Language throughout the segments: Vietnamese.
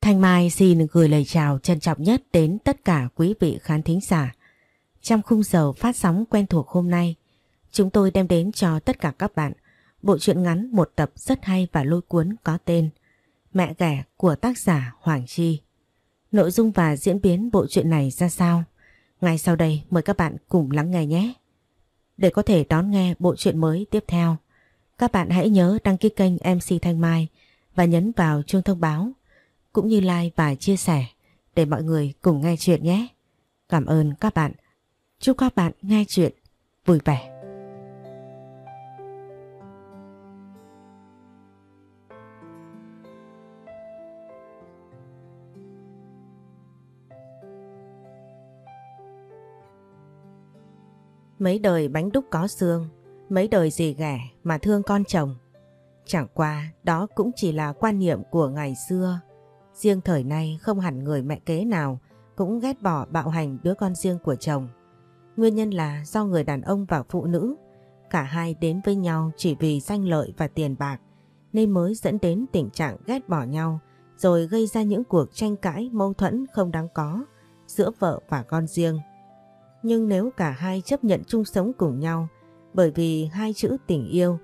Thanh Mai xin gửi lời chào trân trọng nhất đến tất cả quý vị khán thính giả. Trong khung giờ phát sóng quen thuộc hôm nay, chúng tôi đem đến cho tất cả các bạn bộ truyện ngắn một tập rất hay và lôi cuốn có tên Mẹ ghẻ của tác giả Hoàng Chi. Nội dung và diễn biến bộ truyện này ra sao? Ngay sau đây mời các bạn cùng lắng nghe nhé. Để có thể đón nghe bộ truyện mới tiếp theo, các bạn hãy nhớ đăng ký kênh MC Thanh Mai và nhấn vào chuông thông báo cũng như like và chia sẻ để mọi người cùng nghe chuyện nhé. Cảm ơn các bạn. Chúc các bạn nghe chuyện vui vẻ. Mấy đời bánh đúc có xương, mấy đời gì ghẻ mà thương con chồng. Chẳng qua đó cũng chỉ là quan niệm của ngày xưa Riêng thời nay không hẳn người mẹ kế nào cũng ghét bỏ bạo hành đứa con riêng của chồng. Nguyên nhân là do người đàn ông và phụ nữ, cả hai đến với nhau chỉ vì danh lợi và tiền bạc, nên mới dẫn đến tình trạng ghét bỏ nhau, rồi gây ra những cuộc tranh cãi mâu thuẫn không đáng có giữa vợ và con riêng. Nhưng nếu cả hai chấp nhận chung sống cùng nhau bởi vì hai chữ tình yêu,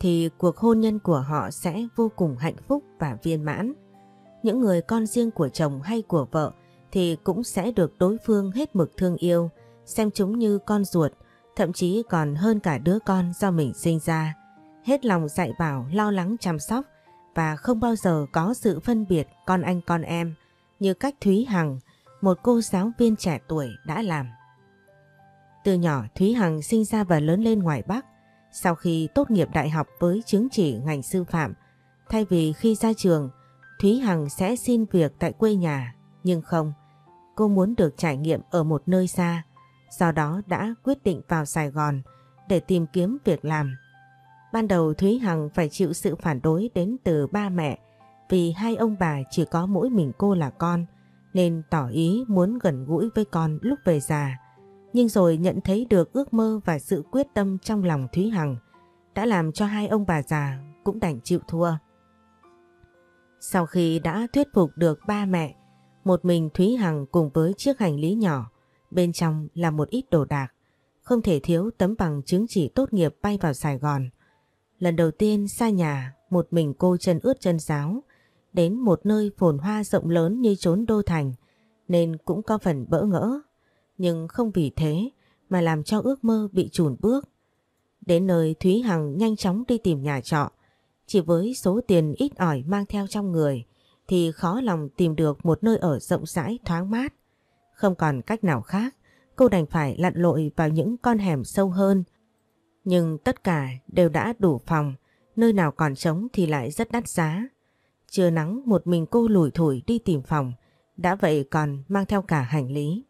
thì cuộc hôn nhân của họ sẽ vô cùng hạnh phúc và viên mãn những người con riêng của chồng hay của vợ thì cũng sẽ được đối phương hết mực thương yêu, xem chúng như con ruột, thậm chí còn hơn cả đứa con do mình sinh ra. Hết lòng dạy bảo, lo lắng chăm sóc và không bao giờ có sự phân biệt con anh con em như cách Thúy Hằng, một cô giáo viên trẻ tuổi đã làm. Từ nhỏ Thúy Hằng sinh ra và lớn lên ngoài Bắc, sau khi tốt nghiệp đại học với chứng chỉ ngành sư phạm, thay vì khi ra trường, Thúy Hằng sẽ xin việc tại quê nhà, nhưng không, cô muốn được trải nghiệm ở một nơi xa, do đó đã quyết định vào Sài Gòn để tìm kiếm việc làm. Ban đầu Thúy Hằng phải chịu sự phản đối đến từ ba mẹ vì hai ông bà chỉ có mỗi mình cô là con nên tỏ ý muốn gần gũi với con lúc về già. Nhưng rồi nhận thấy được ước mơ và sự quyết tâm trong lòng Thúy Hằng đã làm cho hai ông bà già cũng đành chịu thua. Sau khi đã thuyết phục được ba mẹ, một mình Thúy Hằng cùng với chiếc hành lý nhỏ, bên trong là một ít đồ đạc, không thể thiếu tấm bằng chứng chỉ tốt nghiệp bay vào Sài Gòn. Lần đầu tiên xa nhà, một mình cô chân ướt chân giáo, đến một nơi phồn hoa rộng lớn như chốn đô thành, nên cũng có phần bỡ ngỡ. Nhưng không vì thế mà làm cho ước mơ bị chùn bước. Đến nơi Thúy Hằng nhanh chóng đi tìm nhà trọ, chỉ với số tiền ít ỏi mang theo trong người thì khó lòng tìm được một nơi ở rộng rãi thoáng mát. Không còn cách nào khác, cô đành phải lặn lội vào những con hẻm sâu hơn. Nhưng tất cả đều đã đủ phòng, nơi nào còn trống thì lại rất đắt giá. Trưa nắng một mình cô lủi thủi đi tìm phòng, đã vậy còn mang theo cả hành lý.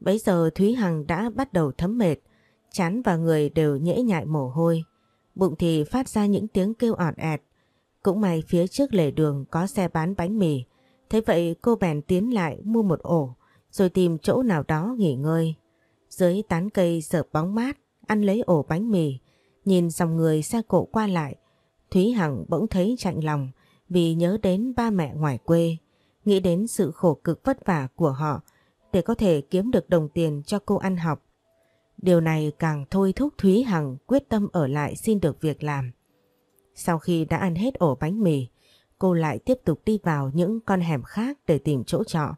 Bấy giờ Thúy Hằng đã bắt đầu thấm mệt, chán và người đều nhễ nhại mồ hôi bụng thì phát ra những tiếng kêu ọt ẹt. Cũng may phía trước lề đường có xe bán bánh mì, thế vậy cô bèn tiến lại mua một ổ, rồi tìm chỗ nào đó nghỉ ngơi. Dưới tán cây sợ bóng mát, ăn lấy ổ bánh mì, nhìn dòng người xe cộ qua lại. Thúy Hằng bỗng thấy chạnh lòng vì nhớ đến ba mẹ ngoài quê, nghĩ đến sự khổ cực vất vả của họ để có thể kiếm được đồng tiền cho cô ăn học Điều này càng thôi thúc Thúy Hằng quyết tâm ở lại xin được việc làm. Sau khi đã ăn hết ổ bánh mì, cô lại tiếp tục đi vào những con hẻm khác để tìm chỗ trọ.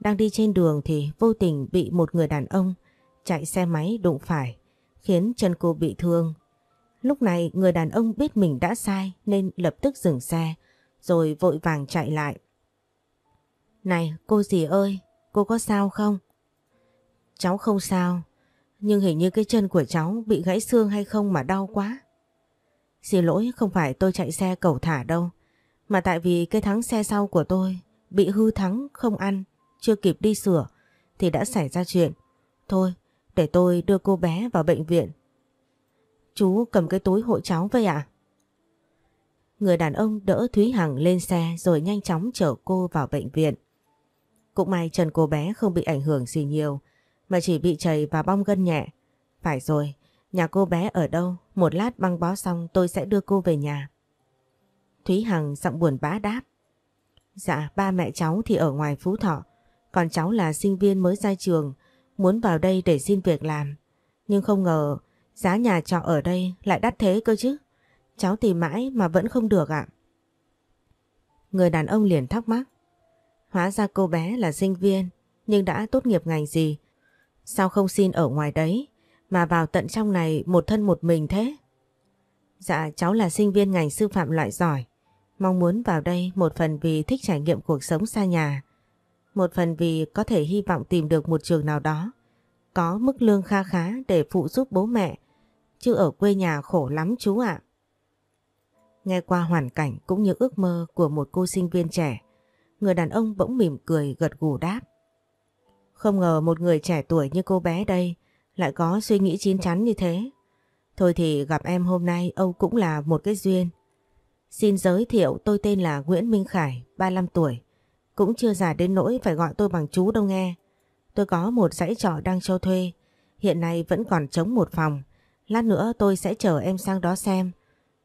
Đang đi trên đường thì vô tình bị một người đàn ông chạy xe máy đụng phải, khiến chân cô bị thương. Lúc này người đàn ông biết mình đã sai nên lập tức dừng xe, rồi vội vàng chạy lại. Này cô dì ơi, cô có sao không? Cháu không sao, nhưng hình như cái chân của cháu bị gãy xương hay không mà đau quá. Xin lỗi không phải tôi chạy xe cầu thả đâu. Mà tại vì cái thắng xe sau của tôi bị hư thắng không ăn, chưa kịp đi sửa thì đã xảy ra chuyện. Thôi để tôi đưa cô bé vào bệnh viện. Chú cầm cái túi hộ cháu với ạ? À? Người đàn ông đỡ Thúy Hằng lên xe rồi nhanh chóng chở cô vào bệnh viện. Cũng may chân cô bé không bị ảnh hưởng gì nhiều mà chỉ bị chảy và bong gân nhẹ. Phải rồi, nhà cô bé ở đâu, một lát băng bó xong tôi sẽ đưa cô về nhà. Thúy Hằng giọng buồn bã đáp. Dạ, ba mẹ cháu thì ở ngoài Phú Thọ, còn cháu là sinh viên mới ra trường, muốn vào đây để xin việc làm. Nhưng không ngờ giá nhà trọ ở đây lại đắt thế cơ chứ. Cháu tìm mãi mà vẫn không được ạ. Người đàn ông liền thắc mắc. Hóa ra cô bé là sinh viên nhưng đã tốt nghiệp ngành gì Sao không xin ở ngoài đấy mà vào tận trong này một thân một mình thế? Dạ cháu là sinh viên ngành sư phạm loại giỏi. Mong muốn vào đây một phần vì thích trải nghiệm cuộc sống xa nhà. Một phần vì có thể hy vọng tìm được một trường nào đó. Có mức lương kha khá để phụ giúp bố mẹ. Chứ ở quê nhà khổ lắm chú ạ. Nghe qua hoàn cảnh cũng như ước mơ của một cô sinh viên trẻ. Người đàn ông bỗng mỉm cười gật gù đáp. Không ngờ một người trẻ tuổi như cô bé đây lại có suy nghĩ chín chắn như thế. Thôi thì gặp em hôm nay Âu cũng là một cái duyên. Xin giới thiệu tôi tên là Nguyễn Minh Khải, 35 tuổi. Cũng chưa già đến nỗi phải gọi tôi bằng chú đâu nghe. Tôi có một dãy trọ đang cho thuê. Hiện nay vẫn còn trống một phòng. Lát nữa tôi sẽ chở em sang đó xem.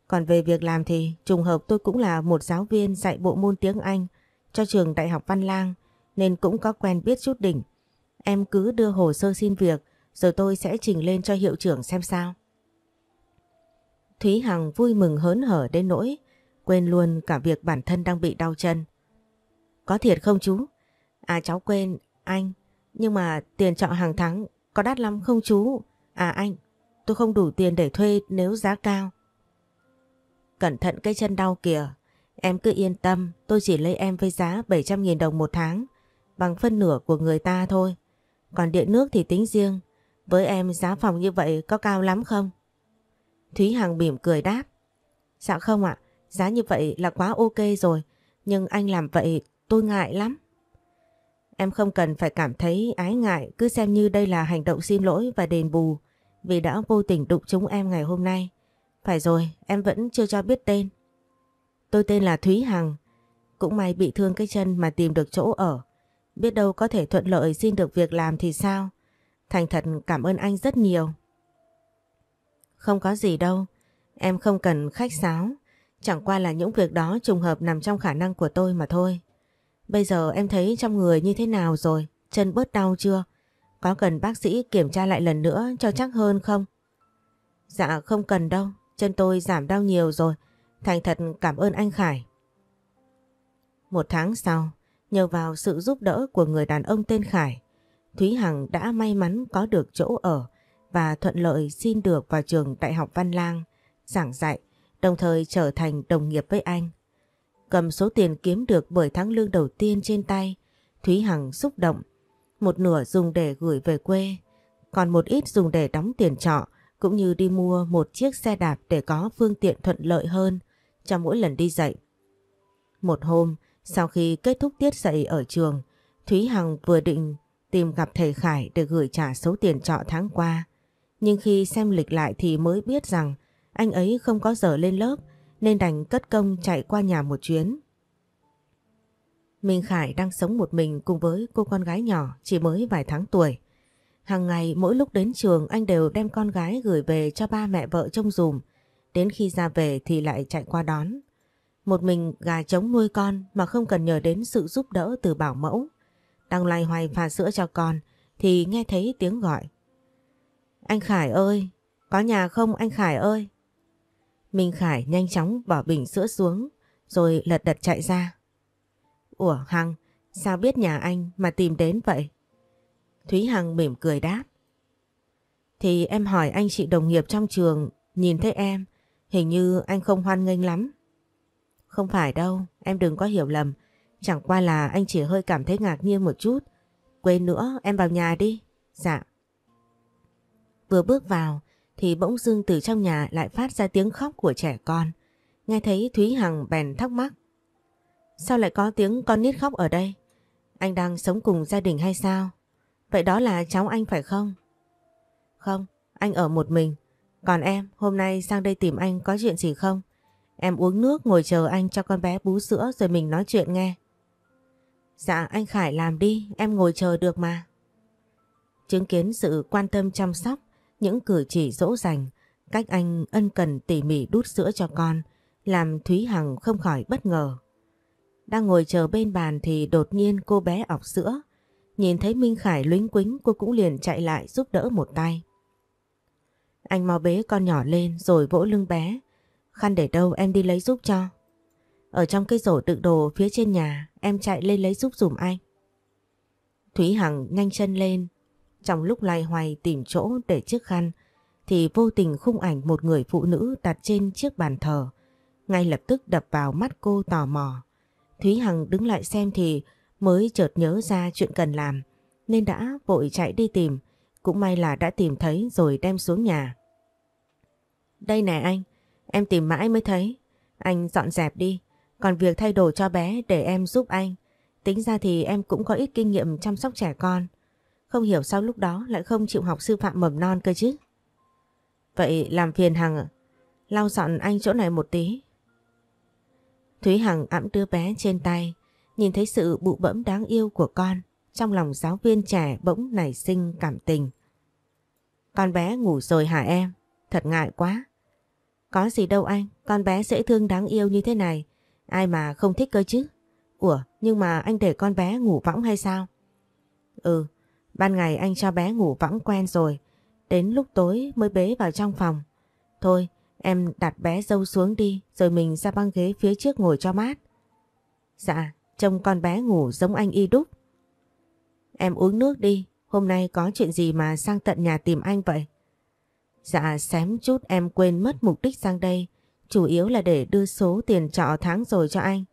Còn về việc làm thì trùng hợp tôi cũng là một giáo viên dạy bộ môn tiếng Anh cho trường Đại học Văn Lang nên cũng có quen biết chút đỉnh Em cứ đưa hồ sơ xin việc rồi tôi sẽ trình lên cho hiệu trưởng xem sao. Thúy Hằng vui mừng hớn hở đến nỗi quên luôn cả việc bản thân đang bị đau chân. Có thiệt không chú? À cháu quên, anh. Nhưng mà tiền trọ hàng tháng có đắt lắm không chú? À anh, tôi không đủ tiền để thuê nếu giá cao. Cẩn thận cái chân đau kìa. Em cứ yên tâm, tôi chỉ lấy em với giá 700.000 đồng một tháng, bằng phân nửa của người ta thôi. Còn điện nước thì tính riêng, với em giá phòng như vậy có cao lắm không? Thúy Hằng mỉm cười đáp. Dạ không ạ, giá như vậy là quá ok rồi, nhưng anh làm vậy tôi ngại lắm. Em không cần phải cảm thấy ái ngại, cứ xem như đây là hành động xin lỗi và đền bù vì đã vô tình đụng chúng em ngày hôm nay. Phải rồi, em vẫn chưa cho biết tên. Tôi tên là Thúy Hằng, cũng may bị thương cái chân mà tìm được chỗ ở biết đâu có thể thuận lợi xin được việc làm thì sao? Thành thật cảm ơn anh rất nhiều. Không có gì đâu, em không cần khách sáo, chẳng qua là những việc đó trùng hợp nằm trong khả năng của tôi mà thôi. Bây giờ em thấy trong người như thế nào rồi, chân bớt đau chưa? Có cần bác sĩ kiểm tra lại lần nữa cho chắc hơn không? Dạ không cần đâu, chân tôi giảm đau nhiều rồi, thành thật cảm ơn anh Khải. Một tháng sau, Nhờ vào sự giúp đỡ của người đàn ông tên Khải, Thúy Hằng đã may mắn có được chỗ ở và thuận lợi xin được vào trường Đại học Văn Lang giảng dạy, đồng thời trở thành đồng nghiệp với anh. Cầm số tiền kiếm được bởi tháng lương đầu tiên trên tay, Thúy Hằng xúc động, một nửa dùng để gửi về quê, còn một ít dùng để đóng tiền trọ cũng như đi mua một chiếc xe đạp để có phương tiện thuận lợi hơn cho mỗi lần đi dạy. Một hôm, sau khi kết thúc tiết dạy ở trường, Thúy Hằng vừa định tìm gặp thầy Khải để gửi trả số tiền trọ tháng qua. Nhưng khi xem lịch lại thì mới biết rằng anh ấy không có giờ lên lớp nên đành cất công chạy qua nhà một chuyến. Minh Khải đang sống một mình cùng với cô con gái nhỏ chỉ mới vài tháng tuổi. Hàng ngày mỗi lúc đến trường anh đều đem con gái gửi về cho ba mẹ vợ trông dùm. Đến khi ra về thì lại chạy qua đón. Một mình gà trống nuôi con mà không cần nhờ đến sự giúp đỡ từ bảo mẫu. Đang loay hoay pha sữa cho con thì nghe thấy tiếng gọi. Anh Khải ơi, có nhà không anh Khải ơi? Minh Khải nhanh chóng bỏ bình sữa xuống rồi lật đật chạy ra. Ủa Hằng, sao biết nhà anh mà tìm đến vậy? Thúy Hằng mỉm cười đáp. Thì em hỏi anh chị đồng nghiệp trong trường, nhìn thấy em, hình như anh không hoan nghênh lắm. Không phải đâu, em đừng có hiểu lầm. Chẳng qua là anh chỉ hơi cảm thấy ngạc nhiên một chút. Quên nữa, em vào nhà đi. Dạ. Vừa bước vào thì bỗng dưng từ trong nhà lại phát ra tiếng khóc của trẻ con. Nghe thấy Thúy Hằng bèn thắc mắc. Sao lại có tiếng con nít khóc ở đây? Anh đang sống cùng gia đình hay sao? Vậy đó là cháu anh phải không? Không, anh ở một mình. Còn em, hôm nay sang đây tìm anh có chuyện gì không? Em uống nước ngồi chờ anh cho con bé bú sữa rồi mình nói chuyện nghe. Dạ anh Khải làm đi, em ngồi chờ được mà. Chứng kiến sự quan tâm chăm sóc, những cử chỉ dỗ dành, cách anh ân cần tỉ mỉ đút sữa cho con, làm Thúy Hằng không khỏi bất ngờ. Đang ngồi chờ bên bàn thì đột nhiên cô bé ọc sữa. Nhìn thấy Minh Khải luính quính cô cũng liền chạy lại giúp đỡ một tay. Anh mau bế con nhỏ lên rồi vỗ lưng bé. Khăn để đâu em đi lấy giúp cho. Ở trong cái rổ đựng đồ phía trên nhà em chạy lên lấy giúp dùm anh. Thúy Hằng nhanh chân lên. Trong lúc loay hoài tìm chỗ để chiếc khăn thì vô tình khung ảnh một người phụ nữ đặt trên chiếc bàn thờ. Ngay lập tức đập vào mắt cô tò mò. Thúy Hằng đứng lại xem thì mới chợt nhớ ra chuyện cần làm nên đã vội chạy đi tìm. Cũng may là đã tìm thấy rồi đem xuống nhà. Đây nè anh, Em tìm mãi mới thấy. Anh dọn dẹp đi. Còn việc thay đồ cho bé để em giúp anh. Tính ra thì em cũng có ít kinh nghiệm chăm sóc trẻ con. Không hiểu sao lúc đó lại không chịu học sư phạm mầm non cơ chứ. Vậy làm phiền Hằng à? Lau dọn anh chỗ này một tí. Thúy Hằng ẵm đưa bé trên tay. Nhìn thấy sự bụ bẫm đáng yêu của con. Trong lòng giáo viên trẻ bỗng nảy sinh cảm tình. Con bé ngủ rồi hả em? Thật ngại quá. Có gì đâu anh, con bé dễ thương đáng yêu như thế này. Ai mà không thích cơ chứ? Ủa, nhưng mà anh để con bé ngủ võng hay sao? Ừ, ban ngày anh cho bé ngủ võng quen rồi. Đến lúc tối mới bế vào trong phòng. Thôi, em đặt bé dâu xuống đi rồi mình ra băng ghế phía trước ngồi cho mát. Dạ, trông con bé ngủ giống anh y đúc. Em uống nước đi, hôm nay có chuyện gì mà sang tận nhà tìm anh vậy? Dạ xém chút em quên mất mục đích sang đây, chủ yếu là để đưa số tiền trọ tháng rồi cho anh.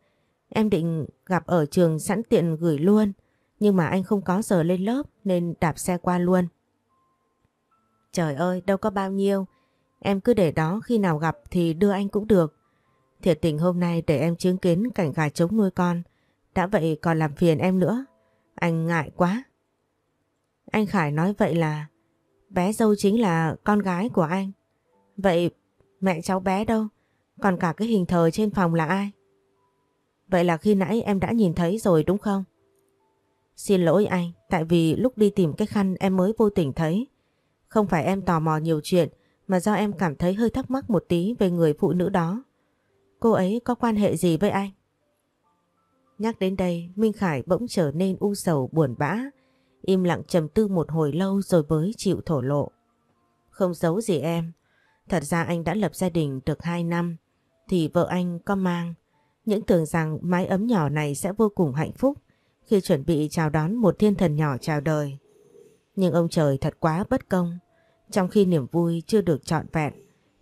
Em định gặp ở trường sẵn tiện gửi luôn, nhưng mà anh không có giờ lên lớp nên đạp xe qua luôn. Trời ơi, đâu có bao nhiêu, em cứ để đó khi nào gặp thì đưa anh cũng được. Thiệt tình hôm nay để em chứng kiến cảnh gà trống nuôi con, đã vậy còn làm phiền em nữa. Anh ngại quá. Anh Khải nói vậy là Bé dâu chính là con gái của anh. Vậy mẹ cháu bé đâu? Còn cả cái hình thờ trên phòng là ai? Vậy là khi nãy em đã nhìn thấy rồi đúng không? Xin lỗi anh, tại vì lúc đi tìm cái khăn em mới vô tình thấy. Không phải em tò mò nhiều chuyện, mà do em cảm thấy hơi thắc mắc một tí về người phụ nữ đó. Cô ấy có quan hệ gì với anh? Nhắc đến đây, Minh Khải bỗng trở nên u sầu buồn bã, Im lặng trầm tư một hồi lâu rồi mới chịu thổ lộ. Không giấu gì em, thật ra anh đã lập gia đình được 2 năm, thì vợ anh có mang. Những tưởng rằng mái ấm nhỏ này sẽ vô cùng hạnh phúc khi chuẩn bị chào đón một thiên thần nhỏ chào đời. Nhưng ông trời thật quá bất công. Trong khi niềm vui chưa được trọn vẹn,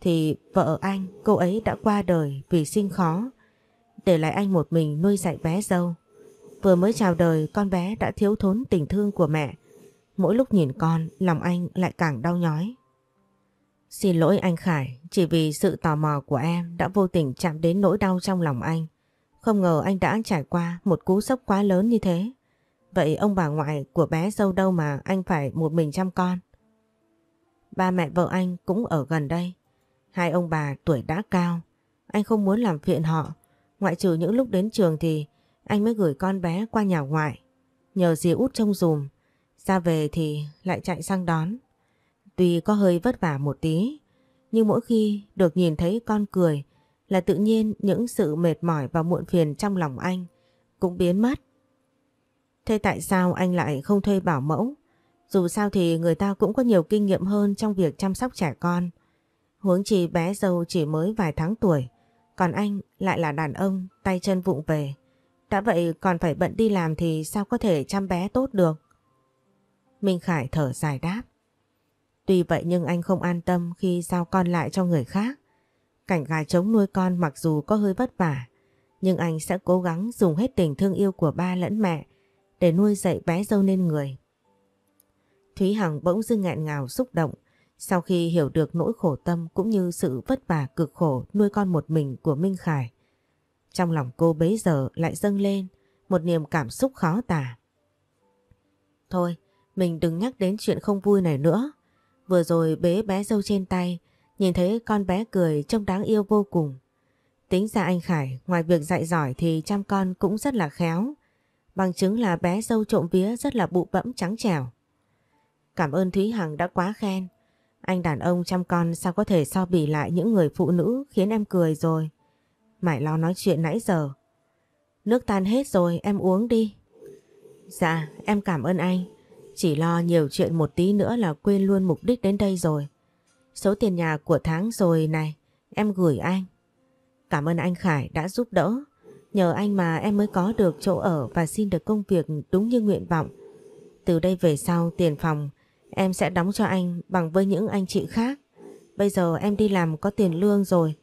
thì vợ anh, cô ấy đã qua đời vì sinh khó, để lại anh một mình nuôi dạy bé dâu. Vừa mới chào đời con bé đã thiếu thốn tình thương của mẹ. Mỗi lúc nhìn con, lòng anh lại càng đau nhói. Xin lỗi anh Khải, chỉ vì sự tò mò của em đã vô tình chạm đến nỗi đau trong lòng anh. Không ngờ anh đã trải qua một cú sốc quá lớn như thế. Vậy ông bà ngoại của bé dâu đâu mà anh phải một mình chăm con? Ba mẹ vợ anh cũng ở gần đây. Hai ông bà tuổi đã cao. Anh không muốn làm phiền họ. Ngoại trừ những lúc đến trường thì anh mới gửi con bé qua nhà ngoại. Nhờ dì út trông dùm, ra về thì lại chạy sang đón. Tuy có hơi vất vả một tí, nhưng mỗi khi được nhìn thấy con cười là tự nhiên những sự mệt mỏi và muộn phiền trong lòng anh cũng biến mất. Thế tại sao anh lại không thuê bảo mẫu? Dù sao thì người ta cũng có nhiều kinh nghiệm hơn trong việc chăm sóc trẻ con. Huống chi bé dâu chỉ mới vài tháng tuổi, còn anh lại là đàn ông tay chân vụng về. Đã vậy còn phải bận đi làm thì sao có thể chăm bé tốt được? Minh Khải thở dài đáp. Tuy vậy nhưng anh không an tâm khi giao con lại cho người khác. Cảnh gà chống nuôi con mặc dù có hơi vất vả, nhưng anh sẽ cố gắng dùng hết tình thương yêu của ba lẫn mẹ để nuôi dạy bé dâu nên người. Thúy Hằng bỗng dưng nghẹn ngào xúc động sau khi hiểu được nỗi khổ tâm cũng như sự vất vả cực khổ nuôi con một mình của Minh Khải. Trong lòng cô bấy giờ lại dâng lên một niềm cảm xúc khó tả. Thôi, mình đừng nhắc đến chuyện không vui này nữa. Vừa rồi bế bé dâu trên tay, nhìn thấy con bé cười trông đáng yêu vô cùng. Tính ra anh Khải, ngoài việc dạy giỏi thì chăm con cũng rất là khéo. Bằng chứng là bé dâu trộm vía rất là bụ bẫm trắng trẻo. Cảm ơn Thúy Hằng đã quá khen. Anh đàn ông chăm con sao có thể so bì lại những người phụ nữ khiến em cười rồi. Mãi lo nói chuyện nãy giờ. Nước tan hết rồi em uống đi. Dạ em cảm ơn anh. Chỉ lo nhiều chuyện một tí nữa là quên luôn mục đích đến đây rồi. Số tiền nhà của tháng rồi này em gửi anh. Cảm ơn anh Khải đã giúp đỡ. Nhờ anh mà em mới có được chỗ ở và xin được công việc đúng như nguyện vọng. Từ đây về sau tiền phòng em sẽ đóng cho anh bằng với những anh chị khác. Bây giờ em đi làm có tiền lương rồi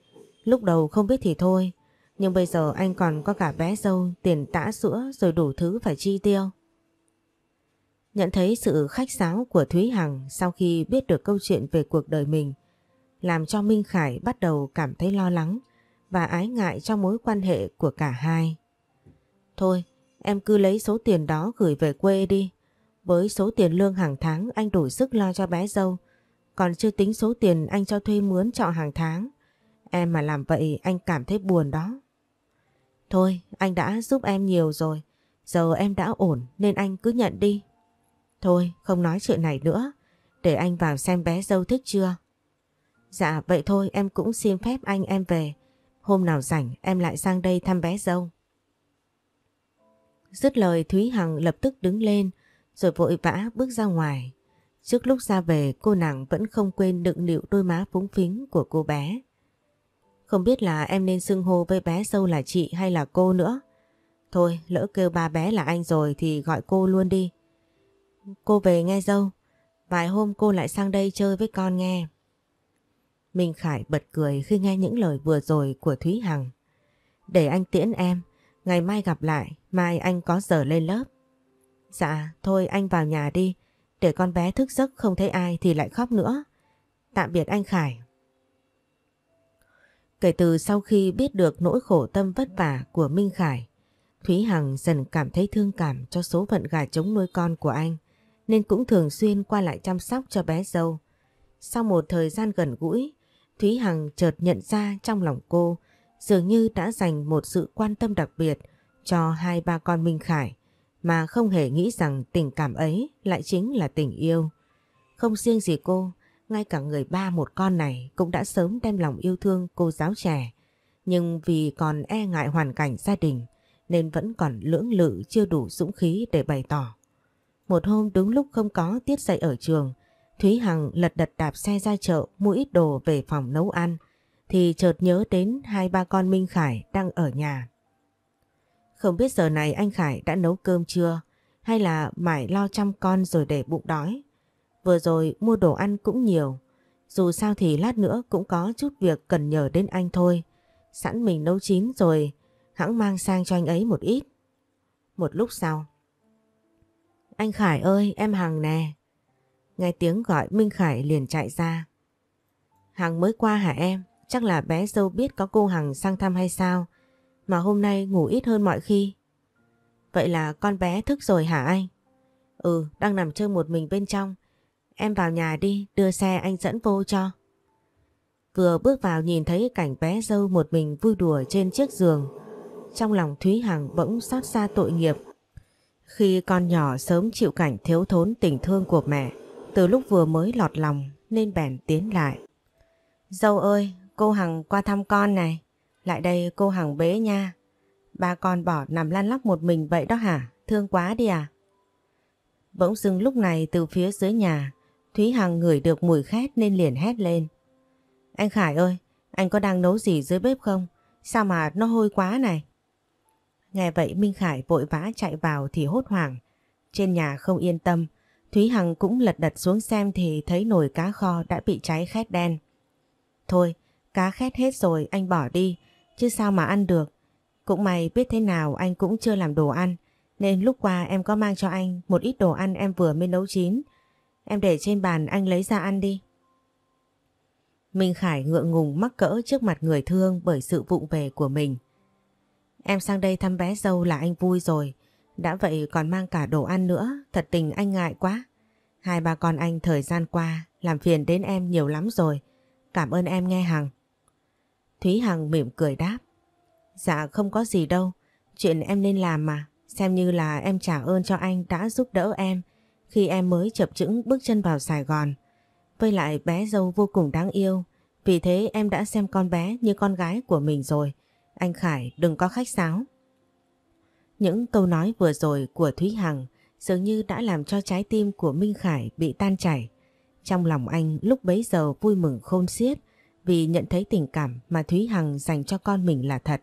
Lúc đầu không biết thì thôi, nhưng bây giờ anh còn có cả bé dâu, tiền tã sữa rồi đủ thứ phải chi tiêu. Nhận thấy sự khách sáo của Thúy Hằng sau khi biết được câu chuyện về cuộc đời mình, làm cho Minh Khải bắt đầu cảm thấy lo lắng và ái ngại trong mối quan hệ của cả hai. Thôi, em cứ lấy số tiền đó gửi về quê đi. Với số tiền lương hàng tháng anh đủ sức lo cho bé dâu, còn chưa tính số tiền anh cho thuê mướn trọ hàng tháng. Em mà làm vậy anh cảm thấy buồn đó. Thôi, anh đã giúp em nhiều rồi. Giờ em đã ổn nên anh cứ nhận đi. Thôi, không nói chuyện này nữa. Để anh vào xem bé dâu thích chưa. Dạ, vậy thôi em cũng xin phép anh em về. Hôm nào rảnh em lại sang đây thăm bé dâu. Dứt lời Thúy Hằng lập tức đứng lên rồi vội vã bước ra ngoài. Trước lúc ra về cô nàng vẫn không quên đựng nịu đôi má phúng phính của cô bé. Không biết là em nên xưng hô với bé sâu là chị hay là cô nữa. Thôi lỡ kêu ba bé là anh rồi thì gọi cô luôn đi. Cô về nghe dâu. Vài hôm cô lại sang đây chơi với con nghe. Minh Khải bật cười khi nghe những lời vừa rồi của Thúy Hằng. Để anh tiễn em, ngày mai gặp lại, mai anh có giờ lên lớp. Dạ, thôi anh vào nhà đi, để con bé thức giấc không thấy ai thì lại khóc nữa. Tạm biệt anh Khải. Kể từ sau khi biết được nỗi khổ tâm vất vả của Minh Khải, Thúy Hằng dần cảm thấy thương cảm cho số phận gà trống nuôi con của anh, nên cũng thường xuyên qua lại chăm sóc cho bé dâu. Sau một thời gian gần gũi, Thúy Hằng chợt nhận ra trong lòng cô dường như đã dành một sự quan tâm đặc biệt cho hai ba con Minh Khải mà không hề nghĩ rằng tình cảm ấy lại chính là tình yêu. Không riêng gì cô, ngay cả người ba một con này cũng đã sớm đem lòng yêu thương cô giáo trẻ. Nhưng vì còn e ngại hoàn cảnh gia đình nên vẫn còn lưỡng lự chưa đủ dũng khí để bày tỏ. Một hôm đúng lúc không có tiết dạy ở trường, Thúy Hằng lật đật đạp xe ra chợ mua ít đồ về phòng nấu ăn thì chợt nhớ đến hai ba con Minh Khải đang ở nhà. Không biết giờ này anh Khải đã nấu cơm chưa hay là mải lo chăm con rồi để bụng đói Vừa rồi mua đồ ăn cũng nhiều. Dù sao thì lát nữa cũng có chút việc cần nhờ đến anh thôi. Sẵn mình nấu chín rồi, hãng mang sang cho anh ấy một ít. Một lúc sau. Anh Khải ơi, em Hằng nè. Nghe tiếng gọi Minh Khải liền chạy ra. Hằng mới qua hả em? Chắc là bé dâu biết có cô Hằng sang thăm hay sao? Mà hôm nay ngủ ít hơn mọi khi. Vậy là con bé thức rồi hả anh? Ừ, đang nằm chơi một mình bên trong. Em vào nhà đi, đưa xe anh dẫn vô cho. Vừa bước vào nhìn thấy cảnh bé dâu một mình vui đùa trên chiếc giường. Trong lòng Thúy Hằng bỗng xót xa tội nghiệp. Khi con nhỏ sớm chịu cảnh thiếu thốn tình thương của mẹ, từ lúc vừa mới lọt lòng nên bèn tiến lại. Dâu ơi, cô Hằng qua thăm con này. Lại đây cô Hằng bế nha. Ba con bỏ nằm lăn lóc một mình vậy đó hả? Thương quá đi à? Bỗng dưng lúc này từ phía dưới nhà Thúy Hằng ngửi được mùi khét nên liền hét lên. Anh Khải ơi, anh có đang nấu gì dưới bếp không? Sao mà nó hôi quá này? Nghe vậy Minh Khải vội vã chạy vào thì hốt hoảng. Trên nhà không yên tâm, Thúy Hằng cũng lật đật xuống xem thì thấy nồi cá kho đã bị cháy khét đen. Thôi, cá khét hết rồi anh bỏ đi, chứ sao mà ăn được. Cũng may biết thế nào anh cũng chưa làm đồ ăn, nên lúc qua em có mang cho anh một ít đồ ăn em vừa mới nấu chín, Em để trên bàn anh lấy ra ăn đi. Minh Khải ngượng ngùng mắc cỡ trước mặt người thương bởi sự vụng về của mình. Em sang đây thăm bé dâu là anh vui rồi. Đã vậy còn mang cả đồ ăn nữa, thật tình anh ngại quá. Hai bà con anh thời gian qua làm phiền đến em nhiều lắm rồi. Cảm ơn em nghe Hằng. Thúy Hằng mỉm cười đáp. Dạ không có gì đâu, chuyện em nên làm mà. Xem như là em trả ơn cho anh đã giúp đỡ em khi em mới chập chững bước chân vào Sài Gòn. Với lại bé dâu vô cùng đáng yêu, vì thế em đã xem con bé như con gái của mình rồi. Anh Khải đừng có khách sáo. Những câu nói vừa rồi của Thúy Hằng dường như đã làm cho trái tim của Minh Khải bị tan chảy. Trong lòng anh lúc bấy giờ vui mừng khôn xiết vì nhận thấy tình cảm mà Thúy Hằng dành cho con mình là thật.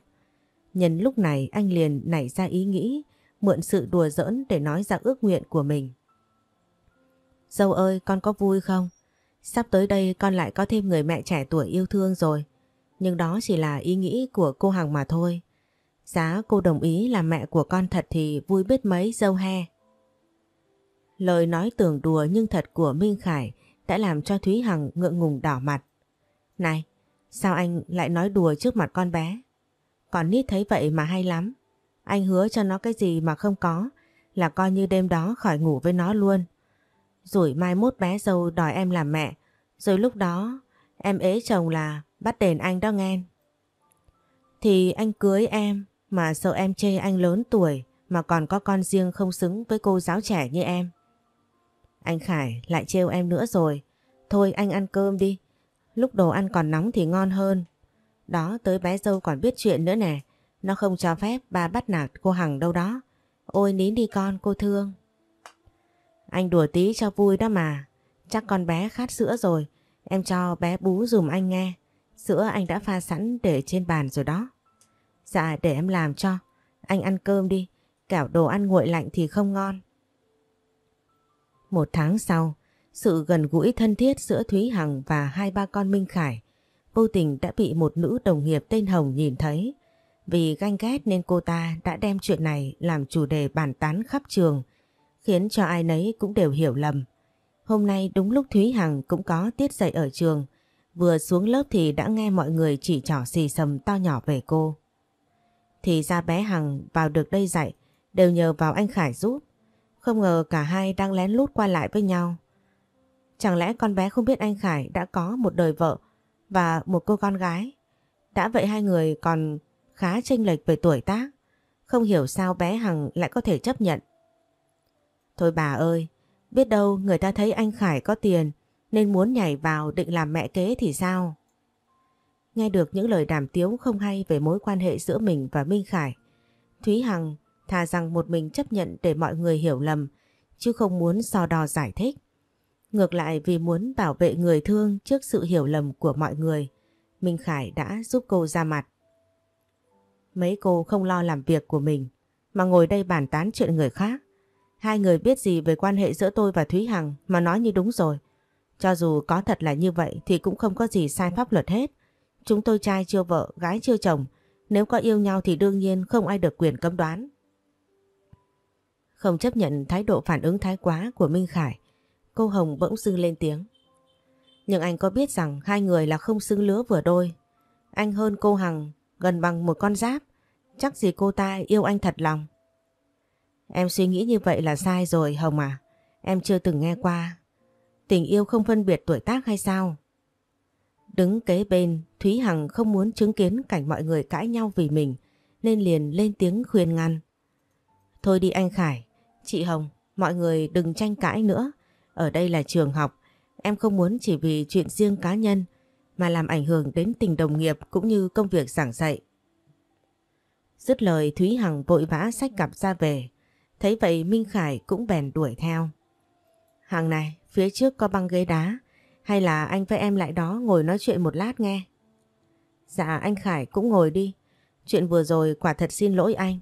Nhân lúc này anh liền nảy ra ý nghĩ mượn sự đùa giỡn để nói ra ước nguyện của mình. Dâu ơi con có vui không? Sắp tới đây con lại có thêm người mẹ trẻ tuổi yêu thương rồi. Nhưng đó chỉ là ý nghĩ của cô Hằng mà thôi. Giá cô đồng ý là mẹ của con thật thì vui biết mấy dâu he. Lời nói tưởng đùa nhưng thật của Minh Khải đã làm cho Thúy Hằng ngượng ngùng đỏ mặt. Này, sao anh lại nói đùa trước mặt con bé? Còn nít thấy vậy mà hay lắm. Anh hứa cho nó cái gì mà không có là coi như đêm đó khỏi ngủ với nó luôn. Rồi mai mốt bé dâu đòi em làm mẹ. Rồi lúc đó em ế chồng là bắt đền anh đó nghe. Thì anh cưới em mà sợ em chê anh lớn tuổi mà còn có con riêng không xứng với cô giáo trẻ như em. Anh Khải lại trêu em nữa rồi. Thôi anh ăn cơm đi. Lúc đồ ăn còn nóng thì ngon hơn. Đó tới bé dâu còn biết chuyện nữa nè. Nó không cho phép bà bắt nạt cô Hằng đâu đó. Ôi nín đi con cô thương. Anh đùa tí cho vui đó mà. Chắc con bé khát sữa rồi. Em cho bé bú dùm anh nghe. Sữa anh đã pha sẵn để trên bàn rồi đó. Dạ để em làm cho. Anh ăn cơm đi. Kẻo đồ ăn nguội lạnh thì không ngon. Một tháng sau, sự gần gũi thân thiết giữa Thúy Hằng và hai ba con Minh Khải vô tình đã bị một nữ đồng nghiệp tên Hồng nhìn thấy. Vì ganh ghét nên cô ta đã đem chuyện này làm chủ đề bàn tán khắp trường – khiến cho ai nấy cũng đều hiểu lầm. Hôm nay đúng lúc Thúy Hằng cũng có tiết dạy ở trường, vừa xuống lớp thì đã nghe mọi người chỉ trỏ xì xầm to nhỏ về cô. Thì ra bé Hằng vào được đây dạy đều nhờ vào anh Khải giúp. Không ngờ cả hai đang lén lút qua lại với nhau. Chẳng lẽ con bé không biết anh Khải đã có một đời vợ và một cô con gái. Đã vậy hai người còn khá chênh lệch về tuổi tác. Không hiểu sao bé Hằng lại có thể chấp nhận Thôi bà ơi, biết đâu người ta thấy anh Khải có tiền nên muốn nhảy vào định làm mẹ kế thì sao? Nghe được những lời đàm tiếu không hay về mối quan hệ giữa mình và Minh Khải, Thúy Hằng thà rằng một mình chấp nhận để mọi người hiểu lầm, chứ không muốn so đo giải thích. Ngược lại vì muốn bảo vệ người thương trước sự hiểu lầm của mọi người, Minh Khải đã giúp cô ra mặt. Mấy cô không lo làm việc của mình, mà ngồi đây bàn tán chuyện người khác. Hai người biết gì về quan hệ giữa tôi và Thúy Hằng mà nói như đúng rồi. Cho dù có thật là như vậy thì cũng không có gì sai pháp luật hết. Chúng tôi trai chưa vợ, gái chưa chồng. Nếu có yêu nhau thì đương nhiên không ai được quyền cấm đoán. Không chấp nhận thái độ phản ứng thái quá của Minh Khải, cô Hồng bỗng dưng lên tiếng. Nhưng anh có biết rằng hai người là không xứng lứa vừa đôi. Anh hơn cô Hằng gần bằng một con giáp. Chắc gì cô ta yêu anh thật lòng. Em suy nghĩ như vậy là sai rồi Hồng à. Em chưa từng nghe qua. Tình yêu không phân biệt tuổi tác hay sao? Đứng kế bên, Thúy Hằng không muốn chứng kiến cảnh mọi người cãi nhau vì mình nên liền lên tiếng khuyên ngăn. Thôi đi anh Khải, chị Hồng, mọi người đừng tranh cãi nữa. Ở đây là trường học, em không muốn chỉ vì chuyện riêng cá nhân mà làm ảnh hưởng đến tình đồng nghiệp cũng như công việc giảng dạy. Dứt lời Thúy Hằng vội vã sách cặp ra về. Thấy vậy Minh Khải cũng bèn đuổi theo. Hàng này, phía trước có băng ghế đá, hay là anh với em lại đó ngồi nói chuyện một lát nghe. Dạ anh Khải cũng ngồi đi, chuyện vừa rồi quả thật xin lỗi anh,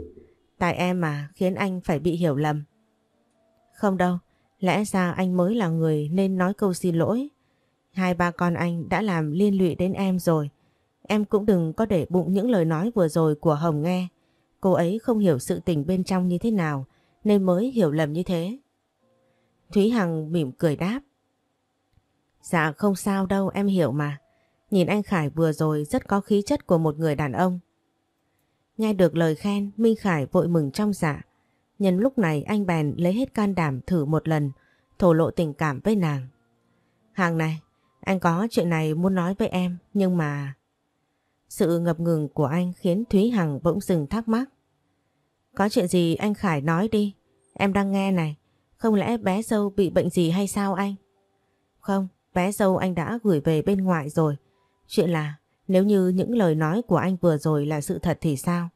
tại em mà khiến anh phải bị hiểu lầm. Không đâu, lẽ ra anh mới là người nên nói câu xin lỗi. Hai ba con anh đã làm liên lụy đến em rồi, em cũng đừng có để bụng những lời nói vừa rồi của Hồng nghe. Cô ấy không hiểu sự tình bên trong như thế nào nên mới hiểu lầm như thế. Thúy Hằng mỉm cười đáp. Dạ không sao đâu em hiểu mà. Nhìn anh Khải vừa rồi rất có khí chất của một người đàn ông. Nghe được lời khen Minh Khải vội mừng trong dạ. Nhân lúc này anh bèn lấy hết can đảm thử một lần thổ lộ tình cảm với nàng. Hàng này, anh có chuyện này muốn nói với em nhưng mà... Sự ngập ngừng của anh khiến Thúy Hằng bỗng dừng thắc mắc. Có chuyện gì anh Khải nói đi, em đang nghe này. Không lẽ bé dâu bị bệnh gì hay sao anh? Không, bé dâu anh đã gửi về bên ngoại rồi. Chuyện là nếu như những lời nói của anh vừa rồi là sự thật thì sao?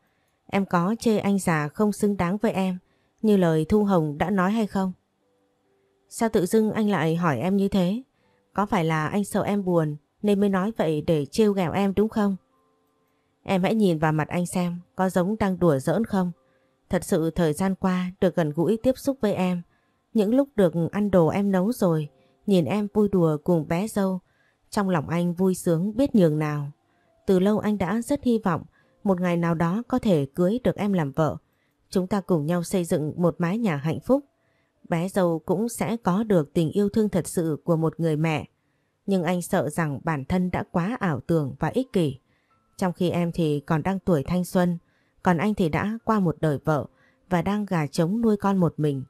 Em có chê anh già không xứng đáng với em như lời Thu Hồng đã nói hay không? Sao tự dưng anh lại hỏi em như thế? Có phải là anh sợ em buồn nên mới nói vậy để trêu ghẹo em đúng không? Em hãy nhìn vào mặt anh xem có giống đang đùa giỡn không? Thật sự thời gian qua được gần gũi tiếp xúc với em, những lúc được ăn đồ em nấu rồi, nhìn em vui đùa cùng bé dâu, trong lòng anh vui sướng biết nhường nào. Từ lâu anh đã rất hy vọng một ngày nào đó có thể cưới được em làm vợ. Chúng ta cùng nhau xây dựng một mái nhà hạnh phúc. Bé dâu cũng sẽ có được tình yêu thương thật sự của một người mẹ. Nhưng anh sợ rằng bản thân đã quá ảo tưởng và ích kỷ. Trong khi em thì còn đang tuổi thanh xuân, còn anh thì đã qua một đời vợ và đang gà trống nuôi con một mình.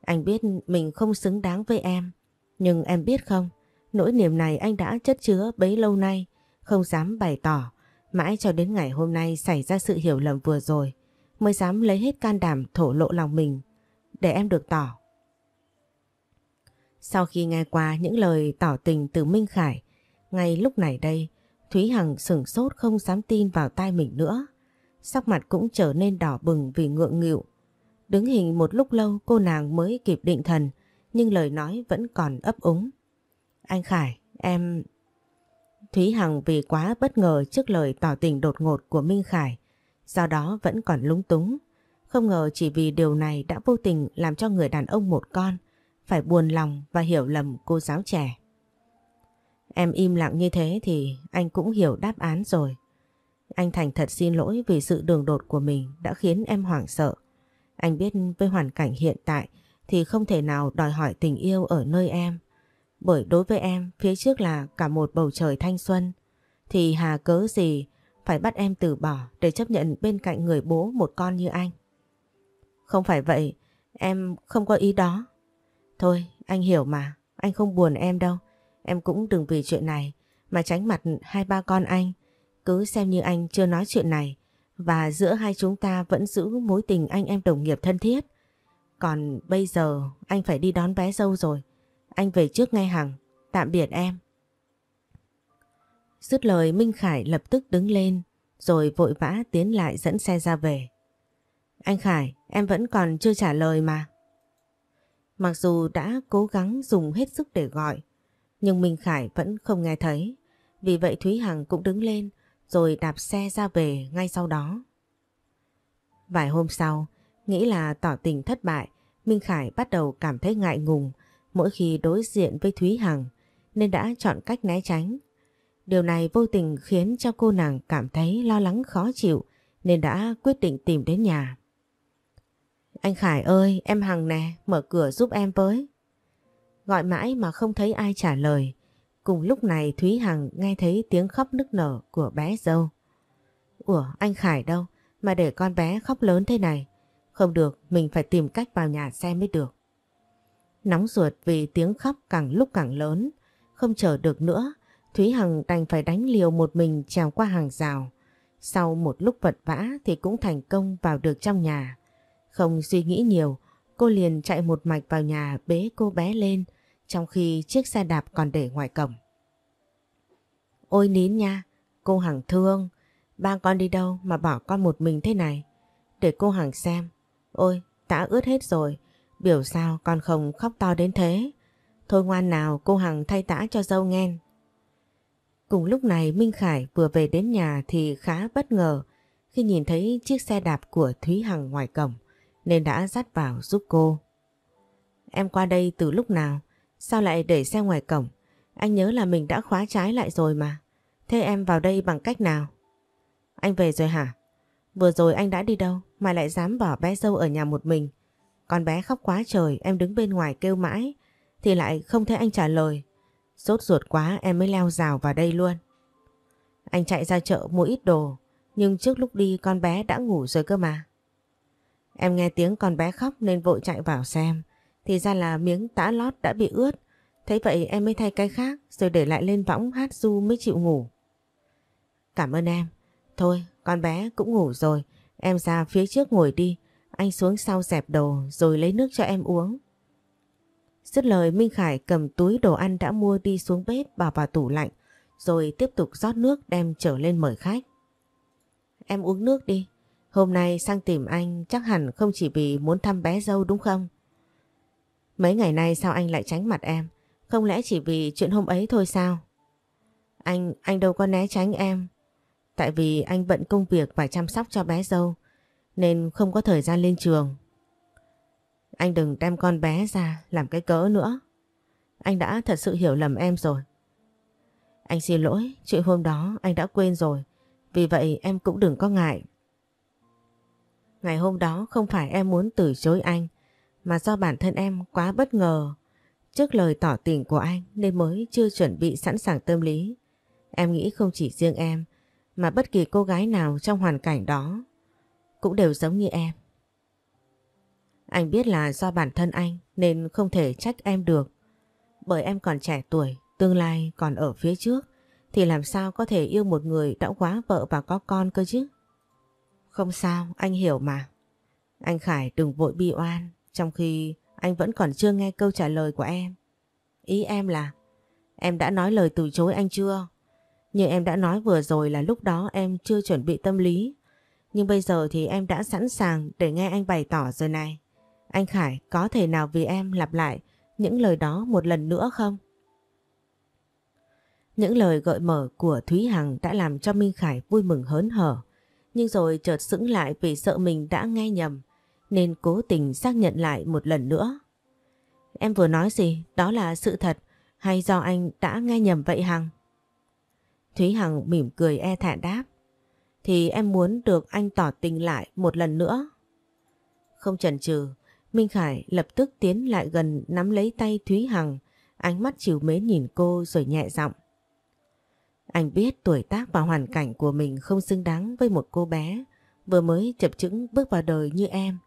Anh biết mình không xứng đáng với em. Nhưng em biết không, nỗi niềm này anh đã chất chứa bấy lâu nay, không dám bày tỏ. Mãi cho đến ngày hôm nay xảy ra sự hiểu lầm vừa rồi, mới dám lấy hết can đảm thổ lộ lòng mình, để em được tỏ. Sau khi nghe qua những lời tỏ tình từ Minh Khải, ngay lúc này đây, Thúy Hằng sửng sốt không dám tin vào tai mình nữa sắc mặt cũng trở nên đỏ bừng vì ngượng nghịu. Đứng hình một lúc lâu cô nàng mới kịp định thần, nhưng lời nói vẫn còn ấp úng. Anh Khải, em... Thúy Hằng vì quá bất ngờ trước lời tỏ tình đột ngột của Minh Khải, do đó vẫn còn lúng túng. Không ngờ chỉ vì điều này đã vô tình làm cho người đàn ông một con, phải buồn lòng và hiểu lầm cô giáo trẻ. Em im lặng như thế thì anh cũng hiểu đáp án rồi. Anh Thành thật xin lỗi vì sự đường đột của mình đã khiến em hoảng sợ. Anh biết với hoàn cảnh hiện tại thì không thể nào đòi hỏi tình yêu ở nơi em. Bởi đối với em, phía trước là cả một bầu trời thanh xuân. Thì hà cớ gì phải bắt em từ bỏ để chấp nhận bên cạnh người bố một con như anh. Không phải vậy, em không có ý đó. Thôi, anh hiểu mà, anh không buồn em đâu. Em cũng đừng vì chuyện này mà tránh mặt hai ba con anh. Cứ xem như anh chưa nói chuyện này và giữa hai chúng ta vẫn giữ mối tình anh em đồng nghiệp thân thiết. Còn bây giờ anh phải đi đón bé dâu rồi. Anh về trước ngay Hằng. Tạm biệt em. Dứt lời Minh Khải lập tức đứng lên rồi vội vã tiến lại dẫn xe ra về. Anh Khải, em vẫn còn chưa trả lời mà. Mặc dù đã cố gắng dùng hết sức để gọi, nhưng Minh Khải vẫn không nghe thấy. Vì vậy Thúy Hằng cũng đứng lên, rồi đạp xe ra về ngay sau đó. Vài hôm sau, nghĩ là tỏ tình thất bại, Minh Khải bắt đầu cảm thấy ngại ngùng mỗi khi đối diện với Thúy Hằng nên đã chọn cách né tránh. Điều này vô tình khiến cho cô nàng cảm thấy lo lắng khó chịu nên đã quyết định tìm đến nhà. Anh Khải ơi, em Hằng nè, mở cửa giúp em với. Gọi mãi mà không thấy ai trả lời. Cùng lúc này Thúy Hằng nghe thấy tiếng khóc nức nở của bé dâu. Ủa anh Khải đâu mà để con bé khóc lớn thế này? Không được, mình phải tìm cách vào nhà xem mới được. Nóng ruột vì tiếng khóc càng lúc càng lớn, không chờ được nữa, Thúy Hằng đành phải đánh liều một mình trèo qua hàng rào. Sau một lúc vật vã thì cũng thành công vào được trong nhà. Không suy nghĩ nhiều, cô liền chạy một mạch vào nhà bế cô bé lên trong khi chiếc xe đạp còn để ngoài cổng. Ôi nín nha, cô Hằng thương, ba con đi đâu mà bỏ con một mình thế này? Để cô Hằng xem, ôi tã ướt hết rồi, biểu sao con không khóc to đến thế. Thôi ngoan nào cô Hằng thay tã cho dâu nghen. Cùng lúc này Minh Khải vừa về đến nhà thì khá bất ngờ khi nhìn thấy chiếc xe đạp của Thúy Hằng ngoài cổng nên đã dắt vào giúp cô. Em qua đây từ lúc nào? Sao lại để xe ngoài cổng? Anh nhớ là mình đã khóa trái lại rồi mà. Thế em vào đây bằng cách nào? Anh về rồi hả? Vừa rồi anh đã đi đâu mà lại dám bỏ bé dâu ở nhà một mình. Con bé khóc quá trời em đứng bên ngoài kêu mãi thì lại không thấy anh trả lời. Sốt ruột quá em mới leo rào vào đây luôn. Anh chạy ra chợ mua ít đồ nhưng trước lúc đi con bé đã ngủ rồi cơ mà. Em nghe tiếng con bé khóc nên vội chạy vào xem. Thì ra là miếng tã lót đã bị ướt. Thế vậy em mới thay cái khác rồi để lại lên võng hát du mới chịu ngủ. Cảm ơn em. Thôi, con bé cũng ngủ rồi. Em ra phía trước ngồi đi. Anh xuống sau dẹp đồ rồi lấy nước cho em uống. Dứt lời Minh Khải cầm túi đồ ăn đã mua đi xuống bếp bảo vào tủ lạnh rồi tiếp tục rót nước đem trở lên mời khách. Em uống nước đi. Hôm nay sang tìm anh chắc hẳn không chỉ vì muốn thăm bé dâu đúng không? Mấy ngày nay sao anh lại tránh mặt em? Không lẽ chỉ vì chuyện hôm ấy thôi sao? Anh, anh đâu có né tránh em. Tại vì anh bận công việc phải chăm sóc cho bé dâu, nên không có thời gian lên trường. Anh đừng đem con bé ra làm cái cỡ nữa. Anh đã thật sự hiểu lầm em rồi. Anh xin lỗi, chuyện hôm đó anh đã quên rồi. Vì vậy em cũng đừng có ngại. Ngày hôm đó không phải em muốn từ chối anh mà do bản thân em quá bất ngờ. Trước lời tỏ tình của anh nên mới chưa chuẩn bị sẵn sàng tâm lý. Em nghĩ không chỉ riêng em mà bất kỳ cô gái nào trong hoàn cảnh đó cũng đều giống như em. Anh biết là do bản thân anh nên không thể trách em được. Bởi em còn trẻ tuổi, tương lai còn ở phía trước thì làm sao có thể yêu một người đã quá vợ và có con cơ chứ? Không sao, anh hiểu mà. Anh Khải đừng vội bi oan, trong khi anh vẫn còn chưa nghe câu trả lời của em. Ý em là em đã nói lời từ chối anh chưa? Như em đã nói vừa rồi là lúc đó em chưa chuẩn bị tâm lý. Nhưng bây giờ thì em đã sẵn sàng để nghe anh bày tỏ rồi này. Anh Khải có thể nào vì em lặp lại những lời đó một lần nữa không? Những lời gợi mở của Thúy Hằng đã làm cho Minh Khải vui mừng hớn hở. Nhưng rồi chợt sững lại vì sợ mình đã nghe nhầm nên cố tình xác nhận lại một lần nữa. Em vừa nói gì, đó là sự thật hay do anh đã nghe nhầm vậy Hằng? Thúy Hằng mỉm cười e thẹn đáp. Thì em muốn được anh tỏ tình lại một lần nữa. Không chần chừ, Minh Khải lập tức tiến lại gần nắm lấy tay Thúy Hằng, ánh mắt chiều mến nhìn cô rồi nhẹ giọng. Anh biết tuổi tác và hoàn cảnh của mình không xứng đáng với một cô bé vừa mới chập chững bước vào đời như em.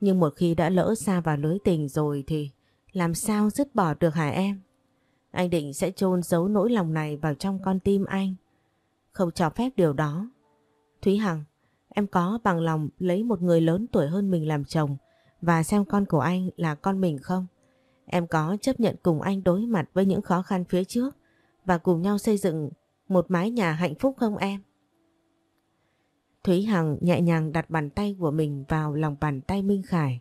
Nhưng một khi đã lỡ xa vào lưới tình rồi thì làm sao dứt bỏ được hả em? Anh định sẽ chôn giấu nỗi lòng này vào trong con tim anh. Không cho phép điều đó. Thúy Hằng, em có bằng lòng lấy một người lớn tuổi hơn mình làm chồng và xem con của anh là con mình không? Em có chấp nhận cùng anh đối mặt với những khó khăn phía trước và cùng nhau xây dựng một mái nhà hạnh phúc không em? Thúy Hằng nhẹ nhàng đặt bàn tay của mình vào lòng bàn tay Minh Khải.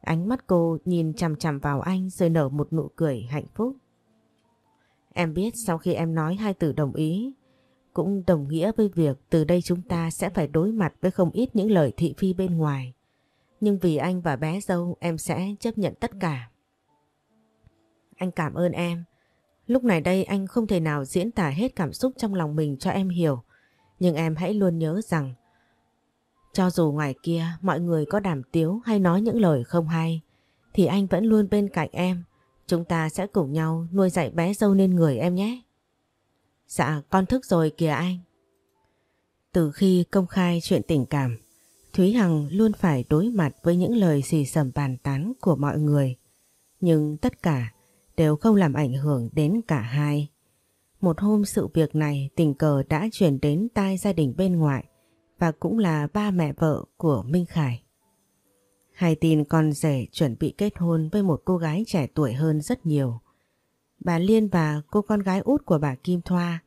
Ánh mắt cô nhìn chằm chằm vào anh rồi nở một nụ cười hạnh phúc. Em biết sau khi em nói hai từ đồng ý, cũng đồng nghĩa với việc từ đây chúng ta sẽ phải đối mặt với không ít những lời thị phi bên ngoài. Nhưng vì anh và bé dâu em sẽ chấp nhận tất cả. Anh cảm ơn em. Lúc này đây anh không thể nào diễn tả hết cảm xúc trong lòng mình cho em hiểu. Nhưng em hãy luôn nhớ rằng cho dù ngoài kia mọi người có đàm tiếu hay nói những lời không hay, thì anh vẫn luôn bên cạnh em. Chúng ta sẽ cùng nhau nuôi dạy bé dâu nên người em nhé. Dạ, con thức rồi kìa anh. Từ khi công khai chuyện tình cảm, Thúy Hằng luôn phải đối mặt với những lời xì xầm bàn tán của mọi người. Nhưng tất cả đều không làm ảnh hưởng đến cả hai. Một hôm sự việc này tình cờ đã chuyển đến tai gia đình bên ngoại và cũng là ba mẹ vợ của Minh Khải. Hai tin con rể chuẩn bị kết hôn với một cô gái trẻ tuổi hơn rất nhiều. Bà Liên và cô con gái út của bà Kim Thoa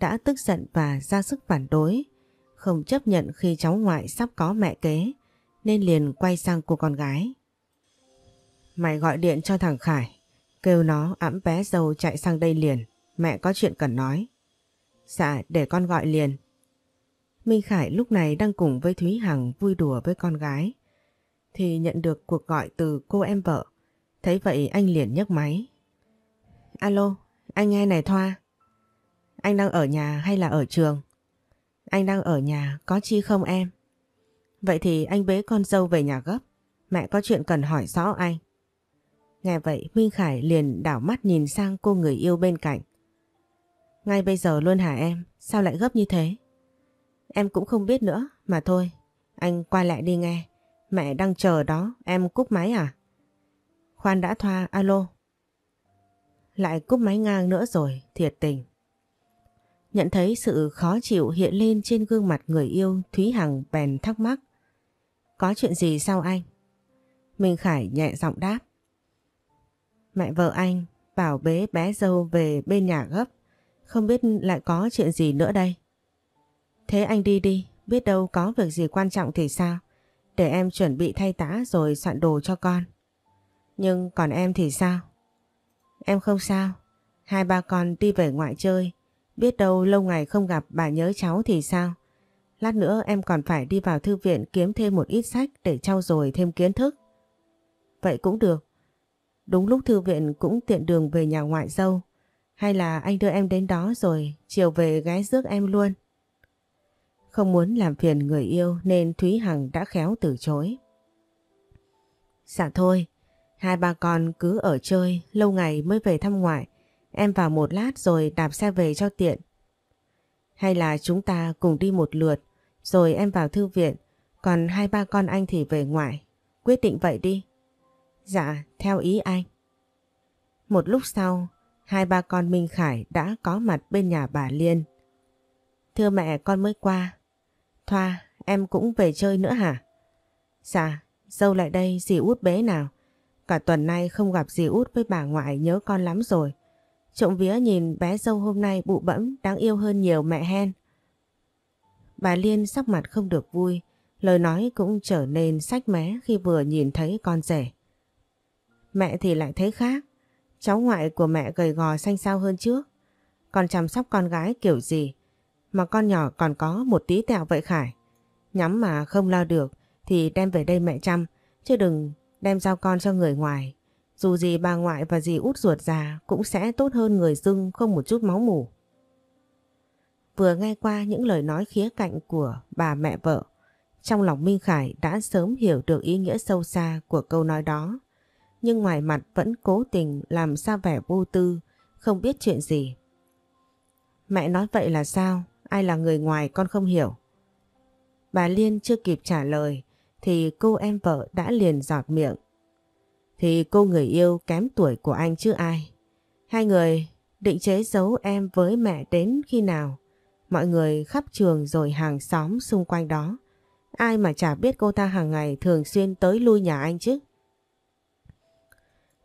đã tức giận và ra sức phản đối, không chấp nhận khi cháu ngoại sắp có mẹ kế, nên liền quay sang cô con gái. Mày gọi điện cho thằng Khải, kêu nó ẵm bé dâu chạy sang đây liền, mẹ có chuyện cần nói. Dạ, để con gọi liền. Minh Khải lúc này đang cùng với Thúy Hằng vui đùa với con gái. Thì nhận được cuộc gọi từ cô em vợ. Thấy vậy anh liền nhấc máy. Alo, anh nghe này Thoa. Anh đang ở nhà hay là ở trường? Anh đang ở nhà, có chi không em? Vậy thì anh bế con dâu về nhà gấp. Mẹ có chuyện cần hỏi rõ anh. Nghe vậy Minh Khải liền đảo mắt nhìn sang cô người yêu bên cạnh. Ngay bây giờ luôn hả em? Sao lại gấp như thế? Em cũng không biết nữa, mà thôi, anh quay lại đi nghe. Mẹ đang chờ đó, em cúp máy à? Khoan đã thoa, alo. Lại cúp máy ngang nữa rồi, thiệt tình. Nhận thấy sự khó chịu hiện lên trên gương mặt người yêu Thúy Hằng bèn thắc mắc. Có chuyện gì sao anh? Minh Khải nhẹ giọng đáp. Mẹ vợ anh bảo bế bé dâu về bên nhà gấp. Không biết lại có chuyện gì nữa đây. Thế anh đi đi, biết đâu có việc gì quan trọng thì sao? Để em chuẩn bị thay tã rồi soạn đồ cho con. Nhưng còn em thì sao? Em không sao. Hai ba con đi về ngoại chơi. Biết đâu lâu ngày không gặp bà nhớ cháu thì sao? Lát nữa em còn phải đi vào thư viện kiếm thêm một ít sách để trau dồi thêm kiến thức. Vậy cũng được. Đúng lúc thư viện cũng tiện đường về nhà ngoại dâu. Hay là anh đưa em đến đó rồi chiều về ghé rước em luôn. Không muốn làm phiền người yêu nên Thúy Hằng đã khéo từ chối. Dạ thôi, hai ba con cứ ở chơi, lâu ngày mới về thăm ngoại. Em vào một lát rồi đạp xe về cho tiện. Hay là chúng ta cùng đi một lượt, rồi em vào thư viện, còn hai ba con anh thì về ngoại. Quyết định vậy đi. Dạ, theo ý anh. Một lúc sau, hai ba con Minh Khải đã có mặt bên nhà bà Liên. Thưa mẹ con mới qua, Thoa, em cũng về chơi nữa hả? Dạ, dâu lại đây dì út bế nào. Cả tuần nay không gặp dì út với bà ngoại nhớ con lắm rồi. Trộm vía nhìn bé dâu hôm nay bụ bẫm đáng yêu hơn nhiều mẹ hen. Bà Liên sắc mặt không được vui, lời nói cũng trở nên sách mé khi vừa nhìn thấy con rể. Mẹ thì lại thấy khác, cháu ngoại của mẹ gầy gò xanh xao hơn trước. Còn chăm sóc con gái kiểu gì mà con nhỏ còn có một tí tẹo vậy Khải. Nhắm mà không lo được thì đem về đây mẹ chăm, chứ đừng đem giao con cho người ngoài. Dù gì bà ngoại và dì út ruột già cũng sẽ tốt hơn người dưng không một chút máu mủ. Vừa nghe qua những lời nói khía cạnh của bà mẹ vợ, trong lòng Minh Khải đã sớm hiểu được ý nghĩa sâu xa của câu nói đó. Nhưng ngoài mặt vẫn cố tình làm sao vẻ vô tư, không biết chuyện gì. Mẹ nói vậy là sao? ai là người ngoài con không hiểu. Bà Liên chưa kịp trả lời thì cô em vợ đã liền giọt miệng. Thì cô người yêu kém tuổi của anh chứ ai. Hai người định chế giấu em với mẹ đến khi nào. Mọi người khắp trường rồi hàng xóm xung quanh đó. Ai mà chả biết cô ta hàng ngày thường xuyên tới lui nhà anh chứ.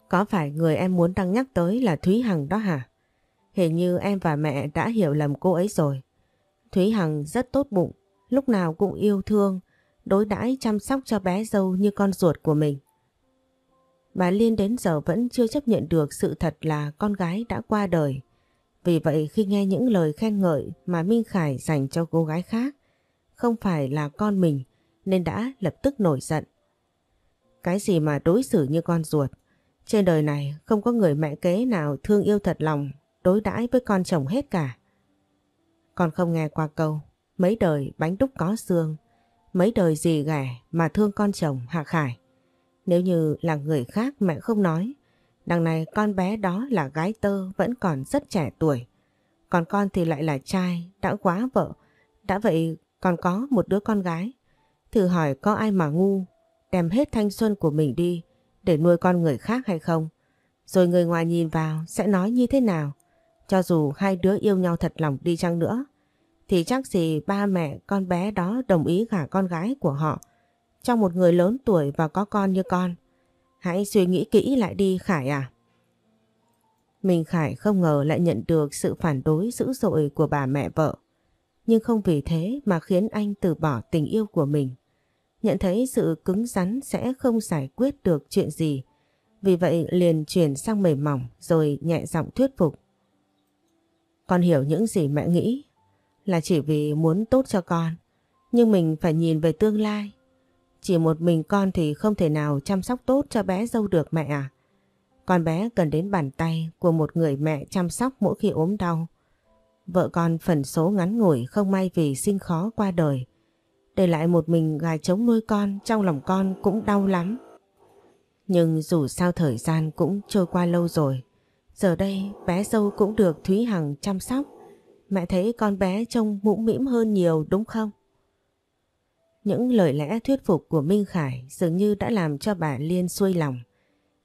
Có phải người em muốn đăng nhắc tới là Thúy Hằng đó hả? Hình như em và mẹ đã hiểu lầm cô ấy rồi. Thúy Hằng rất tốt bụng, lúc nào cũng yêu thương, đối đãi chăm sóc cho bé dâu như con ruột của mình. Bà Liên đến giờ vẫn chưa chấp nhận được sự thật là con gái đã qua đời. Vì vậy khi nghe những lời khen ngợi mà Minh Khải dành cho cô gái khác, không phải là con mình nên đã lập tức nổi giận. Cái gì mà đối xử như con ruột? Trên đời này không có người mẹ kế nào thương yêu thật lòng, đối đãi với con chồng hết cả. Con không nghe qua câu, mấy đời bánh đúc có xương, mấy đời gì ghẻ mà thương con chồng Hạ Khải. Nếu như là người khác mẹ không nói, đằng này con bé đó là gái tơ vẫn còn rất trẻ tuổi. Còn con thì lại là trai, đã quá vợ, đã vậy còn có một đứa con gái. Thử hỏi có ai mà ngu, đem hết thanh xuân của mình đi để nuôi con người khác hay không? Rồi người ngoài nhìn vào sẽ nói như thế nào? Cho dù hai đứa yêu nhau thật lòng đi chăng nữa, thì chắc gì ba mẹ con bé đó đồng ý gả con gái của họ cho một người lớn tuổi và có con như con. Hãy suy nghĩ kỹ lại đi Khải à. Mình Khải không ngờ lại nhận được sự phản đối dữ dội của bà mẹ vợ. Nhưng không vì thế mà khiến anh từ bỏ tình yêu của mình. Nhận thấy sự cứng rắn sẽ không giải quyết được chuyện gì. Vì vậy liền chuyển sang mềm mỏng rồi nhẹ giọng thuyết phục. Con hiểu những gì mẹ nghĩ là chỉ vì muốn tốt cho con. Nhưng mình phải nhìn về tương lai. Chỉ một mình con thì không thể nào chăm sóc tốt cho bé dâu được mẹ à. Con bé cần đến bàn tay của một người mẹ chăm sóc mỗi khi ốm đau. Vợ con phần số ngắn ngủi không may vì sinh khó qua đời. Để lại một mình gà trống nuôi con trong lòng con cũng đau lắm. Nhưng dù sao thời gian cũng trôi qua lâu rồi. Giờ đây bé dâu cũng được Thúy Hằng chăm sóc. Mẹ thấy con bé trông mũm mĩm hơn nhiều đúng không? Những lời lẽ thuyết phục của Minh Khải dường như đã làm cho bà Liên xuôi lòng.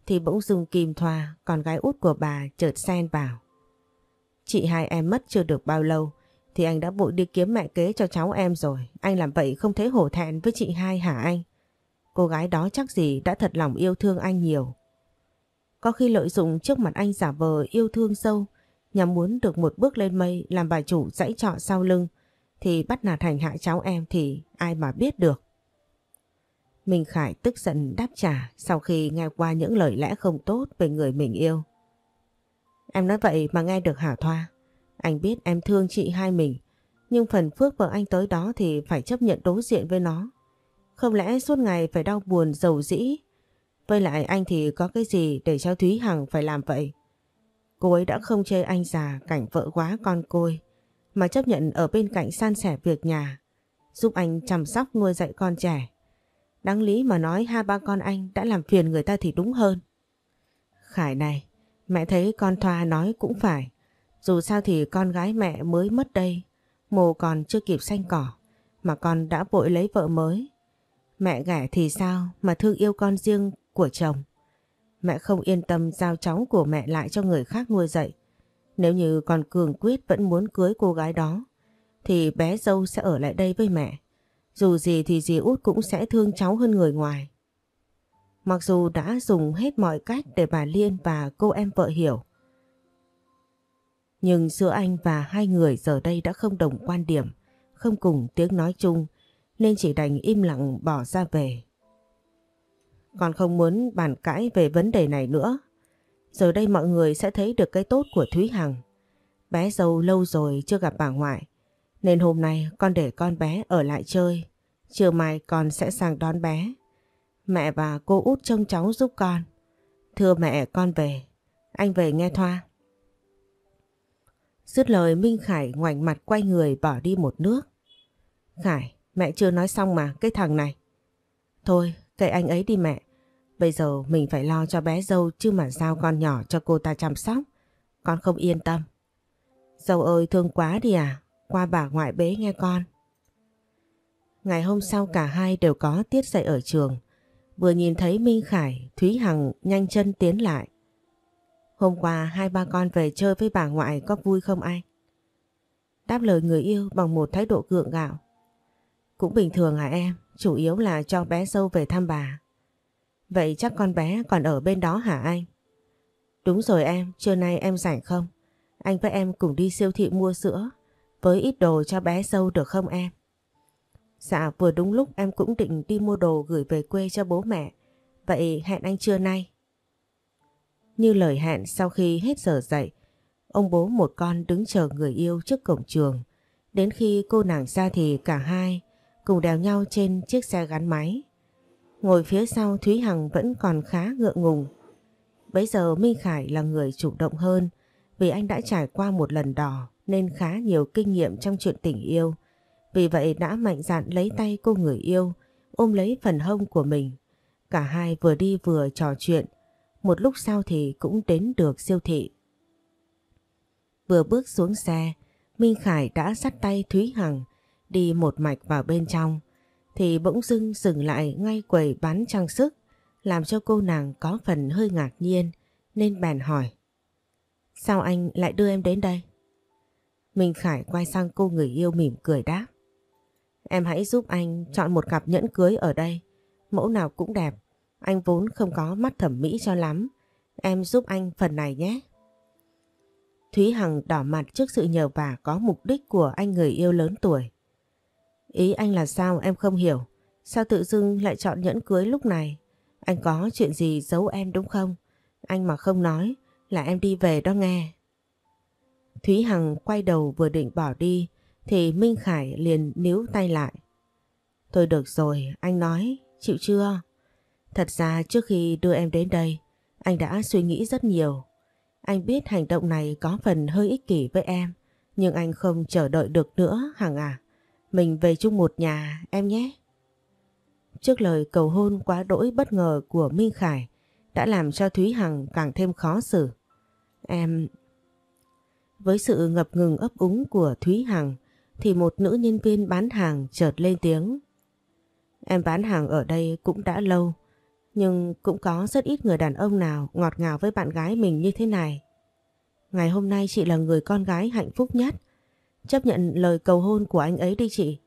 Thì bỗng dùng kìm thoa, con gái út của bà chợt xen vào. Chị hai em mất chưa được bao lâu, thì anh đã vội đi kiếm mẹ kế cho cháu em rồi. Anh làm vậy không thấy hổ thẹn với chị hai hả anh? Cô gái đó chắc gì đã thật lòng yêu thương anh nhiều. Có khi lợi dụng trước mặt anh giả vờ yêu thương sâu, nhằm muốn được một bước lên mây làm bà chủ dãy trọ sau lưng, thì bắt nạt hành hạ cháu em thì ai mà biết được. Minh Khải tức giận đáp trả sau khi nghe qua những lời lẽ không tốt về người mình yêu. Em nói vậy mà nghe được hả Thoa? Anh biết em thương chị hai mình, nhưng phần phước vợ anh tới đó thì phải chấp nhận đối diện với nó. Không lẽ suốt ngày phải đau buồn, dầu dĩ, với lại anh thì có cái gì để cho Thúy Hằng phải làm vậy? Cô ấy đã không chê anh già cảnh vợ quá con côi mà chấp nhận ở bên cạnh san sẻ việc nhà giúp anh chăm sóc nuôi dạy con trẻ. Đáng lý mà nói hai ba con anh đã làm phiền người ta thì đúng hơn. Khải này, mẹ thấy con Thoa nói cũng phải. Dù sao thì con gái mẹ mới mất đây, mồ còn chưa kịp xanh cỏ, mà con đã vội lấy vợ mới. Mẹ ghẻ thì sao mà thương yêu con riêng của chồng. Mẹ không yên tâm giao cháu của mẹ lại cho người khác nuôi dạy. Nếu như còn cường quyết vẫn muốn cưới cô gái đó, thì bé dâu sẽ ở lại đây với mẹ. Dù gì thì dì út cũng sẽ thương cháu hơn người ngoài. Mặc dù đã dùng hết mọi cách để bà Liên và cô em vợ hiểu. Nhưng giữa anh và hai người giờ đây đã không đồng quan điểm, không cùng tiếng nói chung, nên chỉ đành im lặng bỏ ra về con không muốn bàn cãi về vấn đề này nữa. Rồi đây mọi người sẽ thấy được cái tốt của Thúy Hằng. Bé giàu lâu rồi chưa gặp bà ngoại. Nên hôm nay con để con bé ở lại chơi. Chiều mai con sẽ sang đón bé. Mẹ và cô út trông cháu giúp con. Thưa mẹ con về. Anh về nghe Thoa. Dứt lời Minh Khải ngoảnh mặt quay người bỏ đi một nước. Khải, mẹ chưa nói xong mà, cái thằng này. Thôi, kệ anh ấy đi mẹ. Bây giờ mình phải lo cho bé dâu chứ mà sao con nhỏ cho cô ta chăm sóc. Con không yên tâm. Dâu ơi thương quá đi à, qua bà ngoại bế nghe con. Ngày hôm sau cả hai đều có tiết dạy ở trường. Vừa nhìn thấy Minh Khải, Thúy Hằng nhanh chân tiến lại. Hôm qua hai ba con về chơi với bà ngoại có vui không anh? Đáp lời người yêu bằng một thái độ gượng gạo. Cũng bình thường hả à em, chủ yếu là cho bé dâu về thăm bà. Vậy chắc con bé còn ở bên đó hả anh? Đúng rồi em, trưa nay em rảnh không? Anh với em cùng đi siêu thị mua sữa với ít đồ cho bé sâu được không em? Dạ vừa đúng lúc em cũng định đi mua đồ gửi về quê cho bố mẹ. Vậy hẹn anh trưa nay. Như lời hẹn sau khi hết giờ dậy, ông bố một con đứng chờ người yêu trước cổng trường. Đến khi cô nàng ra thì cả hai cùng đèo nhau trên chiếc xe gắn máy. Ngồi phía sau Thúy Hằng vẫn còn khá ngượng ngùng. Bây giờ Minh Khải là người chủ động hơn vì anh đã trải qua một lần đỏ nên khá nhiều kinh nghiệm trong chuyện tình yêu. Vì vậy đã mạnh dạn lấy tay cô người yêu, ôm lấy phần hông của mình. Cả hai vừa đi vừa trò chuyện, một lúc sau thì cũng đến được siêu thị. Vừa bước xuống xe, Minh Khải đã dắt tay Thúy Hằng đi một mạch vào bên trong thì bỗng dưng dừng lại ngay quầy bán trang sức làm cho cô nàng có phần hơi ngạc nhiên nên bèn hỏi Sao anh lại đưa em đến đây? Minh Khải quay sang cô người yêu mỉm cười đáp Em hãy giúp anh chọn một cặp nhẫn cưới ở đây mẫu nào cũng đẹp anh vốn không có mắt thẩm mỹ cho lắm em giúp anh phần này nhé. Thúy Hằng đỏ mặt trước sự nhờ vả có mục đích của anh người yêu lớn tuổi. Ý anh là sao em không hiểu. Sao tự dưng lại chọn nhẫn cưới lúc này? Anh có chuyện gì giấu em đúng không? Anh mà không nói là em đi về đó nghe. Thúy Hằng quay đầu vừa định bỏ đi thì Minh Khải liền níu tay lại. Thôi được rồi, anh nói, chịu chưa? Thật ra trước khi đưa em đến đây, anh đã suy nghĩ rất nhiều. Anh biết hành động này có phần hơi ích kỷ với em, nhưng anh không chờ đợi được nữa Hằng à. Mình về chung một nhà em nhé. Trước lời cầu hôn quá đỗi bất ngờ của Minh Khải đã làm cho Thúy Hằng càng thêm khó xử. Em... Với sự ngập ngừng ấp úng của Thúy Hằng thì một nữ nhân viên bán hàng chợt lên tiếng. Em bán hàng ở đây cũng đã lâu nhưng cũng có rất ít người đàn ông nào ngọt ngào với bạn gái mình như thế này. Ngày hôm nay chị là người con gái hạnh phúc nhất chấp nhận lời cầu hôn của anh ấy đi chị.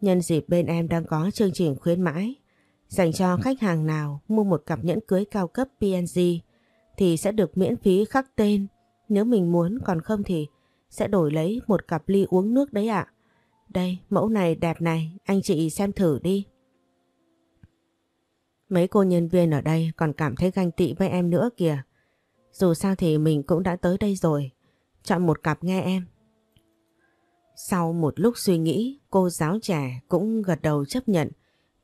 Nhân dịp bên em đang có chương trình khuyến mãi dành cho khách hàng nào mua một cặp nhẫn cưới cao cấp PNG thì sẽ được miễn phí khắc tên nếu mình muốn còn không thì sẽ đổi lấy một cặp ly uống nước đấy ạ. Đây, mẫu này đẹp này, anh chị xem thử đi. Mấy cô nhân viên ở đây còn cảm thấy ganh tị với em nữa kìa. Dù sao thì mình cũng đã tới đây rồi. Chọn một cặp nghe em, sau một lúc suy nghĩ, cô giáo trẻ cũng gật đầu chấp nhận,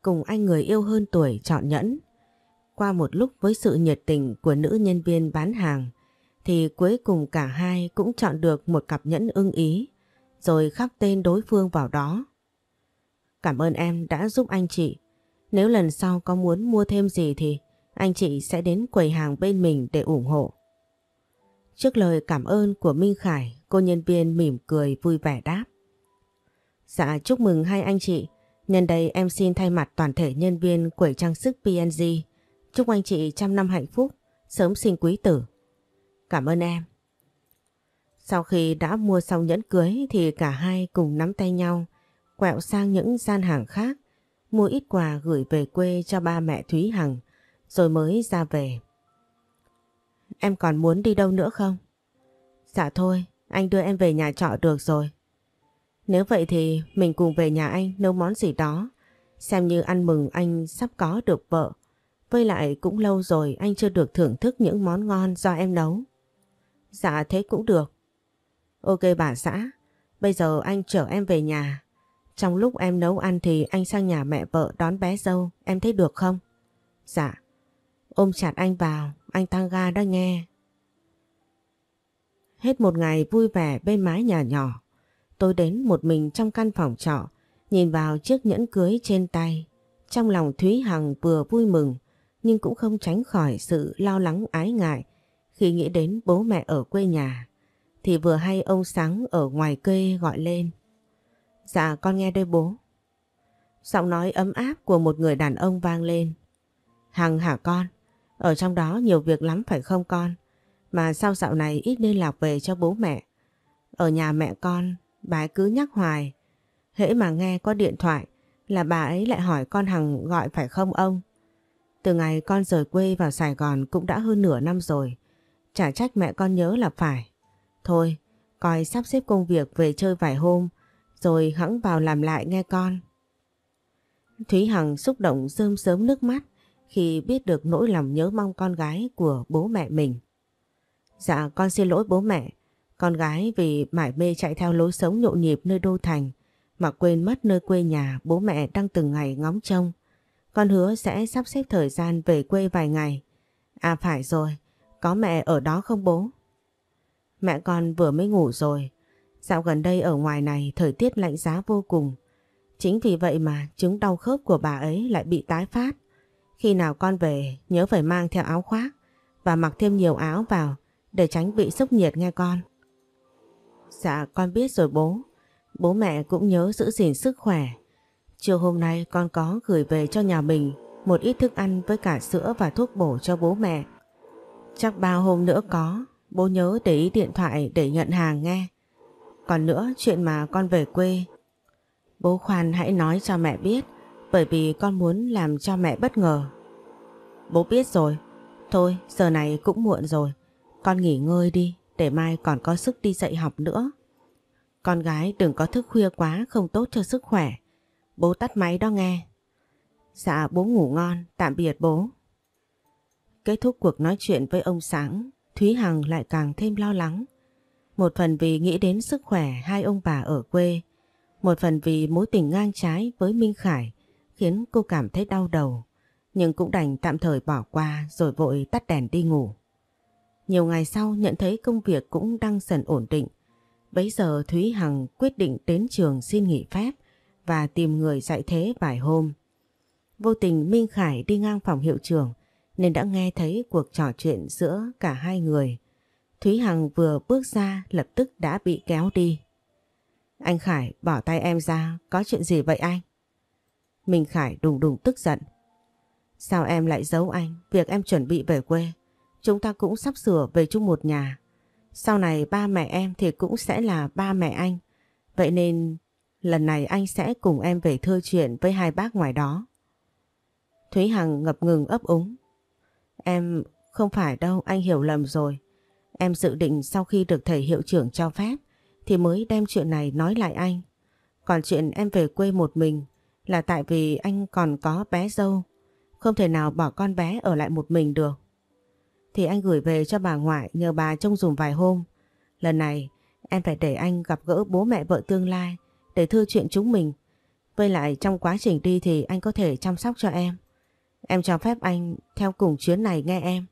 cùng anh người yêu hơn tuổi chọn nhẫn. Qua một lúc với sự nhiệt tình của nữ nhân viên bán hàng, thì cuối cùng cả hai cũng chọn được một cặp nhẫn ưng ý, rồi khắc tên đối phương vào đó. Cảm ơn em đã giúp anh chị. Nếu lần sau có muốn mua thêm gì thì anh chị sẽ đến quầy hàng bên mình để ủng hộ. Trước lời cảm ơn của Minh Khải, cô nhân viên mỉm cười vui vẻ đáp. Dạ chúc mừng hai anh chị. Nhân đây em xin thay mặt toàn thể nhân viên quầy trang sức PNG. Chúc anh chị trăm năm hạnh phúc, sớm sinh quý tử. Cảm ơn em. Sau khi đã mua xong nhẫn cưới thì cả hai cùng nắm tay nhau, quẹo sang những gian hàng khác, mua ít quà gửi về quê cho ba mẹ Thúy Hằng, rồi mới ra về. Em còn muốn đi đâu nữa không? Dạ thôi, anh đưa em về nhà trọ được rồi. Nếu vậy thì mình cùng về nhà anh nấu món gì đó. Xem như ăn mừng anh sắp có được vợ. Với lại cũng lâu rồi anh chưa được thưởng thức những món ngon do em nấu. Dạ thế cũng được. Ok bà xã, bây giờ anh chở em về nhà. Trong lúc em nấu ăn thì anh sang nhà mẹ vợ đón bé dâu, em thấy được không? Dạ. Ôm chặt anh vào, anh tăng ga đó nghe. Hết một ngày vui vẻ bên mái nhà nhỏ, tôi đến một mình trong căn phòng trọ, nhìn vào chiếc nhẫn cưới trên tay. Trong lòng Thúy Hằng vừa vui mừng, nhưng cũng không tránh khỏi sự lo lắng ái ngại khi nghĩ đến bố mẹ ở quê nhà. Thì vừa hay ông Sáng ở ngoài quê gọi lên. Dạ con nghe đây bố. Giọng nói ấm áp của một người đàn ông vang lên. Hằng hả con? Ở trong đó nhiều việc lắm phải không con? Mà sao dạo này ít liên lạc về cho bố mẹ? Ở nhà mẹ con, bà ấy cứ nhắc hoài. Hễ mà nghe có điện thoại là bà ấy lại hỏi con Hằng gọi phải không ông? Từ ngày con rời quê vào Sài Gòn cũng đã hơn nửa năm rồi. Chả trách mẹ con nhớ là phải. Thôi, coi sắp xếp công việc về chơi vài hôm, rồi hẵng vào làm lại nghe con. Thúy Hằng xúc động rơm sớm nước mắt khi biết được nỗi lòng nhớ mong con gái của bố mẹ mình. Dạ con xin lỗi bố mẹ, con gái vì mải mê chạy theo lối sống nhộn nhịp nơi đô thành mà quên mất nơi quê nhà bố mẹ đang từng ngày ngóng trông. Con hứa sẽ sắp xếp thời gian về quê vài ngày. À phải rồi, có mẹ ở đó không bố? Mẹ con vừa mới ngủ rồi. Dạo gần đây ở ngoài này thời tiết lạnh giá vô cùng. Chính vì vậy mà chứng đau khớp của bà ấy lại bị tái phát. Khi nào con về nhớ phải mang theo áo khoác và mặc thêm nhiều áo vào để tránh bị sốc nhiệt nghe con. Dạ con biết rồi bố. Bố mẹ cũng nhớ giữ gìn sức khỏe. Chiều hôm nay con có gửi về cho nhà mình một ít thức ăn với cả sữa và thuốc bổ cho bố mẹ. Chắc bao hôm nữa có, bố nhớ để ý điện thoại để nhận hàng nghe. Còn nữa chuyện mà con về quê. Bố khoan hãy nói cho mẹ biết bởi vì con muốn làm cho mẹ bất ngờ. Bố biết rồi, thôi giờ này cũng muộn rồi, con nghỉ ngơi đi để mai còn có sức đi dạy học nữa. Con gái đừng có thức khuya quá không tốt cho sức khỏe. Bố tắt máy đó nghe. Dạ bố ngủ ngon, tạm biệt bố. Kết thúc cuộc nói chuyện với ông Sáng, Thúy Hằng lại càng thêm lo lắng. Một phần vì nghĩ đến sức khỏe hai ông bà ở quê, một phần vì mối tình ngang trái với Minh Khải khiến cô cảm thấy đau đầu, nhưng cũng đành tạm thời bỏ qua rồi vội tắt đèn đi ngủ. Nhiều ngày sau nhận thấy công việc cũng đang dần ổn định. Bấy giờ Thúy Hằng quyết định đến trường xin nghỉ phép và tìm người dạy thế vài hôm. Vô tình Minh Khải đi ngang phòng hiệu trưởng nên đã nghe thấy cuộc trò chuyện giữa cả hai người. Thúy Hằng vừa bước ra lập tức đã bị kéo đi. Anh Khải bỏ tay em ra, có chuyện gì vậy anh? Minh Khải đùng đùng tức giận. Sao em lại giấu anh? Việc em chuẩn bị về quê, chúng ta cũng sắp sửa về chung một nhà. Sau này ba mẹ em thì cũng sẽ là ba mẹ anh. Vậy nên lần này anh sẽ cùng em về thưa chuyện với hai bác ngoài đó. Thúy Hằng ngập ngừng ấp úng. Em không phải đâu, anh hiểu lầm rồi. Em dự định sau khi được thầy hiệu trưởng cho phép thì mới đem chuyện này nói lại anh. Còn chuyện em về quê một mình là tại vì anh còn có bé dâu, không thể nào bỏ con bé ở lại một mình được. Thì anh gửi về cho bà ngoại nhờ bà trông dùng vài hôm. Lần này em phải để anh gặp gỡ bố mẹ vợ tương lai để thưa chuyện chúng mình. Với lại trong quá trình đi thì anh có thể chăm sóc cho em. Em cho phép anh theo cùng chuyến này nghe em.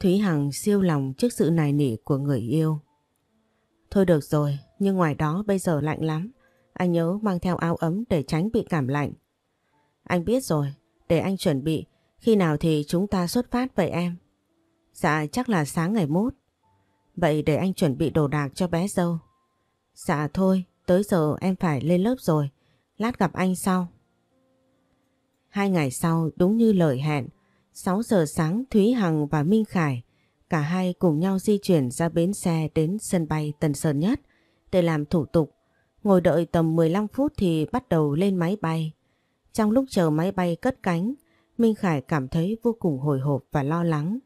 Thúy Hằng siêu lòng trước sự nài nỉ của người yêu. Thôi được rồi, nhưng ngoài đó bây giờ lạnh lắm. Anh nhớ mang theo áo ấm để tránh bị cảm lạnh. Anh biết rồi, để anh chuẩn bị, khi nào thì chúng ta xuất phát vậy em? Dạ chắc là sáng ngày mốt. Vậy để anh chuẩn bị đồ đạc cho bé dâu. Dạ thôi, tới giờ em phải lên lớp rồi, lát gặp anh sau. Hai ngày sau đúng như lời hẹn, 6 giờ sáng Thúy Hằng và Minh Khải cả hai cùng nhau di chuyển ra bến xe đến sân bay Tân Sơn Nhất để làm thủ tục Ngồi đợi tầm 15 phút thì bắt đầu lên máy bay. Trong lúc chờ máy bay cất cánh, Minh Khải cảm thấy vô cùng hồi hộp và lo lắng.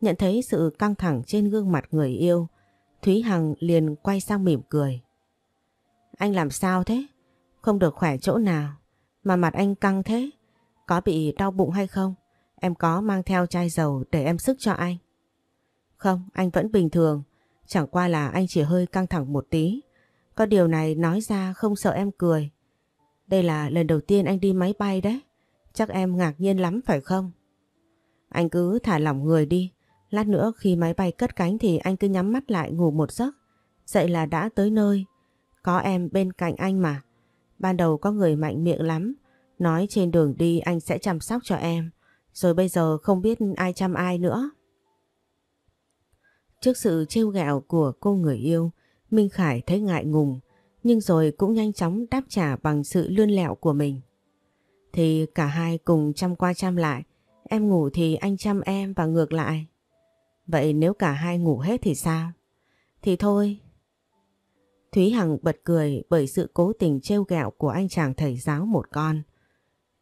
Nhận thấy sự căng thẳng trên gương mặt người yêu, Thúy Hằng liền quay sang mỉm cười. Anh làm sao thế? Không được khỏe chỗ nào, mà mặt anh căng thế. Có bị đau bụng hay không? Em có mang theo chai dầu để em sức cho anh. Không, anh vẫn bình thường. Chẳng qua là anh chỉ hơi căng thẳng một tí. Có điều này nói ra không sợ em cười. Đây là lần đầu tiên anh đi máy bay đấy. Chắc em ngạc nhiên lắm phải không? Anh cứ thả lỏng người đi. Lát nữa khi máy bay cất cánh thì anh cứ nhắm mắt lại ngủ một giấc. Dậy là đã tới nơi. Có em bên cạnh anh mà. Ban đầu có người mạnh miệng lắm. Nói trên đường đi anh sẽ chăm sóc cho em. Rồi bây giờ không biết ai chăm ai nữa. Trước sự trêu ghẹo của cô người yêu, Minh Khải thấy ngại ngùng, nhưng rồi cũng nhanh chóng đáp trả bằng sự lươn lẹo của mình. Thì cả hai cùng chăm qua chăm lại, em ngủ thì anh chăm em và ngược lại. Vậy nếu cả hai ngủ hết thì sao? Thì thôi. Thúy Hằng bật cười bởi sự cố tình trêu ghẹo của anh chàng thầy giáo một con.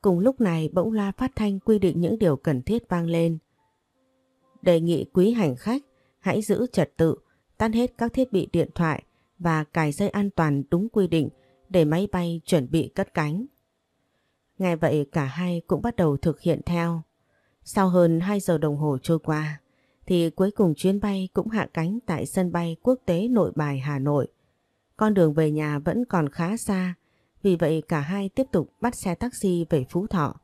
Cùng lúc này bỗng loa phát thanh quy định những điều cần thiết vang lên. Đề nghị quý hành khách hãy giữ trật tự tắt hết các thiết bị điện thoại và cài dây an toàn đúng quy định để máy bay chuẩn bị cất cánh. ngay vậy cả hai cũng bắt đầu thực hiện theo. Sau hơn 2 giờ đồng hồ trôi qua, thì cuối cùng chuyến bay cũng hạ cánh tại sân bay quốc tế nội bài Hà Nội. Con đường về nhà vẫn còn khá xa, vì vậy cả hai tiếp tục bắt xe taxi về Phú Thọ.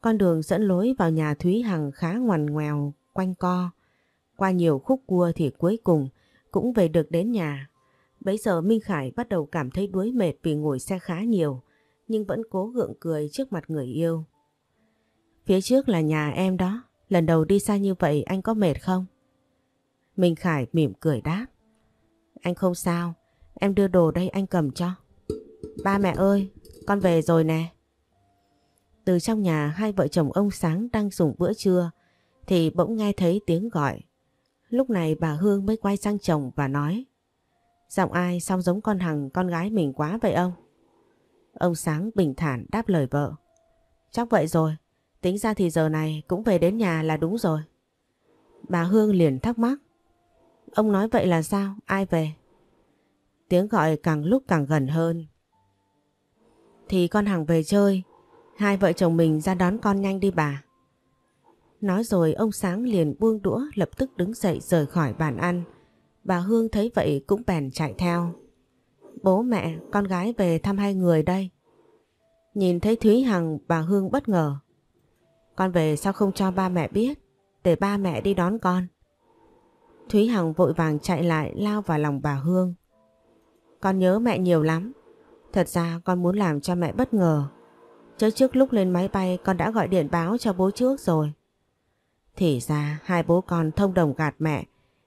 Con đường dẫn lối vào nhà Thúy Hằng khá ngoằn ngoèo, quanh co. Qua nhiều khúc cua thì cuối cùng cũng về được đến nhà. Bấy giờ Minh Khải bắt đầu cảm thấy đuối mệt vì ngồi xe khá nhiều, nhưng vẫn cố gượng cười trước mặt người yêu. Phía trước là nhà em đó, lần đầu đi xa như vậy anh có mệt không? Minh Khải mỉm cười đáp. Anh không sao, em đưa đồ đây anh cầm cho. Ba mẹ ơi, con về rồi nè. Từ trong nhà hai vợ chồng ông Sáng đang dùng bữa trưa thì bỗng nghe thấy tiếng gọi. Lúc này bà Hương mới quay sang chồng và nói Giọng ai sao giống con Hằng con gái mình quá vậy ông? Ông Sáng bình thản đáp lời vợ Chắc vậy rồi, tính ra thì giờ này cũng về đến nhà là đúng rồi Bà Hương liền thắc mắc Ông nói vậy là sao? Ai về? Tiếng gọi càng lúc càng gần hơn Thì con Hằng về chơi Hai vợ chồng mình ra đón con nhanh đi bà Nói rồi ông Sáng liền buông đũa lập tức đứng dậy rời khỏi bàn ăn. Bà Hương thấy vậy cũng bèn chạy theo. Bố mẹ, con gái về thăm hai người đây. Nhìn thấy Thúy Hằng, bà Hương bất ngờ. Con về sao không cho ba mẹ biết, để ba mẹ đi đón con. Thúy Hằng vội vàng chạy lại lao vào lòng bà Hương. Con nhớ mẹ nhiều lắm. Thật ra con muốn làm cho mẹ bất ngờ. Chứ trước lúc lên máy bay con đã gọi điện báo cho bố trước rồi. Thì ra hai bố con thông đồng gạt mẹ.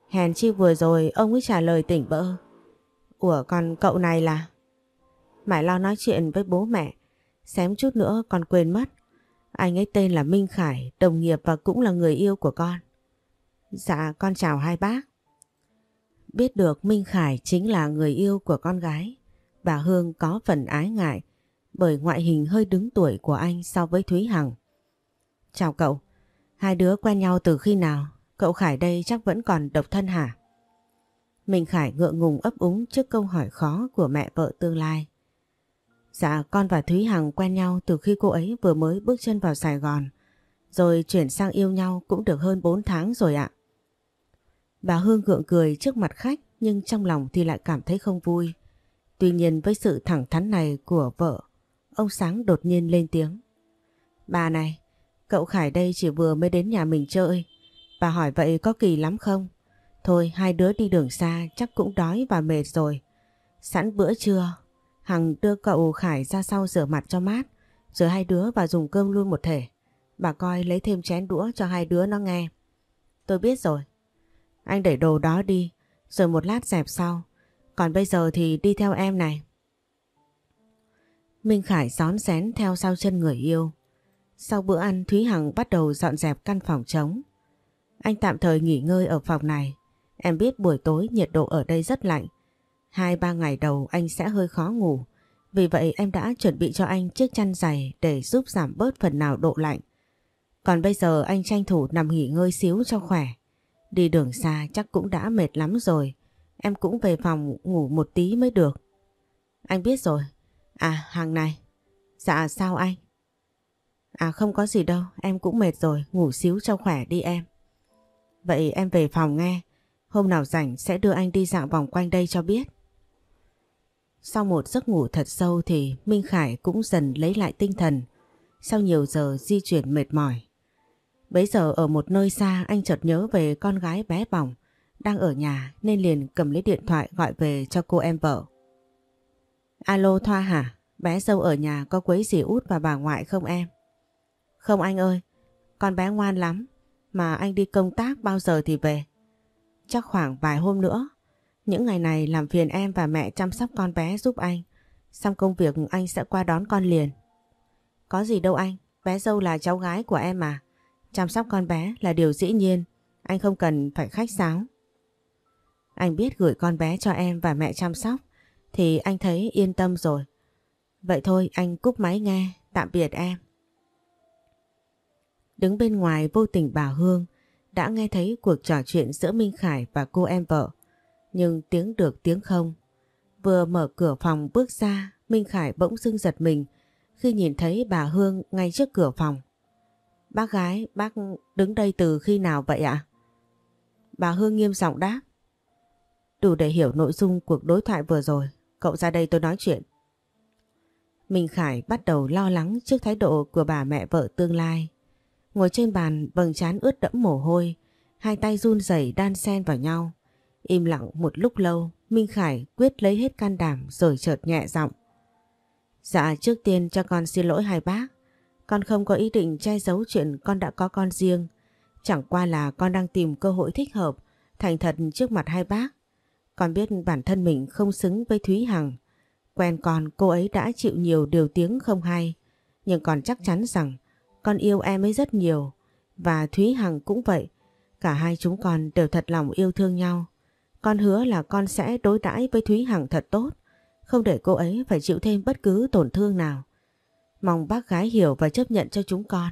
Hèn chi vừa rồi ông ấy trả lời tỉnh bỡ. Của con cậu này là... Mãi lo nói chuyện với bố mẹ. Xém chút nữa con quên mất. Anh ấy tên là Minh Khải, đồng nghiệp và cũng là người yêu của con. Dạ con chào hai bác. Biết được Minh Khải chính là người yêu của con gái. Bà Hương có phần ái ngại bởi ngoại hình hơi đứng tuổi của anh so với Thúy Hằng. Chào cậu. Hai đứa quen nhau từ khi nào? Cậu Khải đây chắc vẫn còn độc thân hả? Mình Khải ngượng ngùng ấp úng trước câu hỏi khó của mẹ vợ tương lai. Dạ con và Thúy Hằng quen nhau từ khi cô ấy vừa mới bước chân vào Sài Gòn. Rồi chuyển sang yêu nhau cũng được hơn 4 tháng rồi ạ. Bà Hương gượng cười trước mặt khách nhưng trong lòng thì lại cảm thấy không vui. Tuy nhiên với sự thẳng thắn này của vợ, ông Sáng đột nhiên lên tiếng. Bà này, Cậu Khải đây chỉ vừa mới đến nhà mình chơi. Bà hỏi vậy có kỳ lắm không? Thôi hai đứa đi đường xa chắc cũng đói và mệt rồi. Sẵn bữa trưa, Hằng đưa cậu Khải ra sau rửa mặt cho mát, rồi hai đứa vào dùng cơm luôn một thể. Bà coi lấy thêm chén đũa cho hai đứa nó nghe. Tôi biết rồi. Anh để đồ đó đi, rồi một lát dẹp sau. Còn bây giờ thì đi theo em này. Minh Khải xón xén theo sau chân người yêu. Sau bữa ăn Thúy Hằng bắt đầu dọn dẹp căn phòng trống. Anh tạm thời nghỉ ngơi ở phòng này. Em biết buổi tối nhiệt độ ở đây rất lạnh. Hai ba ngày đầu anh sẽ hơi khó ngủ. Vì vậy em đã chuẩn bị cho anh chiếc chăn dày để giúp giảm bớt phần nào độ lạnh. Còn bây giờ anh tranh thủ nằm nghỉ ngơi xíu cho khỏe. Đi đường xa chắc cũng đã mệt lắm rồi. Em cũng về phòng ngủ một tí mới được. Anh biết rồi. À hàng này. Dạ sao anh? À không có gì đâu, em cũng mệt rồi, ngủ xíu cho khỏe đi em. Vậy em về phòng nghe, hôm nào rảnh sẽ đưa anh đi dạo vòng quanh đây cho biết. Sau một giấc ngủ thật sâu thì Minh Khải cũng dần lấy lại tinh thần sau nhiều giờ di chuyển mệt mỏi. Bấy giờ ở một nơi xa anh chợt nhớ về con gái bé bỏng đang ở nhà nên liền cầm lấy điện thoại gọi về cho cô em vợ. Alo Thoa hả? Bé dâu ở nhà có quấy gì út và bà ngoại không em? Không anh ơi, con bé ngoan lắm, mà anh đi công tác bao giờ thì về? Chắc khoảng vài hôm nữa. Những ngày này làm phiền em và mẹ chăm sóc con bé giúp anh. Xong công việc anh sẽ qua đón con liền. Có gì đâu anh, bé dâu là cháu gái của em mà. Chăm sóc con bé là điều dĩ nhiên, anh không cần phải khách sáo. Anh biết gửi con bé cho em và mẹ chăm sóc thì anh thấy yên tâm rồi. Vậy thôi anh cúp máy nghe, tạm biệt em. Đứng bên ngoài vô tình bà Hương đã nghe thấy cuộc trò chuyện giữa Minh Khải và cô em vợ. Nhưng tiếng được tiếng không. Vừa mở cửa phòng bước ra, Minh Khải bỗng dưng giật mình khi nhìn thấy bà Hương ngay trước cửa phòng. Bác gái, bác đứng đây từ khi nào vậy ạ? Bà Hương nghiêm giọng đáp. Đủ để hiểu nội dung cuộc đối thoại vừa rồi, cậu ra đây tôi nói chuyện. Minh Khải bắt đầu lo lắng trước thái độ của bà mẹ vợ tương lai. Ngồi trên bàn vầng chán ướt đẫm mồ hôi, hai tay run rẩy đan xen vào nhau. Im lặng một lúc lâu, Minh Khải quyết lấy hết can đảm rồi chợt nhẹ giọng. Dạ trước tiên cho con xin lỗi hai bác. Con không có ý định che giấu chuyện con đã có con riêng. Chẳng qua là con đang tìm cơ hội thích hợp, thành thật trước mặt hai bác. Con biết bản thân mình không xứng với Thúy Hằng. Quen con cô ấy đã chịu nhiều điều tiếng không hay. Nhưng con chắc chắn rằng con yêu em ấy rất nhiều và Thúy Hằng cũng vậy. Cả hai chúng con đều thật lòng yêu thương nhau. Con hứa là con sẽ đối đãi với Thúy Hằng thật tốt, không để cô ấy phải chịu thêm bất cứ tổn thương nào. Mong bác gái hiểu và chấp nhận cho chúng con.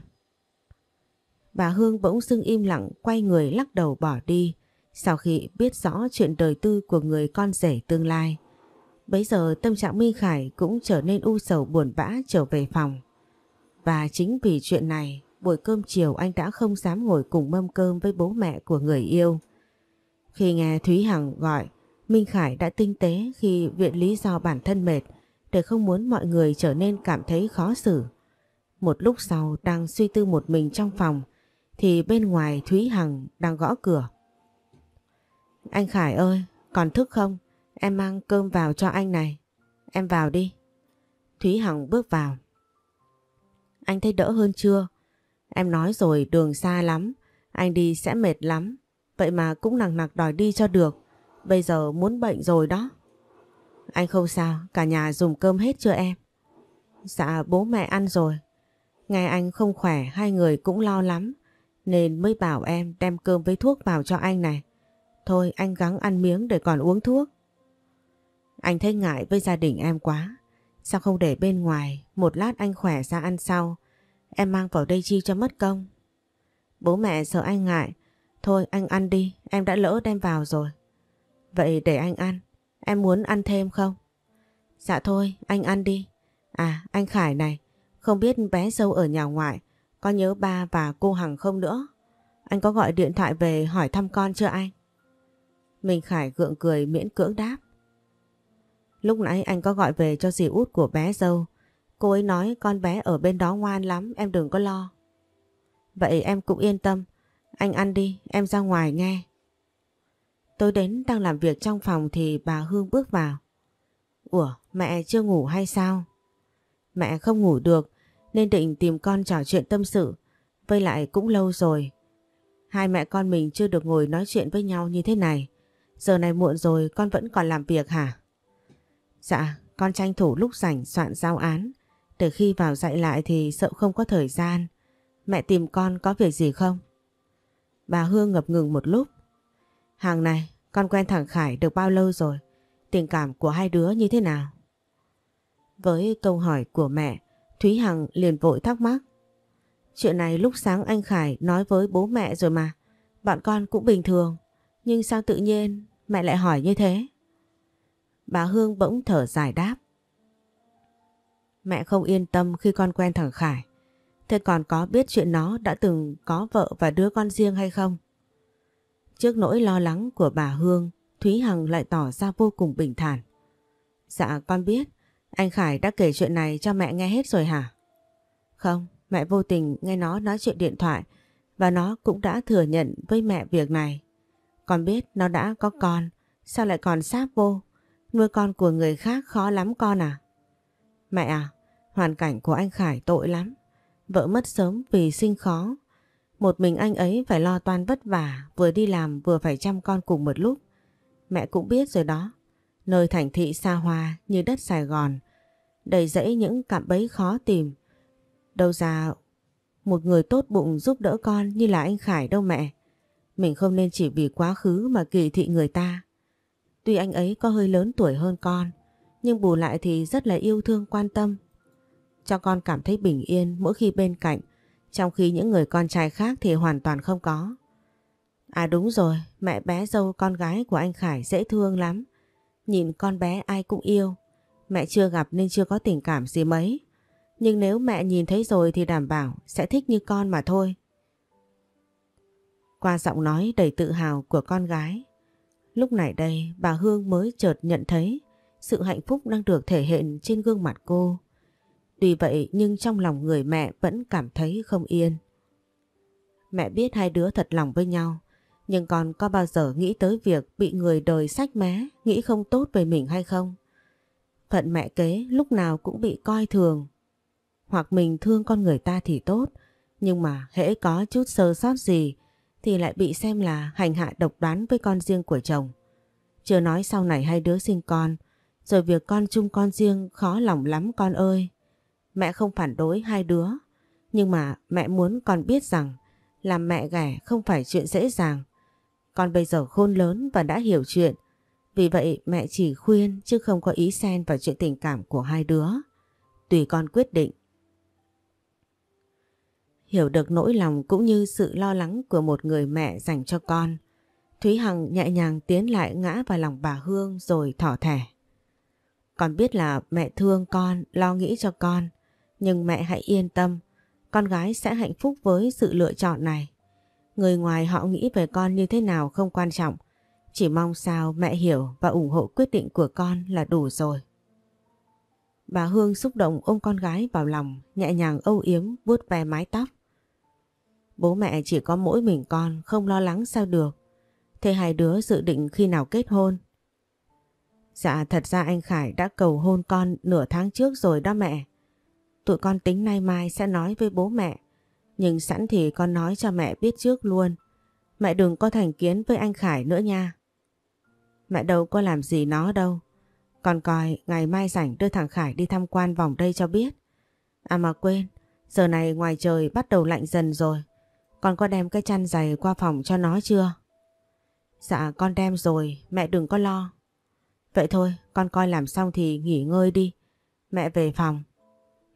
Bà Hương bỗng dưng im lặng quay người lắc đầu bỏ đi sau khi biết rõ chuyện đời tư của người con rể tương lai. Bấy giờ tâm trạng Minh Khải cũng trở nên u sầu buồn bã trở về phòng. Và chính vì chuyện này, buổi cơm chiều anh đã không dám ngồi cùng mâm cơm với bố mẹ của người yêu. Khi nghe Thúy Hằng gọi, Minh Khải đã tinh tế khi viện lý do bản thân mệt để không muốn mọi người trở nên cảm thấy khó xử. Một lúc sau đang suy tư một mình trong phòng thì bên ngoài Thúy Hằng đang gõ cửa. Anh Khải ơi, còn thức không? Em mang cơm vào cho anh này. Em vào đi. Thúy Hằng bước vào anh thấy đỡ hơn chưa? Em nói rồi đường xa lắm, anh đi sẽ mệt lắm, vậy mà cũng nặng nặc đòi đi cho được, bây giờ muốn bệnh rồi đó. Anh không sao, cả nhà dùng cơm hết chưa em? Dạ bố mẹ ăn rồi, nghe anh không khỏe hai người cũng lo lắm, nên mới bảo em đem cơm với thuốc vào cho anh này. Thôi anh gắng ăn miếng để còn uống thuốc. Anh thấy ngại với gia đình em quá, Sao không để bên ngoài, một lát anh khỏe ra ăn sau. Em mang vào đây chi cho mất công. Bố mẹ sợ anh ngại. Thôi anh ăn đi, em đã lỡ đem vào rồi. Vậy để anh ăn, em muốn ăn thêm không? Dạ thôi, anh ăn đi. À, anh Khải này, không biết bé dâu ở nhà ngoại, có nhớ ba và cô Hằng không nữa? Anh có gọi điện thoại về hỏi thăm con chưa anh? Mình Khải gượng cười miễn cưỡng đáp. Lúc nãy anh có gọi về cho dì út của bé dâu. Cô ấy nói con bé ở bên đó ngoan lắm, em đừng có lo. Vậy em cũng yên tâm. Anh ăn đi, em ra ngoài nghe. Tôi đến đang làm việc trong phòng thì bà Hương bước vào. Ủa, mẹ chưa ngủ hay sao? Mẹ không ngủ được nên định tìm con trò chuyện tâm sự. Với lại cũng lâu rồi. Hai mẹ con mình chưa được ngồi nói chuyện với nhau như thế này. Giờ này muộn rồi con vẫn còn làm việc hả? Dạ, con tranh thủ lúc rảnh soạn giao án. Từ khi vào dạy lại thì sợ không có thời gian. Mẹ tìm con có việc gì không? Bà Hương ngập ngừng một lúc. Hàng này, con quen thằng Khải được bao lâu rồi? Tình cảm của hai đứa như thế nào? Với câu hỏi của mẹ, Thúy Hằng liền vội thắc mắc. Chuyện này lúc sáng anh Khải nói với bố mẹ rồi mà. bạn con cũng bình thường. Nhưng sao tự nhiên mẹ lại hỏi như thế? Bà Hương bỗng thở dài đáp. Mẹ không yên tâm khi con quen thằng Khải. Thế còn có biết chuyện nó đã từng có vợ và đứa con riêng hay không? Trước nỗi lo lắng của bà Hương, Thúy Hằng lại tỏ ra vô cùng bình thản. Dạ con biết, anh Khải đã kể chuyện này cho mẹ nghe hết rồi hả? Không, mẹ vô tình nghe nó nói chuyện điện thoại và nó cũng đã thừa nhận với mẹ việc này. Con biết nó đã có con, sao lại còn sáp vô? Nuôi con của người khác khó lắm con à? Mẹ à, hoàn cảnh của anh Khải tội lắm. Vợ mất sớm vì sinh khó. Một mình anh ấy phải lo toan vất vả, vừa đi làm vừa phải chăm con cùng một lúc. Mẹ cũng biết rồi đó, nơi thành thị xa hoa như đất Sài Gòn, đầy rẫy những cạm bấy khó tìm. Đâu ra một người tốt bụng giúp đỡ con như là anh Khải đâu mẹ. Mình không nên chỉ vì quá khứ mà kỳ thị người ta. Tuy anh ấy có hơi lớn tuổi hơn con, nhưng bù lại thì rất là yêu thương quan tâm. Cho con cảm thấy bình yên mỗi khi bên cạnh, trong khi những người con trai khác thì hoàn toàn không có. À đúng rồi, mẹ bé dâu con gái của anh Khải dễ thương lắm. Nhìn con bé ai cũng yêu. Mẹ chưa gặp nên chưa có tình cảm gì mấy. Nhưng nếu mẹ nhìn thấy rồi thì đảm bảo sẽ thích như con mà thôi. Qua giọng nói đầy tự hào của con gái, Lúc này đây bà Hương mới chợt nhận thấy sự hạnh phúc đang được thể hiện trên gương mặt cô. Tuy vậy nhưng trong lòng người mẹ vẫn cảm thấy không yên. Mẹ biết hai đứa thật lòng với nhau, nhưng còn có bao giờ nghĩ tới việc bị người đời sách mé, nghĩ không tốt về mình hay không? Phận mẹ kế lúc nào cũng bị coi thường. Hoặc mình thương con người ta thì tốt, nhưng mà hễ có chút sơ sót gì thì lại bị xem là hành hạ độc đoán với con riêng của chồng. Chưa nói sau này hai đứa sinh con, rồi việc con chung con riêng khó lòng lắm con ơi. Mẹ không phản đối hai đứa, nhưng mà mẹ muốn con biết rằng làm mẹ ghẻ không phải chuyện dễ dàng. Con bây giờ khôn lớn và đã hiểu chuyện, vì vậy mẹ chỉ khuyên chứ không có ý xen vào chuyện tình cảm của hai đứa. Tùy con quyết định. Hiểu được nỗi lòng cũng như sự lo lắng của một người mẹ dành cho con. Thúy Hằng nhẹ nhàng tiến lại ngã vào lòng bà Hương rồi thỏ thẻ. Con biết là mẹ thương con, lo nghĩ cho con. Nhưng mẹ hãy yên tâm, con gái sẽ hạnh phúc với sự lựa chọn này. Người ngoài họ nghĩ về con như thế nào không quan trọng. Chỉ mong sao mẹ hiểu và ủng hộ quyết định của con là đủ rồi. Bà Hương xúc động ôm con gái vào lòng, nhẹ nhàng âu yếm vuốt ve mái tóc. Bố mẹ chỉ có mỗi mình con không lo lắng sao được. Thế hai đứa dự định khi nào kết hôn? Dạ thật ra anh Khải đã cầu hôn con nửa tháng trước rồi đó mẹ. Tụi con tính nay mai sẽ nói với bố mẹ. Nhưng sẵn thì con nói cho mẹ biết trước luôn. Mẹ đừng có thành kiến với anh Khải nữa nha. Mẹ đâu có làm gì nó đâu. Còn coi ngày mai rảnh đưa thằng Khải đi tham quan vòng đây cho biết. À mà quên, giờ này ngoài trời bắt đầu lạnh dần rồi. Con có đem cái chăn giày qua phòng cho nó chưa? Dạ con đem rồi, mẹ đừng có lo. Vậy thôi, con coi làm xong thì nghỉ ngơi đi. Mẹ về phòng.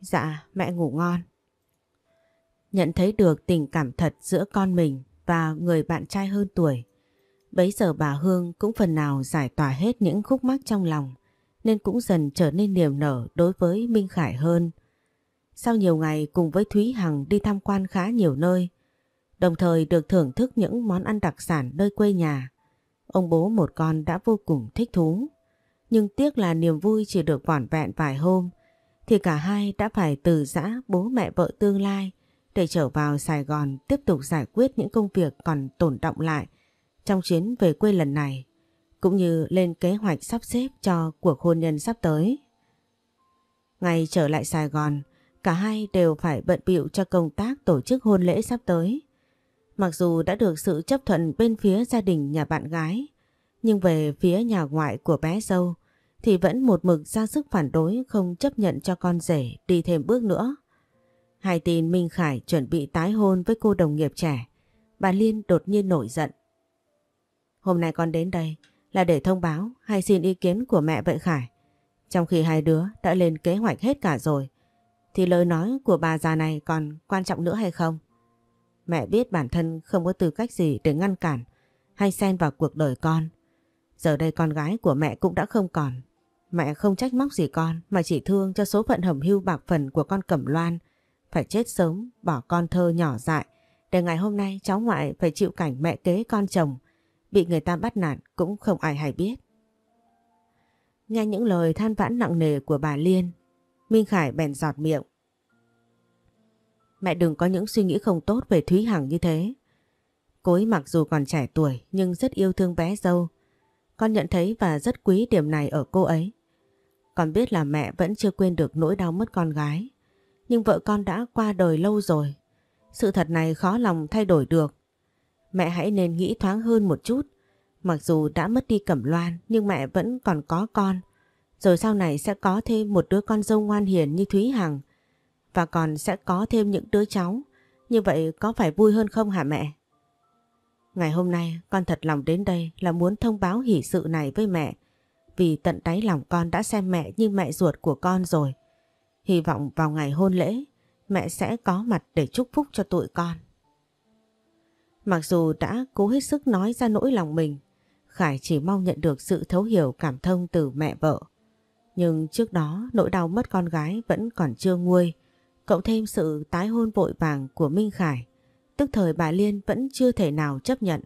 Dạ, mẹ ngủ ngon. Nhận thấy được tình cảm thật giữa con mình và người bạn trai hơn tuổi. Bấy giờ bà Hương cũng phần nào giải tỏa hết những khúc mắc trong lòng nên cũng dần trở nên niềm nở đối với Minh Khải hơn. Sau nhiều ngày cùng với Thúy Hằng đi tham quan khá nhiều nơi, đồng thời được thưởng thức những món ăn đặc sản nơi quê nhà. Ông bố một con đã vô cùng thích thú. Nhưng tiếc là niềm vui chỉ được vỏn vẹn vài hôm, thì cả hai đã phải từ giã bố mẹ vợ tương lai để trở vào Sài Gòn tiếp tục giải quyết những công việc còn tồn động lại trong chuyến về quê lần này, cũng như lên kế hoạch sắp xếp cho cuộc hôn nhân sắp tới. Ngày trở lại Sài Gòn, cả hai đều phải bận bịu cho công tác tổ chức hôn lễ sắp tới. Mặc dù đã được sự chấp thuận bên phía gia đình nhà bạn gái, nhưng về phía nhà ngoại của bé dâu thì vẫn một mực ra sức phản đối không chấp nhận cho con rể đi thêm bước nữa. Hai tin Minh Khải chuẩn bị tái hôn với cô đồng nghiệp trẻ, bà Liên đột nhiên nổi giận. Hôm nay con đến đây là để thông báo hay xin ý kiến của mẹ vậy Khải. Trong khi hai đứa đã lên kế hoạch hết cả rồi, thì lời nói của bà già này còn quan trọng nữa hay không? Mẹ biết bản thân không có tư cách gì để ngăn cản hay xen vào cuộc đời con. Giờ đây con gái của mẹ cũng đã không còn. Mẹ không trách móc gì con mà chỉ thương cho số phận hầm hưu bạc phần của con Cẩm Loan. Phải chết sớm, bỏ con thơ nhỏ dại. Để ngày hôm nay cháu ngoại phải chịu cảnh mẹ kế con chồng. Bị người ta bắt nạt cũng không ai hay biết. Nghe những lời than vãn nặng nề của bà Liên, Minh Khải bèn giọt miệng. Mẹ đừng có những suy nghĩ không tốt về Thúy Hằng như thế. Cô ấy mặc dù còn trẻ tuổi nhưng rất yêu thương bé dâu. Con nhận thấy và rất quý điểm này ở cô ấy. Con biết là mẹ vẫn chưa quên được nỗi đau mất con gái. Nhưng vợ con đã qua đời lâu rồi. Sự thật này khó lòng thay đổi được. Mẹ hãy nên nghĩ thoáng hơn một chút. Mặc dù đã mất đi Cẩm Loan nhưng mẹ vẫn còn có con. Rồi sau này sẽ có thêm một đứa con dâu ngoan hiền như Thúy Hằng và còn sẽ có thêm những đứa cháu. Như vậy có phải vui hơn không hả mẹ? Ngày hôm nay con thật lòng đến đây là muốn thông báo hỷ sự này với mẹ vì tận đáy lòng con đã xem mẹ như mẹ ruột của con rồi. Hy vọng vào ngày hôn lễ mẹ sẽ có mặt để chúc phúc cho tụi con. Mặc dù đã cố hết sức nói ra nỗi lòng mình, Khải chỉ mong nhận được sự thấu hiểu cảm thông từ mẹ vợ. Nhưng trước đó nỗi đau mất con gái vẫn còn chưa nguôi Cộng thêm sự tái hôn vội vàng của Minh Khải, tức thời bà Liên vẫn chưa thể nào chấp nhận.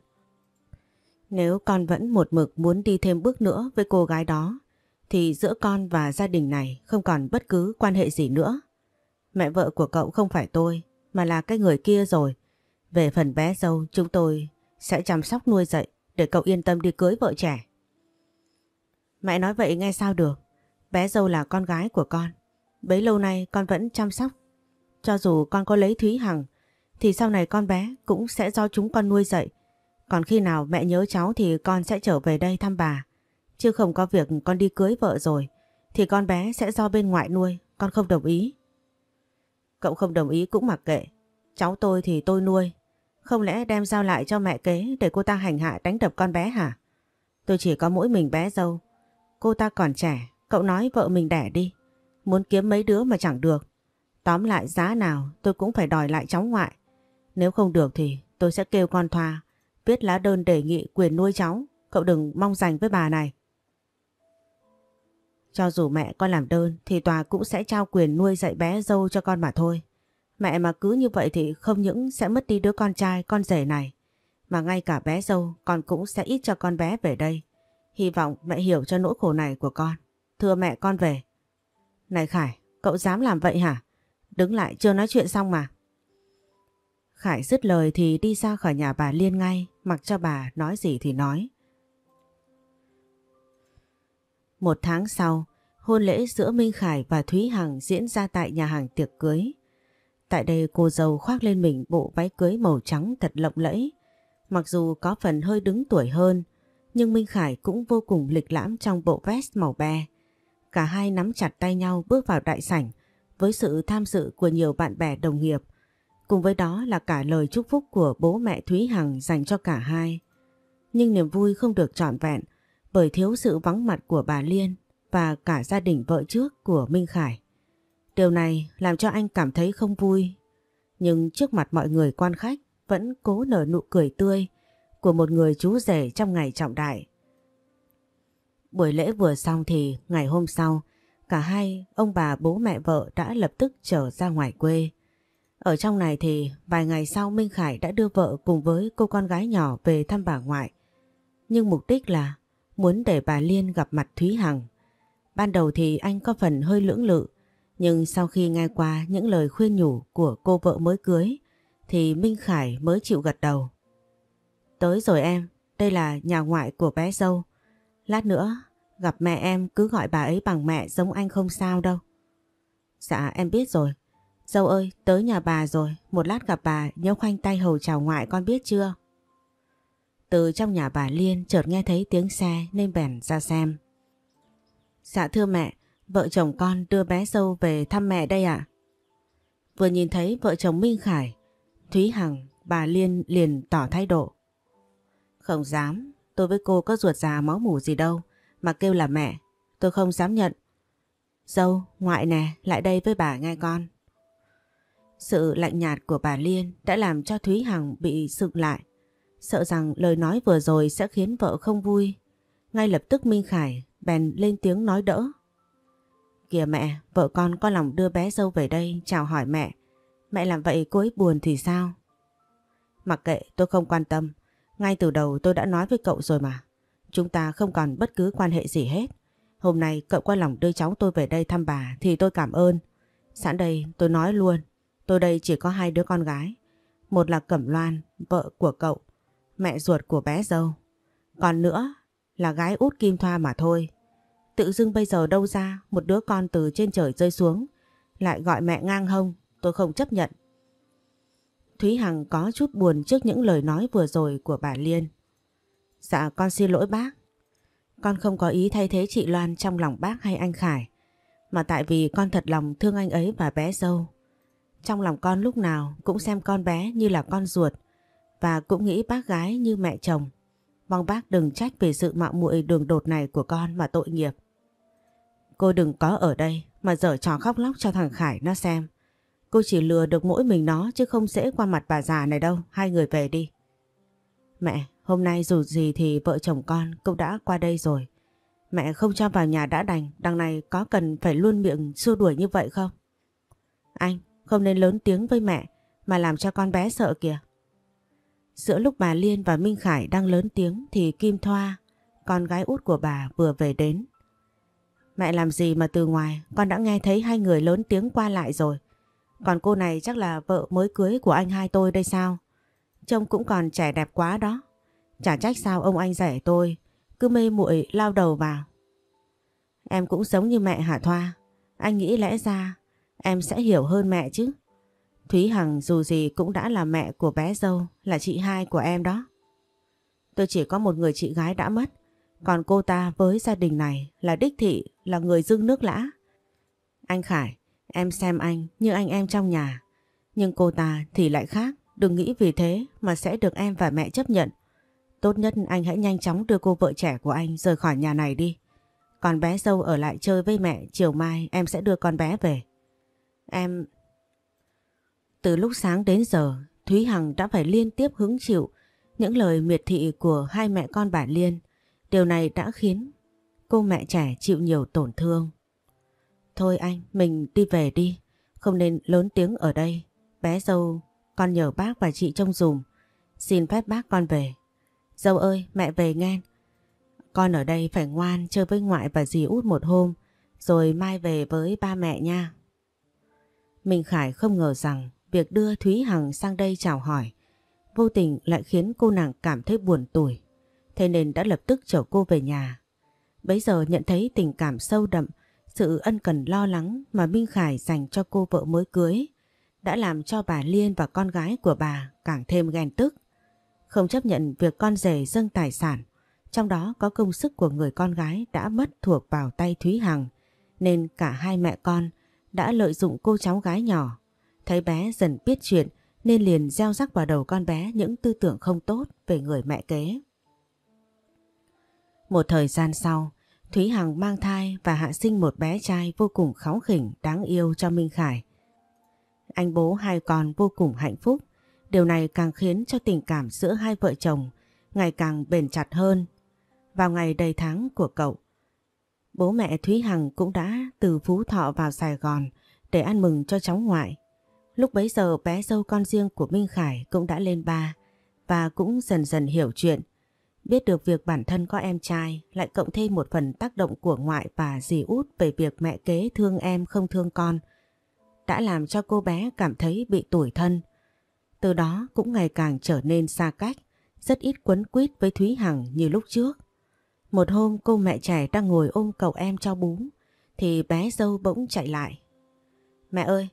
Nếu con vẫn một mực muốn đi thêm bước nữa với cô gái đó, thì giữa con và gia đình này không còn bất cứ quan hệ gì nữa. Mẹ vợ của cậu không phải tôi, mà là cái người kia rồi. Về phần bé dâu, chúng tôi sẽ chăm sóc nuôi dạy để cậu yên tâm đi cưới vợ trẻ. Mẹ nói vậy nghe sao được, bé dâu là con gái của con. Bấy lâu nay con vẫn chăm sóc cho dù con có lấy Thúy Hằng thì sau này con bé cũng sẽ do chúng con nuôi dạy. Còn khi nào mẹ nhớ cháu thì con sẽ trở về đây thăm bà. Chứ không có việc con đi cưới vợ rồi thì con bé sẽ do bên ngoại nuôi, con không đồng ý. Cậu không đồng ý cũng mặc kệ. Cháu tôi thì tôi nuôi. Không lẽ đem giao lại cho mẹ kế để cô ta hành hạ đánh đập con bé hả? Tôi chỉ có mỗi mình bé dâu. Cô ta còn trẻ, cậu nói vợ mình đẻ đi. Muốn kiếm mấy đứa mà chẳng được. Tóm lại giá nào tôi cũng phải đòi lại cháu ngoại. Nếu không được thì tôi sẽ kêu con Thoa viết lá đơn đề nghị quyền nuôi cháu. Cậu đừng mong giành với bà này. Cho dù mẹ con làm đơn thì tòa cũng sẽ trao quyền nuôi dạy bé dâu cho con mà thôi. Mẹ mà cứ như vậy thì không những sẽ mất đi đứa con trai con rể này mà ngay cả bé dâu con cũng sẽ ít cho con bé về đây. Hy vọng mẹ hiểu cho nỗi khổ này của con. Thưa mẹ con về. Này Khải, cậu dám làm vậy hả? Đứng lại chưa nói chuyện xong mà. Khải dứt lời thì đi ra khỏi nhà bà Liên ngay, mặc cho bà nói gì thì nói. Một tháng sau, hôn lễ giữa Minh Khải và Thúy Hằng diễn ra tại nhà hàng tiệc cưới. Tại đây cô dâu khoác lên mình bộ váy cưới màu trắng thật lộng lẫy. Mặc dù có phần hơi đứng tuổi hơn, nhưng Minh Khải cũng vô cùng lịch lãm trong bộ vest màu be. Cả hai nắm chặt tay nhau bước vào đại sảnh, với sự tham dự của nhiều bạn bè đồng nghiệp, cùng với đó là cả lời chúc phúc của bố mẹ Thúy Hằng dành cho cả hai. Nhưng niềm vui không được trọn vẹn bởi thiếu sự vắng mặt của bà Liên và cả gia đình vợ trước của Minh Khải. Điều này làm cho anh cảm thấy không vui, nhưng trước mặt mọi người quan khách vẫn cố nở nụ cười tươi của một người chú rể trong ngày trọng đại. Buổi lễ vừa xong thì ngày hôm sau, Cả hai, ông bà bố mẹ vợ đã lập tức trở ra ngoài quê. Ở trong này thì vài ngày sau Minh Khải đã đưa vợ cùng với cô con gái nhỏ về thăm bà ngoại. Nhưng mục đích là muốn để bà Liên gặp mặt Thúy Hằng. Ban đầu thì anh có phần hơi lưỡng lự, nhưng sau khi nghe qua những lời khuyên nhủ của cô vợ mới cưới, thì Minh Khải mới chịu gật đầu. Tới rồi em, đây là nhà ngoại của bé dâu. Lát nữa Gặp mẹ em cứ gọi bà ấy bằng mẹ giống anh không sao đâu. Dạ em biết rồi. Dâu ơi tới nhà bà rồi. Một lát gặp bà nhớ khoanh tay hầu chào ngoại con biết chưa? Từ trong nhà bà Liên chợt nghe thấy tiếng xe nên bèn ra xem. Dạ thưa mẹ, vợ chồng con đưa bé dâu về thăm mẹ đây ạ. Vừa nhìn thấy vợ chồng Minh Khải, Thúy Hằng, bà Liên liền tỏ thái độ. Không dám, tôi với cô có ruột già máu mủ gì đâu mà kêu là mẹ, tôi không dám nhận. Dâu, ngoại nè, lại đây với bà nghe con. Sự lạnh nhạt của bà Liên đã làm cho Thúy Hằng bị sựng lại. Sợ rằng lời nói vừa rồi sẽ khiến vợ không vui. Ngay lập tức Minh Khải bèn lên tiếng nói đỡ. Kìa mẹ, vợ con có lòng đưa bé dâu về đây chào hỏi mẹ. Mẹ làm vậy cô ấy buồn thì sao? Mặc kệ tôi không quan tâm. Ngay từ đầu tôi đã nói với cậu rồi mà. Chúng ta không còn bất cứ quan hệ gì hết. Hôm nay cậu qua lòng đưa cháu tôi về đây thăm bà thì tôi cảm ơn. Sẵn đây tôi nói luôn, tôi đây chỉ có hai đứa con gái. Một là Cẩm Loan, vợ của cậu, mẹ ruột của bé dâu. Còn nữa là gái út Kim Thoa mà thôi. Tự dưng bây giờ đâu ra một đứa con từ trên trời rơi xuống, lại gọi mẹ ngang hông, tôi không chấp nhận. Thúy Hằng có chút buồn trước những lời nói vừa rồi của bà Liên. Dạ con xin lỗi bác. Con không có ý thay thế chị Loan trong lòng bác hay anh Khải. Mà tại vì con thật lòng thương anh ấy và bé dâu. Trong lòng con lúc nào cũng xem con bé như là con ruột. Và cũng nghĩ bác gái như mẹ chồng. Mong bác đừng trách về sự mạo muội đường đột này của con mà tội nghiệp. Cô đừng có ở đây mà dở trò khóc lóc cho thằng Khải nó xem. Cô chỉ lừa được mỗi mình nó chứ không dễ qua mặt bà già này đâu. Hai người về đi. Mẹ, Hôm nay dù gì thì vợ chồng con cũng đã qua đây rồi. Mẹ không cho vào nhà đã đành, đằng này có cần phải luôn miệng xua đuổi như vậy không? Anh, không nên lớn tiếng với mẹ mà làm cho con bé sợ kìa. Giữa lúc bà Liên và Minh Khải đang lớn tiếng thì Kim Thoa, con gái út của bà vừa về đến. Mẹ làm gì mà từ ngoài, con đã nghe thấy hai người lớn tiếng qua lại rồi. Còn cô này chắc là vợ mới cưới của anh hai tôi đây sao? Trông cũng còn trẻ đẹp quá đó. Chả trách sao ông anh rẻ tôi cứ mê muội lao đầu vào. Em cũng giống như mẹ hả Thoa? Anh nghĩ lẽ ra em sẽ hiểu hơn mẹ chứ. Thúy Hằng dù gì cũng đã là mẹ của bé dâu, là chị hai của em đó. Tôi chỉ có một người chị gái đã mất, còn cô ta với gia đình này là đích thị, là người dưng nước lã. Anh Khải, em xem anh như anh em trong nhà, nhưng cô ta thì lại khác, đừng nghĩ vì thế mà sẽ được em và mẹ chấp nhận. Tốt nhất anh hãy nhanh chóng đưa cô vợ trẻ của anh rời khỏi nhà này đi. Còn bé dâu ở lại chơi với mẹ, chiều mai em sẽ đưa con bé về. Em... Từ lúc sáng đến giờ, Thúy Hằng đã phải liên tiếp hứng chịu những lời miệt thị của hai mẹ con bà Liên. Điều này đã khiến cô mẹ trẻ chịu nhiều tổn thương. Thôi anh, mình đi về đi, không nên lớn tiếng ở đây. Bé dâu, con nhờ bác và chị trông dùm, xin phép bác con về. Dâu ơi, mẹ về nghe. Con ở đây phải ngoan chơi với ngoại và dì út một hôm, rồi mai về với ba mẹ nha. Minh Khải không ngờ rằng việc đưa Thúy Hằng sang đây chào hỏi, vô tình lại khiến cô nàng cảm thấy buồn tủi, thế nên đã lập tức chở cô về nhà. Bấy giờ nhận thấy tình cảm sâu đậm, sự ân cần lo lắng mà Minh Khải dành cho cô vợ mới cưới đã làm cho bà Liên và con gái của bà càng thêm ghen tức không chấp nhận việc con rể dâng tài sản, trong đó có công sức của người con gái đã mất thuộc vào tay Thúy Hằng, nên cả hai mẹ con đã lợi dụng cô cháu gái nhỏ. Thấy bé dần biết chuyện nên liền gieo rắc vào đầu con bé những tư tưởng không tốt về người mẹ kế. Một thời gian sau, Thúy Hằng mang thai và hạ sinh một bé trai vô cùng kháu khỉnh đáng yêu cho Minh Khải. Anh bố hai con vô cùng hạnh phúc Điều này càng khiến cho tình cảm giữa hai vợ chồng ngày càng bền chặt hơn. Vào ngày đầy tháng của cậu, bố mẹ Thúy Hằng cũng đã từ Phú Thọ vào Sài Gòn để ăn mừng cho cháu ngoại. Lúc bấy giờ bé dâu con riêng của Minh Khải cũng đã lên ba và cũng dần dần hiểu chuyện. Biết được việc bản thân có em trai lại cộng thêm một phần tác động của ngoại và dì út về việc mẹ kế thương em không thương con. Đã làm cho cô bé cảm thấy bị tủi thân từ đó cũng ngày càng trở nên xa cách, rất ít quấn quýt với Thúy Hằng như lúc trước. Một hôm cô mẹ trẻ đang ngồi ôm cậu em cho bú, thì bé dâu bỗng chạy lại. Mẹ ơi,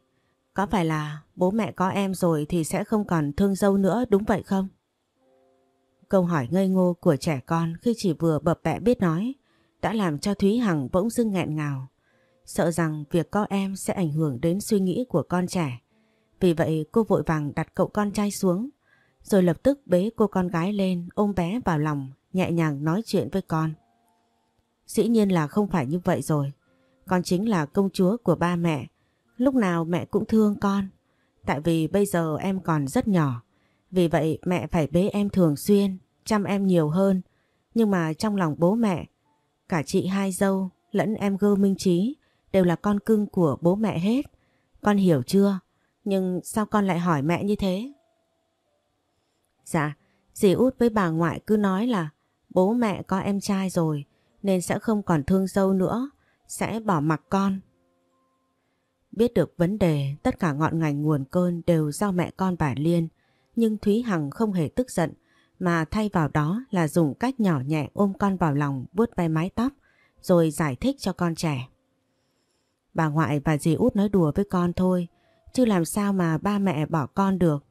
có phải là bố mẹ có em rồi thì sẽ không còn thương dâu nữa đúng vậy không? Câu hỏi ngây ngô của trẻ con khi chỉ vừa bập bẹ biết nói đã làm cho Thúy Hằng bỗng dưng nghẹn ngào. Sợ rằng việc có em sẽ ảnh hưởng đến suy nghĩ của con trẻ. Vì vậy cô vội vàng đặt cậu con trai xuống, rồi lập tức bế cô con gái lên ôm bé vào lòng, nhẹ nhàng nói chuyện với con. Dĩ nhiên là không phải như vậy rồi, con chính là công chúa của ba mẹ, lúc nào mẹ cũng thương con, tại vì bây giờ em còn rất nhỏ, vì vậy mẹ phải bế em thường xuyên, chăm em nhiều hơn, nhưng mà trong lòng bố mẹ, cả chị hai dâu lẫn em gơ minh trí đều là con cưng của bố mẹ hết, con hiểu chưa? Nhưng sao con lại hỏi mẹ như thế? Dạ, dì út với bà ngoại cứ nói là bố mẹ có em trai rồi nên sẽ không còn thương dâu nữa, sẽ bỏ mặc con. Biết được vấn đề tất cả ngọn ngành nguồn cơn đều do mẹ con bà Liên nhưng Thúy Hằng không hề tức giận mà thay vào đó là dùng cách nhỏ nhẹ ôm con vào lòng vuốt ve mái tóc rồi giải thích cho con trẻ. Bà ngoại và dì út nói đùa với con thôi Chứ làm sao mà ba mẹ bỏ con được.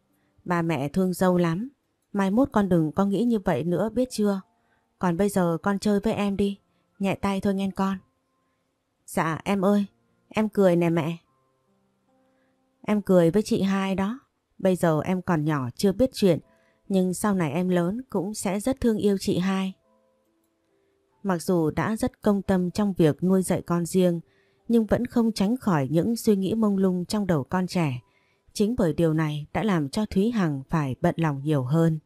Ba mẹ thương dâu lắm. Mai mốt con đừng có nghĩ như vậy nữa biết chưa. Còn bây giờ con chơi với em đi. Nhẹ tay thôi nghe con. Dạ em ơi. Em cười nè mẹ. Em cười với chị hai đó. Bây giờ em còn nhỏ chưa biết chuyện. Nhưng sau này em lớn cũng sẽ rất thương yêu chị hai. Mặc dù đã rất công tâm trong việc nuôi dạy con riêng, nhưng vẫn không tránh khỏi những suy nghĩ mông lung trong đầu con trẻ. Chính bởi điều này đã làm cho Thúy Hằng phải bận lòng nhiều hơn.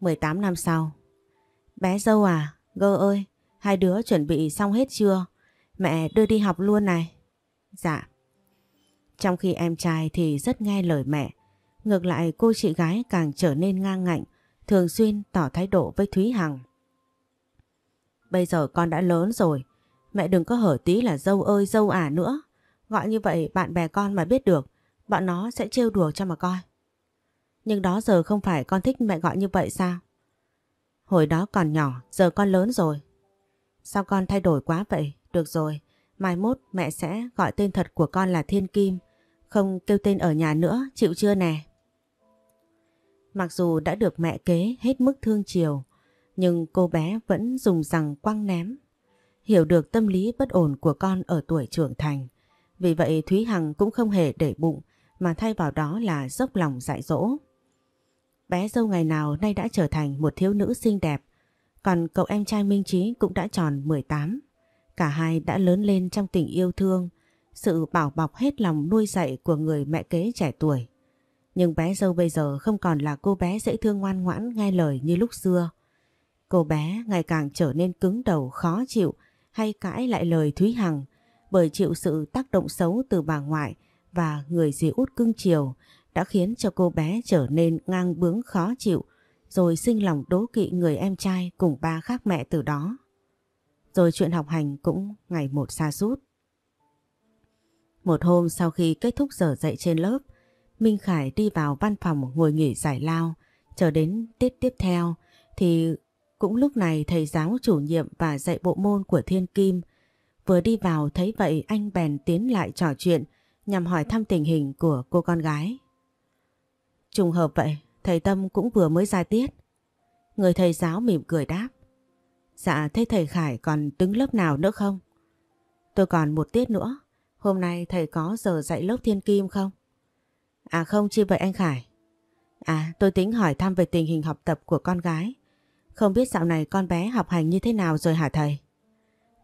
18 năm sau Bé dâu à, gơ ơi, hai đứa chuẩn bị xong hết chưa? Mẹ đưa đi học luôn này. Dạ. Trong khi em trai thì rất nghe lời mẹ, ngược lại cô chị gái càng trở nên ngang ngạnh, thường xuyên tỏ thái độ với Thúy Hằng. Bây giờ con đã lớn rồi, Mẹ đừng có hở tí là dâu ơi dâu à nữa. Gọi như vậy bạn bè con mà biết được, bọn nó sẽ trêu đùa cho mà coi. Nhưng đó giờ không phải con thích mẹ gọi như vậy sao? Hồi đó còn nhỏ, giờ con lớn rồi. Sao con thay đổi quá vậy? Được rồi, mai mốt mẹ sẽ gọi tên thật của con là Thiên Kim, không kêu tên ở nhà nữa, chịu chưa nè? Mặc dù đã được mẹ kế hết mức thương chiều, nhưng cô bé vẫn dùng rằng quăng ném hiểu được tâm lý bất ổn của con ở tuổi trưởng thành. Vì vậy Thúy Hằng cũng không hề để bụng mà thay vào đó là dốc lòng dạy dỗ. Bé dâu ngày nào nay đã trở thành một thiếu nữ xinh đẹp, còn cậu em trai Minh Trí cũng đã tròn 18. Cả hai đã lớn lên trong tình yêu thương, sự bảo bọc hết lòng nuôi dạy của người mẹ kế trẻ tuổi. Nhưng bé dâu bây giờ không còn là cô bé dễ thương ngoan ngoãn nghe lời như lúc xưa. Cô bé ngày càng trở nên cứng đầu khó chịu hay cãi lại lời Thúy Hằng bởi chịu sự tác động xấu từ bà ngoại và người dì út cưng chiều đã khiến cho cô bé trở nên ngang bướng khó chịu rồi sinh lòng đố kỵ người em trai cùng ba khác mẹ từ đó. Rồi chuyện học hành cũng ngày một xa suốt. Một hôm sau khi kết thúc giờ dạy trên lớp, Minh Khải đi vào văn phòng ngồi nghỉ giải lao, chờ đến tiết tiếp theo thì cũng lúc này thầy giáo chủ nhiệm và dạy bộ môn của Thiên Kim vừa đi vào thấy vậy anh bèn tiến lại trò chuyện nhằm hỏi thăm tình hình của cô con gái. Trùng hợp vậy, thầy Tâm cũng vừa mới ra tiết. Người thầy giáo mỉm cười đáp. Dạ thế thầy Khải còn đứng lớp nào nữa không? Tôi còn một tiết nữa. Hôm nay thầy có giờ dạy lớp thiên kim không? À không chi vậy anh Khải. À tôi tính hỏi thăm về tình hình học tập của con gái. Không biết dạo này con bé học hành như thế nào rồi hả thầy?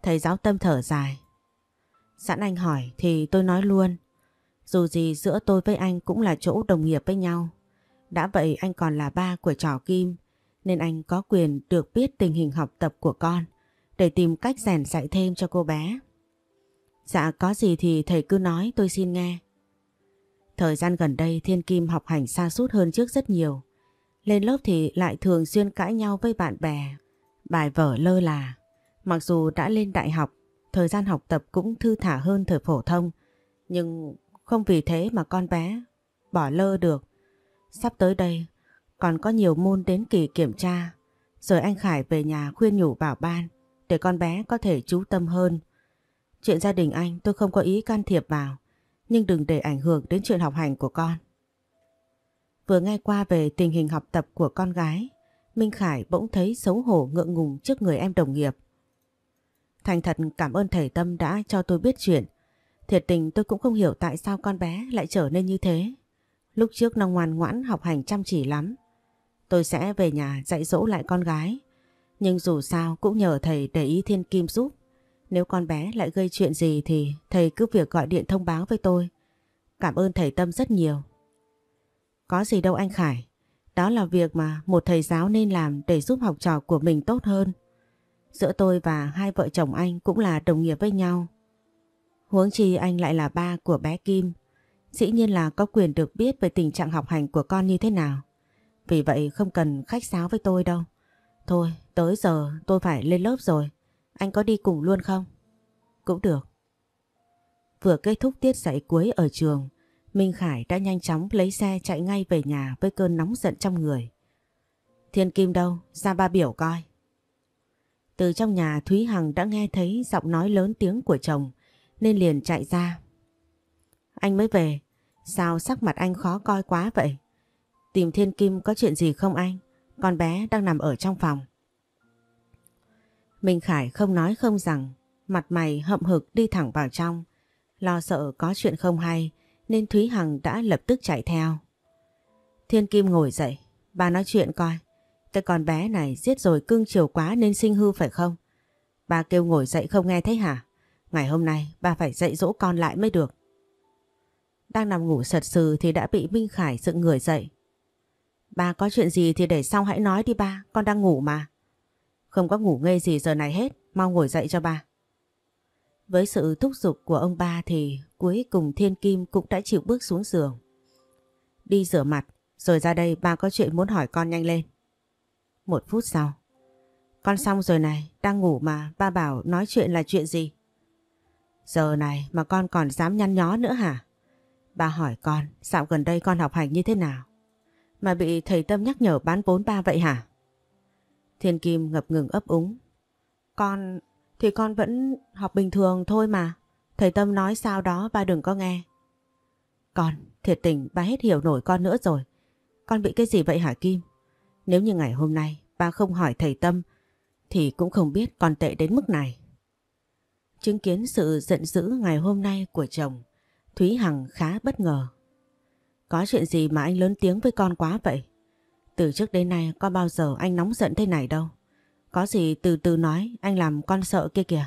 Thầy giáo tâm thở dài. Sẵn anh hỏi thì tôi nói luôn. Dù gì giữa tôi với anh cũng là chỗ đồng nghiệp với nhau. Đã vậy anh còn là ba của trò Kim nên anh có quyền được biết tình hình học tập của con để tìm cách rèn dạy thêm cho cô bé. Dạ có gì thì thầy cứ nói tôi xin nghe. Thời gian gần đây Thiên Kim học hành xa suốt hơn trước rất nhiều. Lên lớp thì lại thường xuyên cãi nhau với bạn bè. Bài vở lơ là. Mặc dù đã lên đại học, thời gian học tập cũng thư thả hơn thời phổ thông. Nhưng không vì thế mà con bé bỏ lơ được. Sắp tới đây, còn có nhiều môn đến kỳ kiểm tra. Rồi anh Khải về nhà khuyên nhủ bảo ban để con bé có thể chú tâm hơn. Chuyện gia đình anh tôi không có ý can thiệp vào, nhưng đừng để ảnh hưởng đến chuyện học hành của con. Vừa nghe qua về tình hình học tập của con gái, Minh Khải bỗng thấy xấu hổ ngượng ngùng trước người em đồng nghiệp. Thành thật cảm ơn thầy Tâm đã cho tôi biết chuyện. Thiệt tình tôi cũng không hiểu tại sao con bé lại trở nên như thế. Lúc trước nó ngoan ngoãn học hành chăm chỉ lắm. Tôi sẽ về nhà dạy dỗ lại con gái. Nhưng dù sao cũng nhờ thầy để ý thiên kim giúp. Nếu con bé lại gây chuyện gì thì thầy cứ việc gọi điện thông báo với tôi. Cảm ơn thầy Tâm rất nhiều. Có gì đâu anh Khải. Đó là việc mà một thầy giáo nên làm để giúp học trò của mình tốt hơn. Giữa tôi và hai vợ chồng anh cũng là đồng nghiệp với nhau. Huống chi anh lại là ba của bé Kim. Dĩ nhiên là có quyền được biết về tình trạng học hành của con như thế nào. Vì vậy không cần khách sáo với tôi đâu. Thôi, tới giờ tôi phải lên lớp rồi. Anh có đi cùng luôn không? Cũng được. Vừa kết thúc tiết dạy cuối ở trường, Minh Khải đã nhanh chóng lấy xe chạy ngay về nhà với cơn nóng giận trong người. Thiên Kim đâu? Ra ba biểu coi. Từ trong nhà Thúy Hằng đã nghe thấy giọng nói lớn tiếng của chồng nên liền chạy ra. Anh mới về, sao sắc mặt anh khó coi quá vậy? Tìm Thiên Kim có chuyện gì không anh? Con bé đang nằm ở trong phòng. Minh Khải không nói không rằng, mặt mày hậm hực đi thẳng vào trong, lo sợ có chuyện không hay nên Thúy Hằng đã lập tức chạy theo. Thiên Kim ngồi dậy, bà nói chuyện coi. Cái con bé này giết rồi cưng chiều quá nên sinh hư phải không? Bà kêu ngồi dậy không nghe thấy hả? Ngày hôm nay bà phải dạy dỗ con lại mới được. Đang nằm ngủ sật sừ thì đã bị Minh Khải dựng người dậy. Bà có chuyện gì thì để sau hãy nói đi ba, con đang ngủ mà. Không có ngủ ngây gì giờ này hết, mau ngồi dậy cho bà. Với sự thúc giục của ông ba thì cuối cùng Thiên Kim cũng đã chịu bước xuống giường. Đi rửa mặt, rồi ra đây ba có chuyện muốn hỏi con nhanh lên. Một phút sau. Con xong rồi này, đang ngủ mà ba bảo nói chuyện là chuyện gì? Giờ này mà con còn dám nhăn nhó nữa hả? Ba hỏi con, dạo gần đây con học hành như thế nào? Mà bị thầy Tâm nhắc nhở bán bốn ba vậy hả? Thiên Kim ngập ngừng ấp úng. Con, thì con vẫn học bình thường thôi mà. Thầy Tâm nói sao đó ba đừng có nghe. Con, thiệt tình ba hết hiểu nổi con nữa rồi. Con bị cái gì vậy hả Kim? Nếu như ngày hôm nay ba không hỏi thầy Tâm thì cũng không biết con tệ đến mức này. Chứng kiến sự giận dữ ngày hôm nay của chồng, Thúy Hằng khá bất ngờ. Có chuyện gì mà anh lớn tiếng với con quá vậy? Từ trước đến nay có bao giờ anh nóng giận thế này đâu. Có gì từ từ nói anh làm con sợ kia kìa.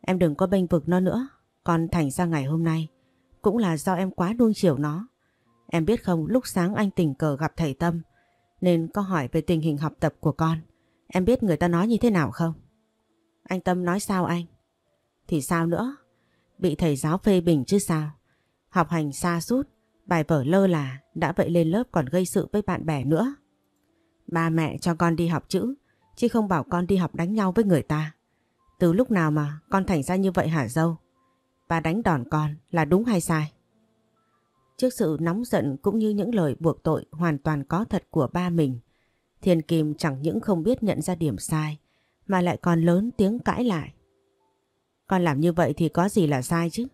Em đừng có bênh vực nó nữa. Con thành ra ngày hôm nay cũng là do em quá nuông chiều nó. Em biết không lúc sáng anh tình cờ gặp thầy Tâm nên có hỏi về tình hình học tập của con. Em biết người ta nói như thế nào không? Anh Tâm nói sao anh? Thì sao nữa? Bị thầy giáo phê bình chứ sao? Học hành xa sút bài vở lơ là, đã vậy lên lớp còn gây sự với bạn bè nữa. Ba mẹ cho con đi học chữ, Chứ không bảo con đi học đánh nhau với người ta. Từ lúc nào mà con thành ra như vậy hả dâu? Bà đánh đòn con là đúng hay sai? Trước sự nóng giận cũng như những lời buộc tội hoàn toàn có thật của ba mình, Thiền Kim chẳng những không biết nhận ra điểm sai, mà lại còn lớn tiếng cãi lại. Con làm như vậy thì có gì là sai chứ?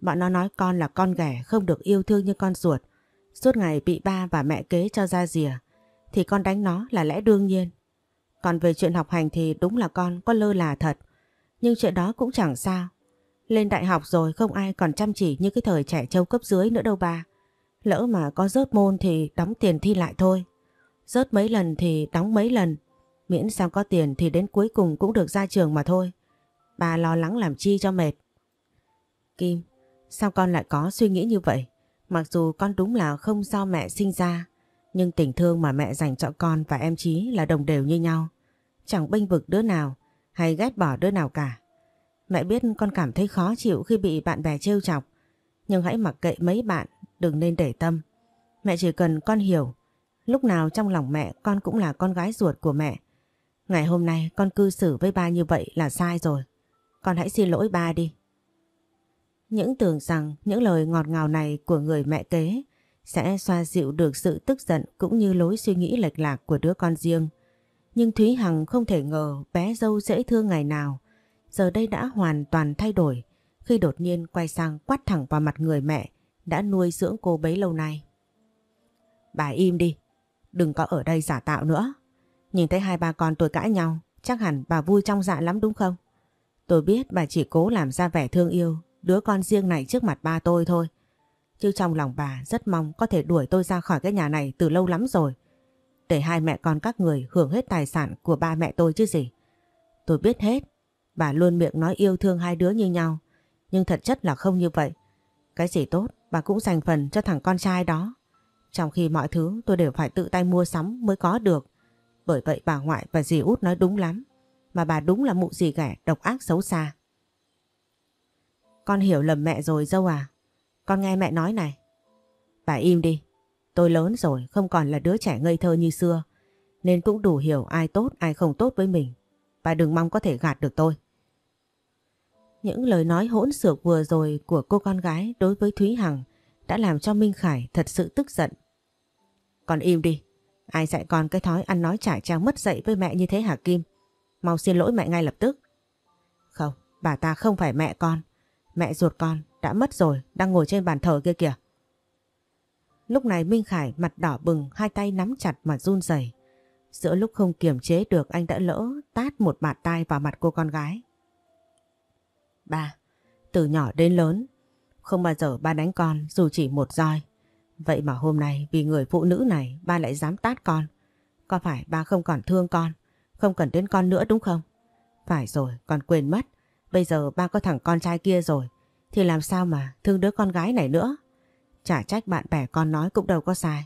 Bọn nó nói con là con ghẻ không được yêu thương như con ruột, suốt ngày bị ba và mẹ kế cho ra rìa, thì con đánh nó là lẽ đương nhiên. Còn về chuyện học hành thì đúng là con có lơ là thật. Nhưng chuyện đó cũng chẳng sao. Lên đại học rồi không ai còn chăm chỉ như cái thời trẻ trâu cấp dưới nữa đâu ba. Lỡ mà có rớt môn thì đóng tiền thi lại thôi. Rớt mấy lần thì đóng mấy lần. Miễn sao có tiền thì đến cuối cùng cũng được ra trường mà thôi. Bà lo lắng làm chi cho mệt. Kim, sao con lại có suy nghĩ như vậy? Mặc dù con đúng là không do mẹ sinh ra, nhưng tình thương mà mẹ dành cho con và em Chí là đồng đều như nhau. Chẳng bênh vực đứa nào hay ghét bỏ đứa nào cả. Mẹ biết con cảm thấy khó chịu khi bị bạn bè trêu chọc. Nhưng hãy mặc kệ mấy bạn, đừng nên để tâm. Mẹ chỉ cần con hiểu. Lúc nào trong lòng mẹ con cũng là con gái ruột của mẹ. Ngày hôm nay con cư xử với ba như vậy là sai rồi. Con hãy xin lỗi ba đi. Những tưởng rằng những lời ngọt ngào này của người mẹ kế sẽ xoa dịu được sự tức giận cũng như lối suy nghĩ lệch lạc của đứa con riêng. Nhưng Thúy Hằng không thể ngờ bé dâu dễ thương ngày nào, giờ đây đã hoàn toàn thay đổi khi đột nhiên quay sang quát thẳng vào mặt người mẹ đã nuôi dưỡng cô bấy lâu nay. Bà im đi, đừng có ở đây giả tạo nữa. Nhìn thấy hai bà con tôi cãi nhau, chắc hẳn bà vui trong dạ lắm đúng không? Tôi biết bà chỉ cố làm ra vẻ thương yêu đứa con riêng này trước mặt ba tôi thôi. Chứ trong lòng bà rất mong có thể đuổi tôi ra khỏi cái nhà này từ lâu lắm rồi. Để hai mẹ con các người hưởng hết tài sản của ba mẹ tôi chứ gì. Tôi biết hết. Bà luôn miệng nói yêu thương hai đứa như nhau. Nhưng thật chất là không như vậy. Cái gì tốt bà cũng dành phần cho thằng con trai đó. Trong khi mọi thứ tôi đều phải tự tay mua sắm mới có được. Bởi vậy bà ngoại và dì út nói đúng lắm. Mà bà đúng là mụ dì ghẻ độc ác xấu xa. Con hiểu lầm mẹ rồi dâu à. Con nghe mẹ nói này. Bà im đi. Tôi lớn rồi, không còn là đứa trẻ ngây thơ như xưa. Nên cũng đủ hiểu ai tốt, ai không tốt với mình. Bà đừng mong có thể gạt được tôi. Những lời nói hỗn xược vừa rồi của cô con gái đối với Thúy Hằng đã làm cho Minh Khải thật sự tức giận. Con im đi. Ai dạy con cái thói ăn nói trải trang mất dạy với mẹ như thế hả Kim? Mau xin lỗi mẹ ngay lập tức. Không, bà ta không phải mẹ con. Mẹ ruột con đã mất rồi, đang ngồi trên bàn thờ kia kìa. Lúc này Minh Khải mặt đỏ bừng, hai tay nắm chặt mà run rẩy. Giữa lúc không kiềm chế được anh đã lỡ tát một bàn tay vào mặt cô con gái. Ba, từ nhỏ đến lớn, không bao giờ ba đánh con dù chỉ một roi. Vậy mà hôm nay vì người phụ nữ này ba lại dám tát con. Có phải ba không còn thương con, không cần đến con nữa đúng không? Phải rồi, con quên mất. Bây giờ ba có thằng con trai kia rồi. Thì làm sao mà thương đứa con gái này nữa Chả trách bạn bè con nói cũng đâu có sai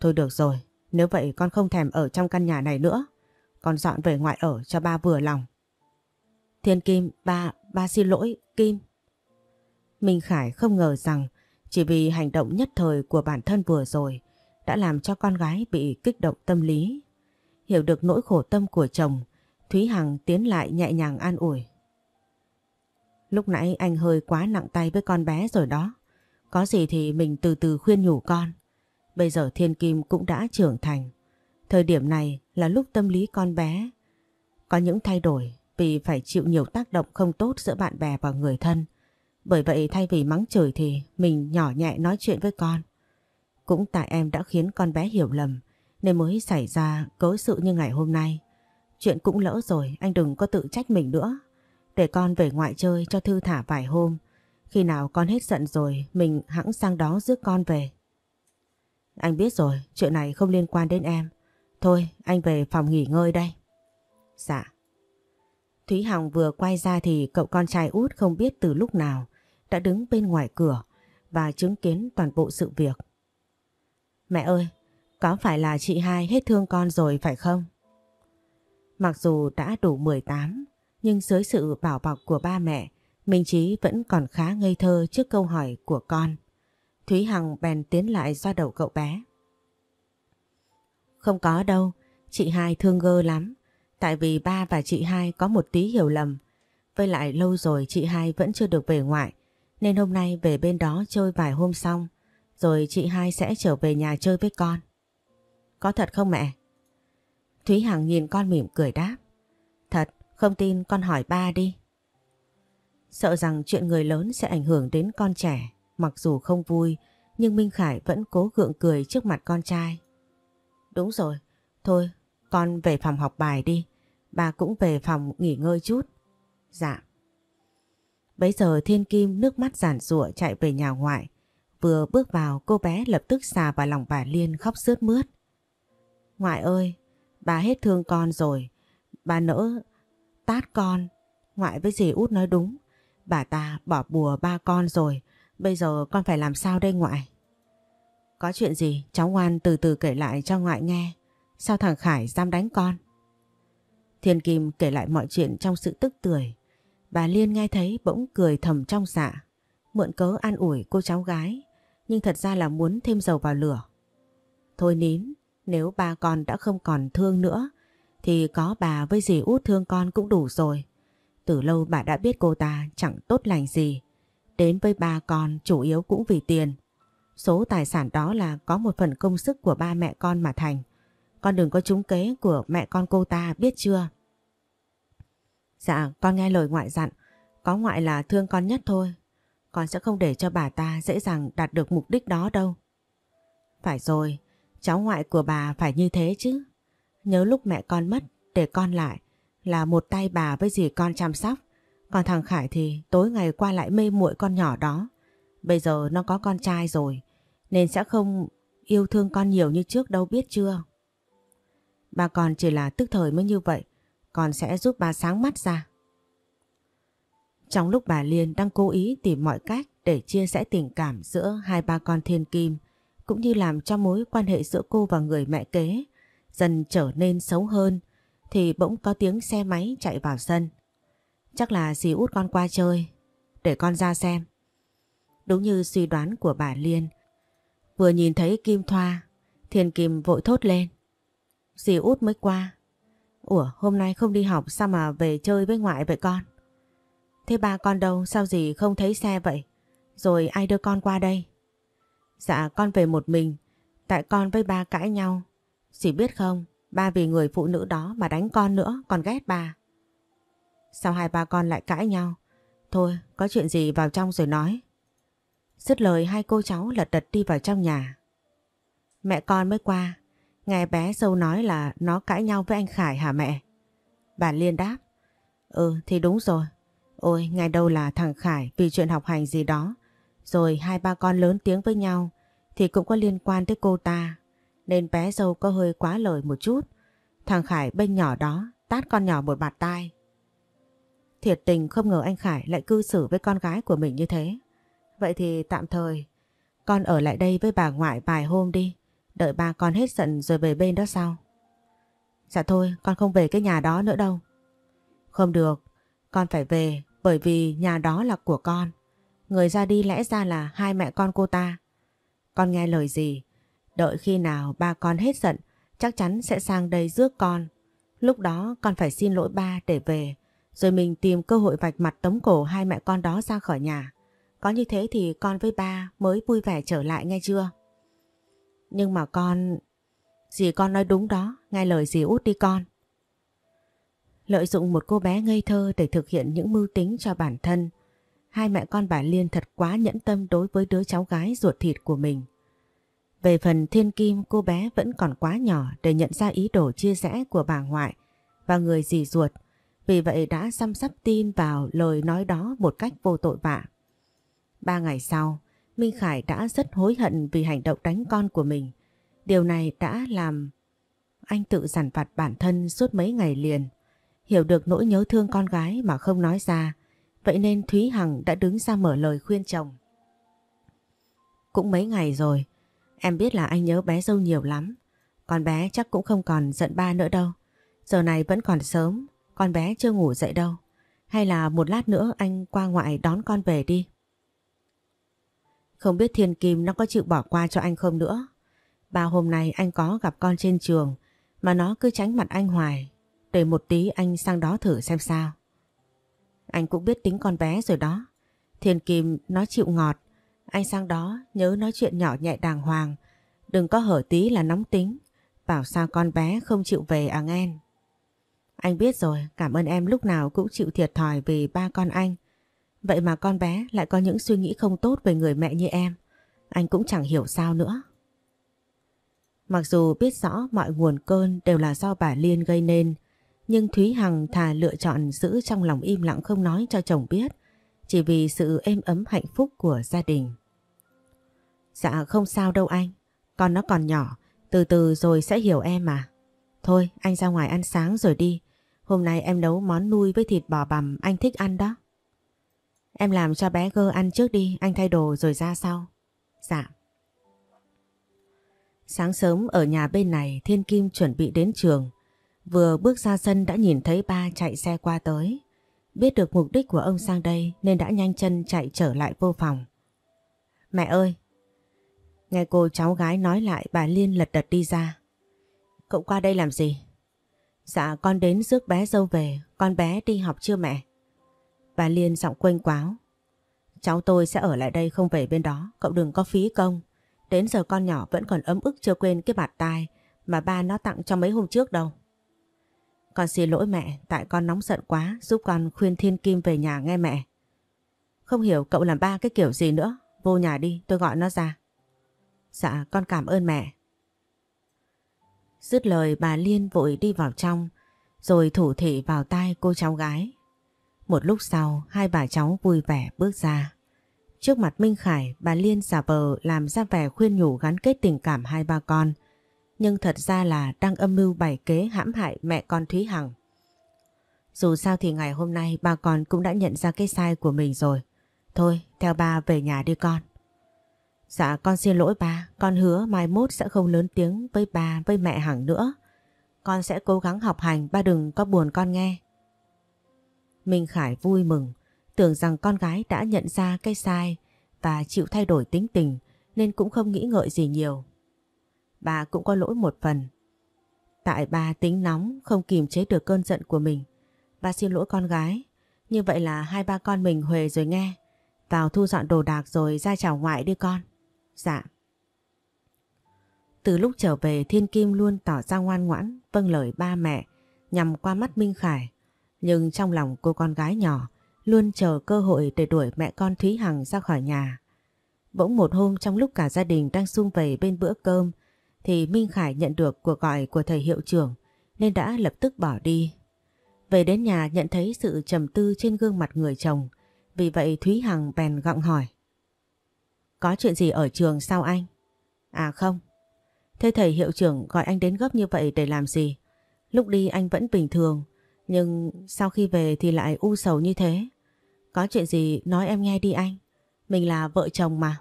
Thôi được rồi Nếu vậy con không thèm ở trong căn nhà này nữa Con dọn về ngoại ở cho ba vừa lòng Thiên Kim Ba, ba xin lỗi Kim Minh Khải không ngờ rằng Chỉ vì hành động nhất thời của bản thân vừa rồi Đã làm cho con gái bị kích động tâm lý Hiểu được nỗi khổ tâm của chồng Thúy Hằng tiến lại nhẹ nhàng an ủi Lúc nãy anh hơi quá nặng tay với con bé rồi đó. Có gì thì mình từ từ khuyên nhủ con. Bây giờ Thiên Kim cũng đã trưởng thành. Thời điểm này là lúc tâm lý con bé có những thay đổi vì phải chịu nhiều tác động không tốt giữa bạn bè và người thân. Bởi vậy thay vì mắng chửi thì mình nhỏ nhẹ nói chuyện với con. Cũng tại em đã khiến con bé hiểu lầm nên mới xảy ra cố sự như ngày hôm nay. Chuyện cũng lỡ rồi, anh đừng có tự trách mình nữa. Để con về ngoại chơi cho thư thả vài hôm. Khi nào con hết giận rồi mình hãng sang đó rước con về. Anh biết rồi, chuyện này không liên quan đến em. Thôi, anh về phòng nghỉ ngơi đây. Dạ. Thúy Hằng vừa quay ra thì cậu con trai út không biết từ lúc nào đã đứng bên ngoài cửa và chứng kiến toàn bộ sự việc. Mẹ ơi, có phải là chị hai hết thương con rồi phải không? Mặc dù đã đủ 18 nhưng dưới sự bảo bọc của ba mẹ, Minh Chí vẫn còn khá ngây thơ trước câu hỏi của con. Thúy Hằng bèn tiến lại xoa đầu cậu bé. Không có đâu, chị hai thương gơ lắm, tại vì ba và chị hai có một tí hiểu lầm. Với lại lâu rồi chị hai vẫn chưa được về ngoại, nên hôm nay về bên đó chơi vài hôm xong, rồi chị hai sẽ trở về nhà chơi với con. Có thật không mẹ? Thúy Hằng nhìn con mỉm cười đáp. Thật, không tin con hỏi ba đi. Sợ rằng chuyện người lớn sẽ ảnh hưởng đến con trẻ, mặc dù không vui, nhưng Minh Khải vẫn cố gượng cười trước mặt con trai. Đúng rồi, thôi con về phòng học bài đi, bà cũng về phòng nghỉ ngơi chút. Dạ. Bấy giờ Thiên Kim nước mắt giản rụa chạy về nhà ngoại. Vừa bước vào cô bé lập tức xà vào lòng bà Liên khóc sướt mướt. Ngoại ơi, bà hết thương con rồi. Bà nỡ tát con. Ngoại với dì út nói đúng. Bà ta bỏ bùa ba con rồi. Bây giờ con phải làm sao đây ngoại? Có chuyện gì cháu ngoan từ từ kể lại cho ngoại nghe. Sao thằng Khải giam đánh con? Thiên Kim kể lại mọi chuyện trong sự tức tưởi. Bà Liên nghe thấy bỗng cười thầm trong dạ. Mượn cớ an ủi cô cháu gái. Nhưng thật ra là muốn thêm dầu vào lửa. Thôi nín, nếu ba con đã không còn thương nữa thì có bà với dì út thương con cũng đủ rồi. Từ lâu bà đã biết cô ta chẳng tốt lành gì. Đến với ba con chủ yếu cũng vì tiền. Số tài sản đó là có một phần công sức của ba mẹ con mà thành. Con đừng có trúng kế của mẹ con cô ta biết chưa? Dạ con nghe lời ngoại dặn. Có ngoại là thương con nhất thôi. Con sẽ không để cho bà ta dễ dàng đạt được mục đích đó đâu. Phải rồi, cháu ngoại của bà phải như thế chứ. Nhớ lúc mẹ con mất để con lại là một tay bà với gì con chăm sóc. Còn thằng Khải thì tối ngày qua lại mê muội con nhỏ đó. Bây giờ nó có con trai rồi nên sẽ không yêu thương con nhiều như trước đâu biết chưa. Bà còn chỉ là tức thời mới như vậy còn sẽ giúp bà sáng mắt ra. Trong lúc bà Liên đang cố ý tìm mọi cách để chia sẻ tình cảm giữa hai ba con thiên kim cũng như làm cho mối quan hệ giữa cô và người mẹ kế dần trở nên xấu hơn thì bỗng có tiếng xe máy chạy vào sân. Chắc là dì út con qua chơi, để con ra xem. Đúng như suy đoán của bà Liên, vừa nhìn thấy Kim Thoa, Thiền Kim vội thốt lên. Dì út mới qua. Ủa hôm nay không đi học sao mà về chơi với ngoại vậy con? Thế ba con đâu sao dì không thấy xe vậy? Rồi ai đưa con qua đây? Dạ con về một mình, tại con với ba cãi nhau Chị biết không, ba vì người phụ nữ đó mà đánh con nữa, còn ghét bà. Sao hai ba con lại cãi nhau? Thôi, có chuyện gì vào trong rồi nói. Dứt lời hai cô cháu lật đật đi vào trong nhà. Mẹ con mới qua, nghe bé sâu nói là nó cãi nhau với anh Khải hả mẹ? Bà Liên đáp, ừ thì đúng rồi. Ôi, ngày đầu là thằng Khải vì chuyện học hành gì đó. Rồi hai ba con lớn tiếng với nhau thì cũng có liên quan tới cô ta nên bé dâu có hơi quá lời một chút. Thằng Khải bên nhỏ đó tát con nhỏ một bạt tai. Thiệt tình không ngờ anh Khải lại cư xử với con gái của mình như thế. Vậy thì tạm thời, con ở lại đây với bà ngoại vài hôm đi, đợi bà con hết giận rồi về bên đó sau. Dạ thôi, con không về cái nhà đó nữa đâu. Không được, con phải về bởi vì nhà đó là của con. Người ra đi lẽ ra là hai mẹ con cô ta. Con nghe lời gì, Đợi khi nào ba con hết giận, chắc chắn sẽ sang đây rước con. Lúc đó con phải xin lỗi ba để về, rồi mình tìm cơ hội vạch mặt tống cổ hai mẹ con đó ra khỏi nhà. Có như thế thì con với ba mới vui vẻ trở lại nghe chưa? Nhưng mà con... Dì con nói đúng đó, nghe lời dì út đi con. Lợi dụng một cô bé ngây thơ để thực hiện những mưu tính cho bản thân, hai mẹ con bà Liên thật quá nhẫn tâm đối với đứa cháu gái ruột thịt của mình. Về phần thiên kim cô bé vẫn còn quá nhỏ để nhận ra ý đồ chia rẽ của bà ngoại và người dì ruột, vì vậy đã xăm sắp tin vào lời nói đó một cách vô tội vạ. Ba ngày sau, Minh Khải đã rất hối hận vì hành động đánh con của mình. Điều này đã làm anh tự giản vặt bản thân suốt mấy ngày liền. Hiểu được nỗi nhớ thương con gái mà không nói ra, vậy nên Thúy Hằng đã đứng ra mở lời khuyên chồng. Cũng mấy ngày rồi, Em biết là anh nhớ bé dâu nhiều lắm. Con bé chắc cũng không còn giận ba nữa đâu. Giờ này vẫn còn sớm, con bé chưa ngủ dậy đâu. Hay là một lát nữa anh qua ngoại đón con về đi. Không biết Thiên Kim nó có chịu bỏ qua cho anh không nữa. Ba hôm nay anh có gặp con trên trường mà nó cứ tránh mặt anh hoài. Để một tí anh sang đó thử xem sao. Anh cũng biết tính con bé rồi đó. Thiên Kim nó chịu ngọt anh sang đó nhớ nói chuyện nhỏ nhẹ đàng hoàng. Đừng có hở tí là nóng tính. Bảo sao con bé không chịu về à Nghen. Anh biết rồi, cảm ơn em lúc nào cũng chịu thiệt thòi vì ba con anh. Vậy mà con bé lại có những suy nghĩ không tốt về người mẹ như em. Anh cũng chẳng hiểu sao nữa. Mặc dù biết rõ mọi nguồn cơn đều là do bà Liên gây nên, nhưng Thúy Hằng thà lựa chọn giữ trong lòng im lặng không nói cho chồng biết, chỉ vì sự êm ấm hạnh phúc của gia đình. Dạ không sao đâu anh, con nó còn nhỏ, từ từ rồi sẽ hiểu em mà. Thôi anh ra ngoài ăn sáng rồi đi, hôm nay em nấu món nuôi với thịt bò bằm anh thích ăn đó. Em làm cho bé gơ ăn trước đi, anh thay đồ rồi ra sau. Dạ. Sáng sớm ở nhà bên này Thiên Kim chuẩn bị đến trường. Vừa bước ra sân đã nhìn thấy ba chạy xe qua tới. Biết được mục đích của ông sang đây nên đã nhanh chân chạy trở lại vô phòng. Mẹ ơi, Nghe cô cháu gái nói lại bà Liên lật đật đi ra. Cậu qua đây làm gì? Dạ con đến rước bé dâu về, con bé đi học chưa mẹ? Bà Liên giọng quênh quáo. Cháu tôi sẽ ở lại đây không về bên đó, cậu đừng có phí công. Đến giờ con nhỏ vẫn còn ấm ức chưa quên cái bạt tai mà ba nó tặng cho mấy hôm trước đâu. Con xin lỗi mẹ, tại con nóng giận quá, giúp con khuyên Thiên Kim về nhà nghe mẹ. Không hiểu cậu làm ba cái kiểu gì nữa, vô nhà đi, tôi gọi nó ra. Dạ con cảm ơn mẹ. Dứt lời bà Liên vội đi vào trong rồi thủ thị vào tay cô cháu gái. Một lúc sau hai bà cháu vui vẻ bước ra. Trước mặt Minh Khải bà Liên giả vờ làm ra vẻ khuyên nhủ gắn kết tình cảm hai ba con nhưng thật ra là đang âm mưu bày kế hãm hại mẹ con Thúy Hằng. Dù sao thì ngày hôm nay ba con cũng đã nhận ra cái sai của mình rồi. Thôi theo ba về nhà đi con. Dạ con xin lỗi ba, con hứa mai mốt sẽ không lớn tiếng với bà với mẹ Hằng nữa. Con sẽ cố gắng học hành, ba đừng có buồn con nghe. Minh Khải vui mừng, tưởng rằng con gái đã nhận ra cái sai và chịu thay đổi tính tình nên cũng không nghĩ ngợi gì nhiều. Bà cũng có lỗi một phần. Tại bà tính nóng không kìm chế được cơn giận của mình. Bà xin lỗi con gái. Như vậy là hai ba con mình huề rồi nghe. Vào thu dọn đồ đạc rồi ra chào ngoại đi con. Dạ. Từ lúc trở về Thiên Kim luôn tỏ ra ngoan ngoãn, vâng lời ba mẹ, nhằm qua mắt Minh Khải. Nhưng trong lòng cô con gái nhỏ luôn chờ cơ hội để đuổi mẹ con Thúy Hằng ra khỏi nhà. Bỗng một hôm trong lúc cả gia đình đang sum vầy bên bữa cơm thì Minh Khải nhận được cuộc gọi của thầy hiệu trưởng nên đã lập tức bỏ đi. Về đến nhà nhận thấy sự trầm tư trên gương mặt người chồng vì vậy Thúy Hằng bèn gặng hỏi. Có chuyện gì ở trường sao anh? À không. Thế thầy hiệu trưởng gọi anh đến gấp như vậy để làm gì? Lúc đi anh vẫn bình thường, nhưng sau khi về thì lại u sầu như thế. Có chuyện gì nói em nghe đi anh. Mình là vợ chồng mà.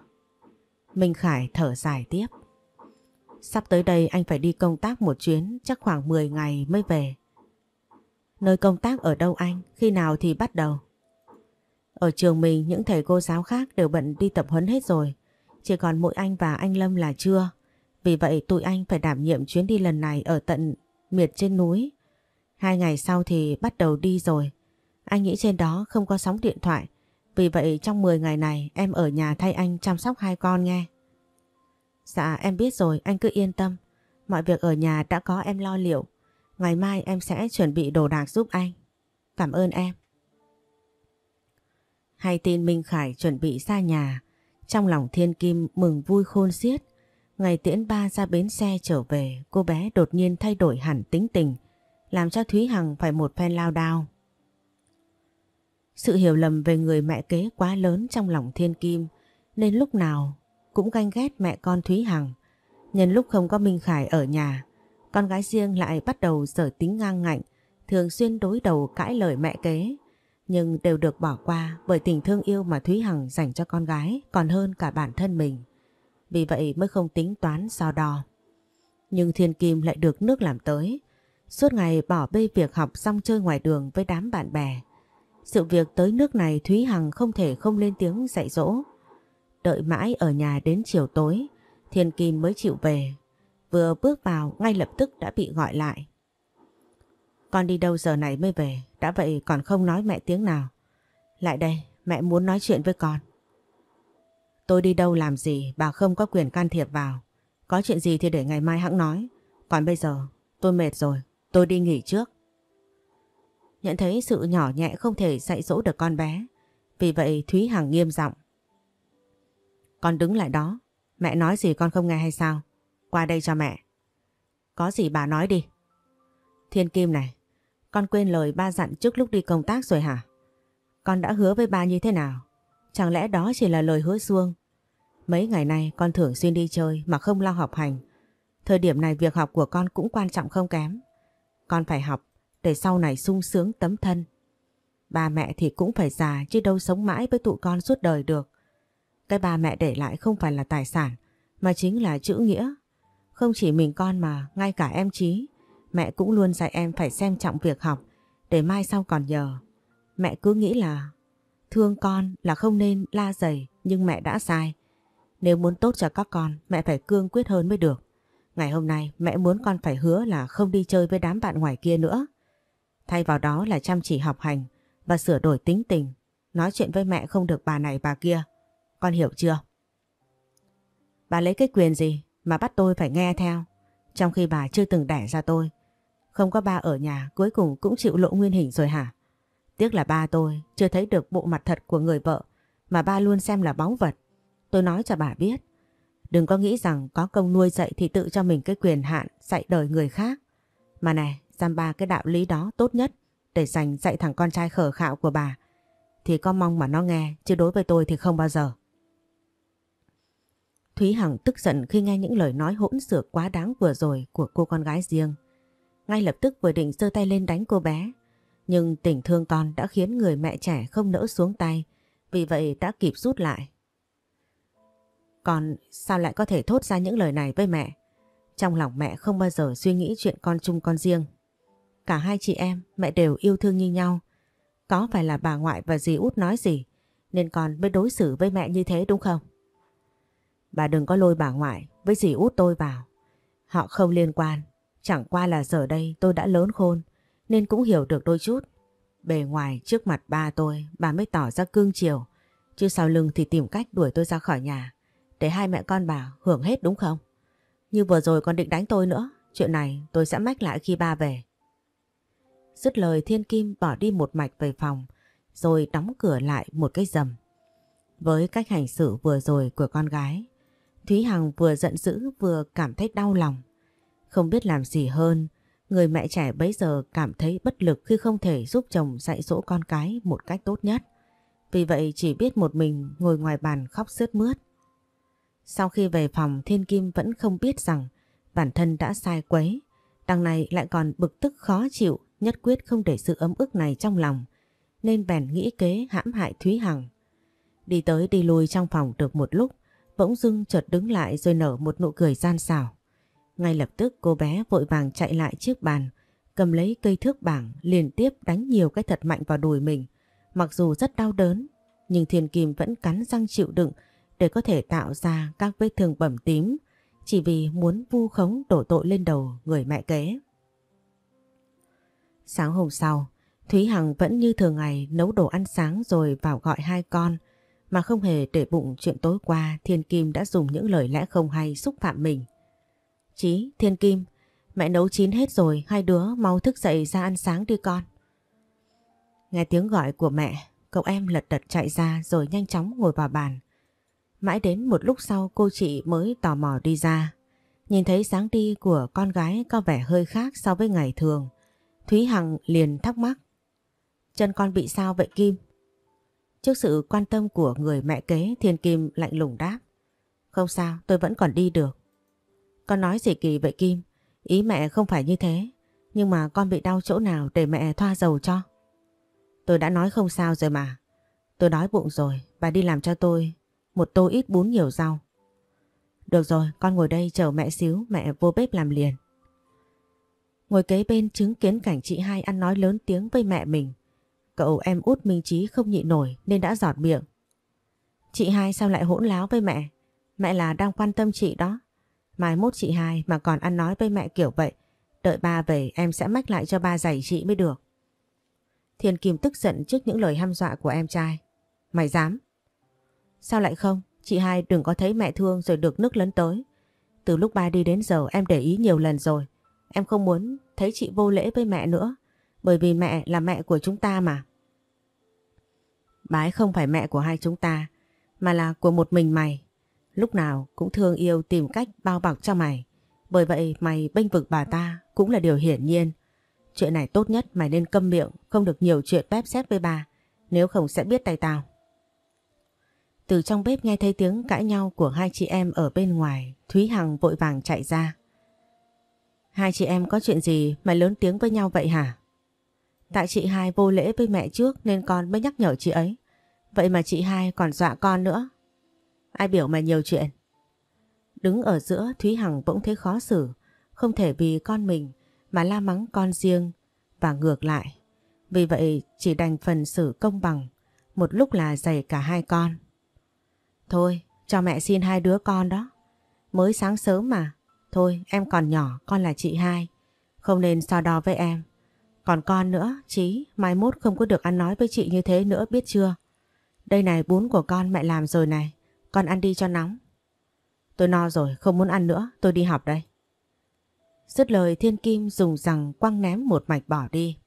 Minh Khải thở dài tiếp. Sắp tới đây anh phải đi công tác một chuyến, chắc khoảng 10 ngày mới về. Nơi công tác ở đâu anh? Khi nào thì bắt đầu? Ở trường mình những thầy cô giáo khác đều bận đi tập huấn hết rồi. Chỉ còn mỗi anh và anh Lâm là chưa. Vì vậy tụi anh phải đảm nhiệm chuyến đi lần này ở tận miệt trên núi. Hai ngày sau thì bắt đầu đi rồi. Anh nghĩ trên đó không có sóng điện thoại. Vì vậy trong 10 ngày này em ở nhà thay anh chăm sóc hai con nghe. Dạ em biết rồi anh cứ yên tâm. Mọi việc ở nhà đã có em lo liệu. Ngày mai em sẽ chuẩn bị đồ đạc giúp anh. Cảm ơn em. Hay tin Minh Khải chuẩn bị ra nhà, trong lòng Thiên Kim mừng vui khôn xiết. Ngày tiễn ba ra bến xe trở về, cô bé đột nhiên thay đổi hẳn tính tình, làm cho Thúy Hằng phải một phen lao đao. Sự hiểu lầm về người mẹ kế quá lớn trong lòng Thiên Kim, nên lúc nào cũng ganh ghét mẹ con Thúy Hằng. Nhân lúc không có Minh Khải ở nhà, con gái riêng lại bắt đầu sở tính ngang ngạnh, thường xuyên đối đầu cãi lời mẹ kế, nhưng đều được bỏ qua bởi tình thương yêu mà Thúy Hằng dành cho con gái còn hơn cả bản thân mình. Vì vậy mới không tính toán so đo. Nhưng Thiên Kim lại được nước làm tới. Suốt ngày bỏ bê việc học xong chơi ngoài đường với đám bạn bè. Sự việc tới nước này Thúy Hằng không thể không lên tiếng dạy dỗ. Đợi mãi ở nhà đến chiều tối, Thiên Kim mới chịu về. Vừa bước vào ngay lập tức đã bị gọi lại. Con đi đâu giờ này mới về, đã vậy còn không nói mẹ tiếng nào. Lại đây, mẹ muốn nói chuyện với con. Tôi đi đâu làm gì, bà không có quyền can thiệp vào. Có chuyện gì thì để ngày mai hãng nói. Còn bây giờ, tôi mệt rồi, tôi đi nghỉ trước. Nhận thấy sự nhỏ nhẹ không thể dạy dỗ được con bé. Vì vậy Thúy Hằng nghiêm giọng. Con đứng lại đó, mẹ nói gì con không nghe hay sao? Qua đây cho mẹ. Có gì bà nói đi. Thiên Kim này, con quên lời ba dặn trước lúc đi công tác rồi hả? Con đã hứa với ba như thế nào? Chẳng lẽ đó chỉ là lời hứa xuông? Mấy ngày nay con thường xuyên đi chơi mà không lo học hành. Thời điểm này việc học của con cũng quan trọng không kém. Con phải học để sau này sung sướng tấm thân. Ba mẹ thì cũng phải già chứ đâu sống mãi với tụi con suốt đời được. Cái ba mẹ để lại không phải là tài sản mà chính là chữ nghĩa. Không chỉ mình con mà ngay cả em Trí Mẹ cũng luôn dạy em phải xem trọng việc học để mai sau còn nhờ. Mẹ cứ nghĩ là thương con là không nên la dày nhưng mẹ đã sai. Nếu muốn tốt cho các con mẹ phải cương quyết hơn mới được. Ngày hôm nay mẹ muốn con phải hứa là không đi chơi với đám bạn ngoài kia nữa. Thay vào đó là chăm chỉ học hành và sửa đổi tính tình. Nói chuyện với mẹ không được bà này bà kia. Con hiểu chưa? Bà lấy cái quyền gì mà bắt tôi phải nghe theo trong khi bà chưa từng đẻ ra tôi. Không có ba ở nhà cuối cùng cũng chịu lộ nguyên hình rồi hả? Tiếc là ba tôi chưa thấy được bộ mặt thật của người vợ mà ba luôn xem là báu vật. Tôi nói cho bà biết. Đừng có nghĩ rằng có công nuôi dạy thì tự cho mình cái quyền hạn dạy đời người khác. Mà này, giam ba cái đạo lý đó tốt nhất để dành dạy thằng con trai khờ khạo của bà. Thì có mong mà nó nghe, chứ đối với tôi thì không bao giờ. Thúy Hằng tức giận khi nghe những lời nói hỗn xược quá đáng vừa rồi của cô con gái riêng ngay lập tức vừa định giơ tay lên đánh cô bé. Nhưng tình thương con đã khiến người mẹ trẻ không nỡ xuống tay, vì vậy đã kịp rút lại. Con sao lại có thể thốt ra những lời này với mẹ? Trong lòng mẹ không bao giờ suy nghĩ chuyện con chung con riêng. Cả hai chị em mẹ đều yêu thương như nhau. Có phải là bà ngoại và dì út nói gì nên con mới đối xử với mẹ như thế đúng không? Bà đừng có lôi bà ngoại với dì út tôi vào. Họ không liên quan Chẳng qua là giờ đây tôi đã lớn khôn nên cũng hiểu được đôi chút. Bề ngoài trước mặt ba tôi, bà mới tỏ ra cương chiều, chứ sau lưng thì tìm cách đuổi tôi ra khỏi nhà, để hai mẹ con bà hưởng hết đúng không? Như vừa rồi còn định đánh tôi nữa, chuyện này tôi sẽ mách lại khi ba về. Dứt lời Thiên Kim bỏ đi một mạch về phòng, rồi đóng cửa lại một cái rầm. Với cách hành xử vừa rồi của con gái, Thúy Hằng vừa giận dữ vừa cảm thấy đau lòng. Không biết làm gì hơn, người mẹ trẻ bấy giờ cảm thấy bất lực khi không thể giúp chồng dạy dỗ con cái một cách tốt nhất. Vì vậy chỉ biết một mình ngồi ngoài bàn khóc sướt mướt. Sau khi về phòng Thiên Kim vẫn không biết rằng bản thân đã sai quấy. Đằng này lại còn bực tức khó chịu nhất quyết không để sự ấm ức này trong lòng. Nên bèn nghĩ kế hãm hại Thúy Hằng. Đi tới đi lui trong phòng được một lúc bỗng dưng chợt đứng lại rồi nở một nụ cười gian xảo. Ngay lập tức cô bé vội vàng chạy lại chiếc bàn, cầm lấy cây thước bảng liên tiếp đánh nhiều cái thật mạnh vào đùi mình. Mặc dù rất đau đớn, nhưng Thiên Kim vẫn cắn răng chịu đựng để có thể tạo ra các vết thương bầm tím, chỉ vì muốn vu khống đổ tội lên đầu người mẹ kế. Sáng hôm sau, Thúy Hằng vẫn như thường ngày nấu đồ ăn sáng rồi vào gọi hai con, mà không hề để bụng chuyện tối qua Thiên Kim đã dùng những lời lẽ không hay xúc phạm mình. Chí, Thiên Kim, mẹ nấu chín hết rồi, hai đứa mau thức dậy ra ăn sáng đi con. Nghe tiếng gọi của mẹ, cậu em lật đật chạy ra rồi nhanh chóng ngồi vào bàn. Mãi đến một lúc sau cô chị mới tò mò đi ra. Nhìn thấy sáng đi của con gái có vẻ hơi khác so với ngày thường. Thúy Hằng liền thắc mắc. Chân con bị sao vậy Kim? Trước sự quan tâm của người mẹ kế Thiên Kim lạnh lùng đáp. Không sao, tôi vẫn còn đi được. Con nói gì kỳ vậy Kim? Ý mẹ không phải như thế. Nhưng mà con bị đau chỗ nào để mẹ thoa dầu cho? Tôi đã nói không sao rồi mà. Tôi đói bụng rồi. Bà đi làm cho tôi một tô ít bún nhiều rau. Được rồi, con ngồi đây chờ mẹ xíu, mẹ vô bếp làm liền. Ngồi kế bên chứng kiến cảnh chị hai ăn nói lớn tiếng với mẹ mình. Cậu em út Minh Trí không nhịn nổi nên đã giọt miệng. Chị hai sao lại hỗn láo với mẹ? Mẹ là đang quan tâm chị đó. Mai mốt chị hai mà còn ăn nói với mẹ kiểu vậy, đợi ba về em sẽ mách lại cho ba giày chị mới được. Thiên Kim tức giận trước những lời hăm dọa của em trai. Mày dám? Sao lại không? Chị hai đừng có thấy mẹ thương rồi được nước lấn tới. Từ lúc ba đi đến giờ em để ý nhiều lần rồi. Em không muốn thấy chị vô lễ với mẹ nữa. Bởi vì mẹ là mẹ của chúng ta mà. Bái không phải mẹ của hai chúng ta. Mà là của một mình mày. Lúc nào cũng thương yêu tìm cách bao bọc cho mày. Bởi vậy mày bênh vực bà ta cũng là điều hiển nhiên. Chuyện này tốt nhất mày nên câm miệng, không được nhiều chuyện bếp xếp với bà, nếu không sẽ biết tay tao. Từ trong bếp nghe thấy tiếng cãi nhau của hai chị em ở bên ngoài, Thúy Hằng vội vàng chạy ra. Hai chị em có chuyện gì mà lớn tiếng với nhau vậy hả? Tại chị hai vô lễ với mẹ trước nên con mới nhắc nhở chị ấy. Vậy mà chị hai còn dọa con nữa, Ai biểu mà nhiều chuyện. Đứng ở giữa Thúy Hằng bỗng thấy khó xử, không thể vì con mình mà la mắng con riêng và ngược lại. Vì vậy chỉ đành phần xử công bằng, một lúc là dày cả hai con. Thôi, cho mẹ xin hai đứa con đó. Mới sáng sớm mà. Thôi, em còn nhỏ, con là chị hai. Không nên so đo với em. Còn con nữa, Chí, mai mốt không có được ăn nói với chị như thế nữa biết chưa? Đây này bún của con mẹ làm rồi này. Con ăn đi cho nóng. Tôi no rồi, không muốn ăn nữa, tôi đi học đây. Dứt lời thiên kim dùng rằng quăng ném một mạch bỏ đi.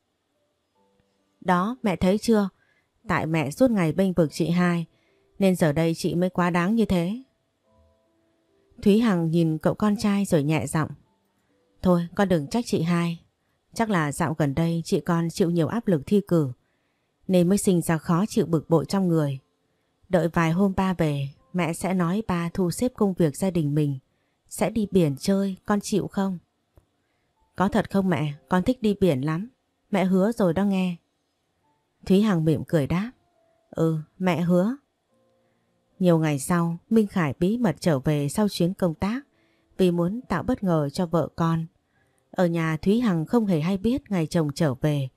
Đó, mẹ thấy chưa? Tại mẹ suốt ngày bênh vực chị hai, nên giờ đây chị mới quá đáng như thế. Thúy Hằng nhìn cậu con trai rồi nhẹ giọng. Thôi, con đừng trách chị hai. Chắc là dạo gần đây chị con chịu nhiều áp lực thi cử, nên mới sinh ra khó chịu bực bội trong người. Đợi vài hôm ba về, Mẹ sẽ nói ba thu xếp công việc gia đình mình. Sẽ đi biển chơi, con chịu không? Có thật không mẹ? Con thích đi biển lắm. Mẹ hứa rồi đó nghe. Thúy Hằng mỉm cười đáp. Ừ, mẹ hứa. Nhiều ngày sau, Minh Khải bí mật trở về sau chuyến công tác vì muốn tạo bất ngờ cho vợ con. Ở nhà Thúy Hằng không hề hay biết ngày chồng trở về,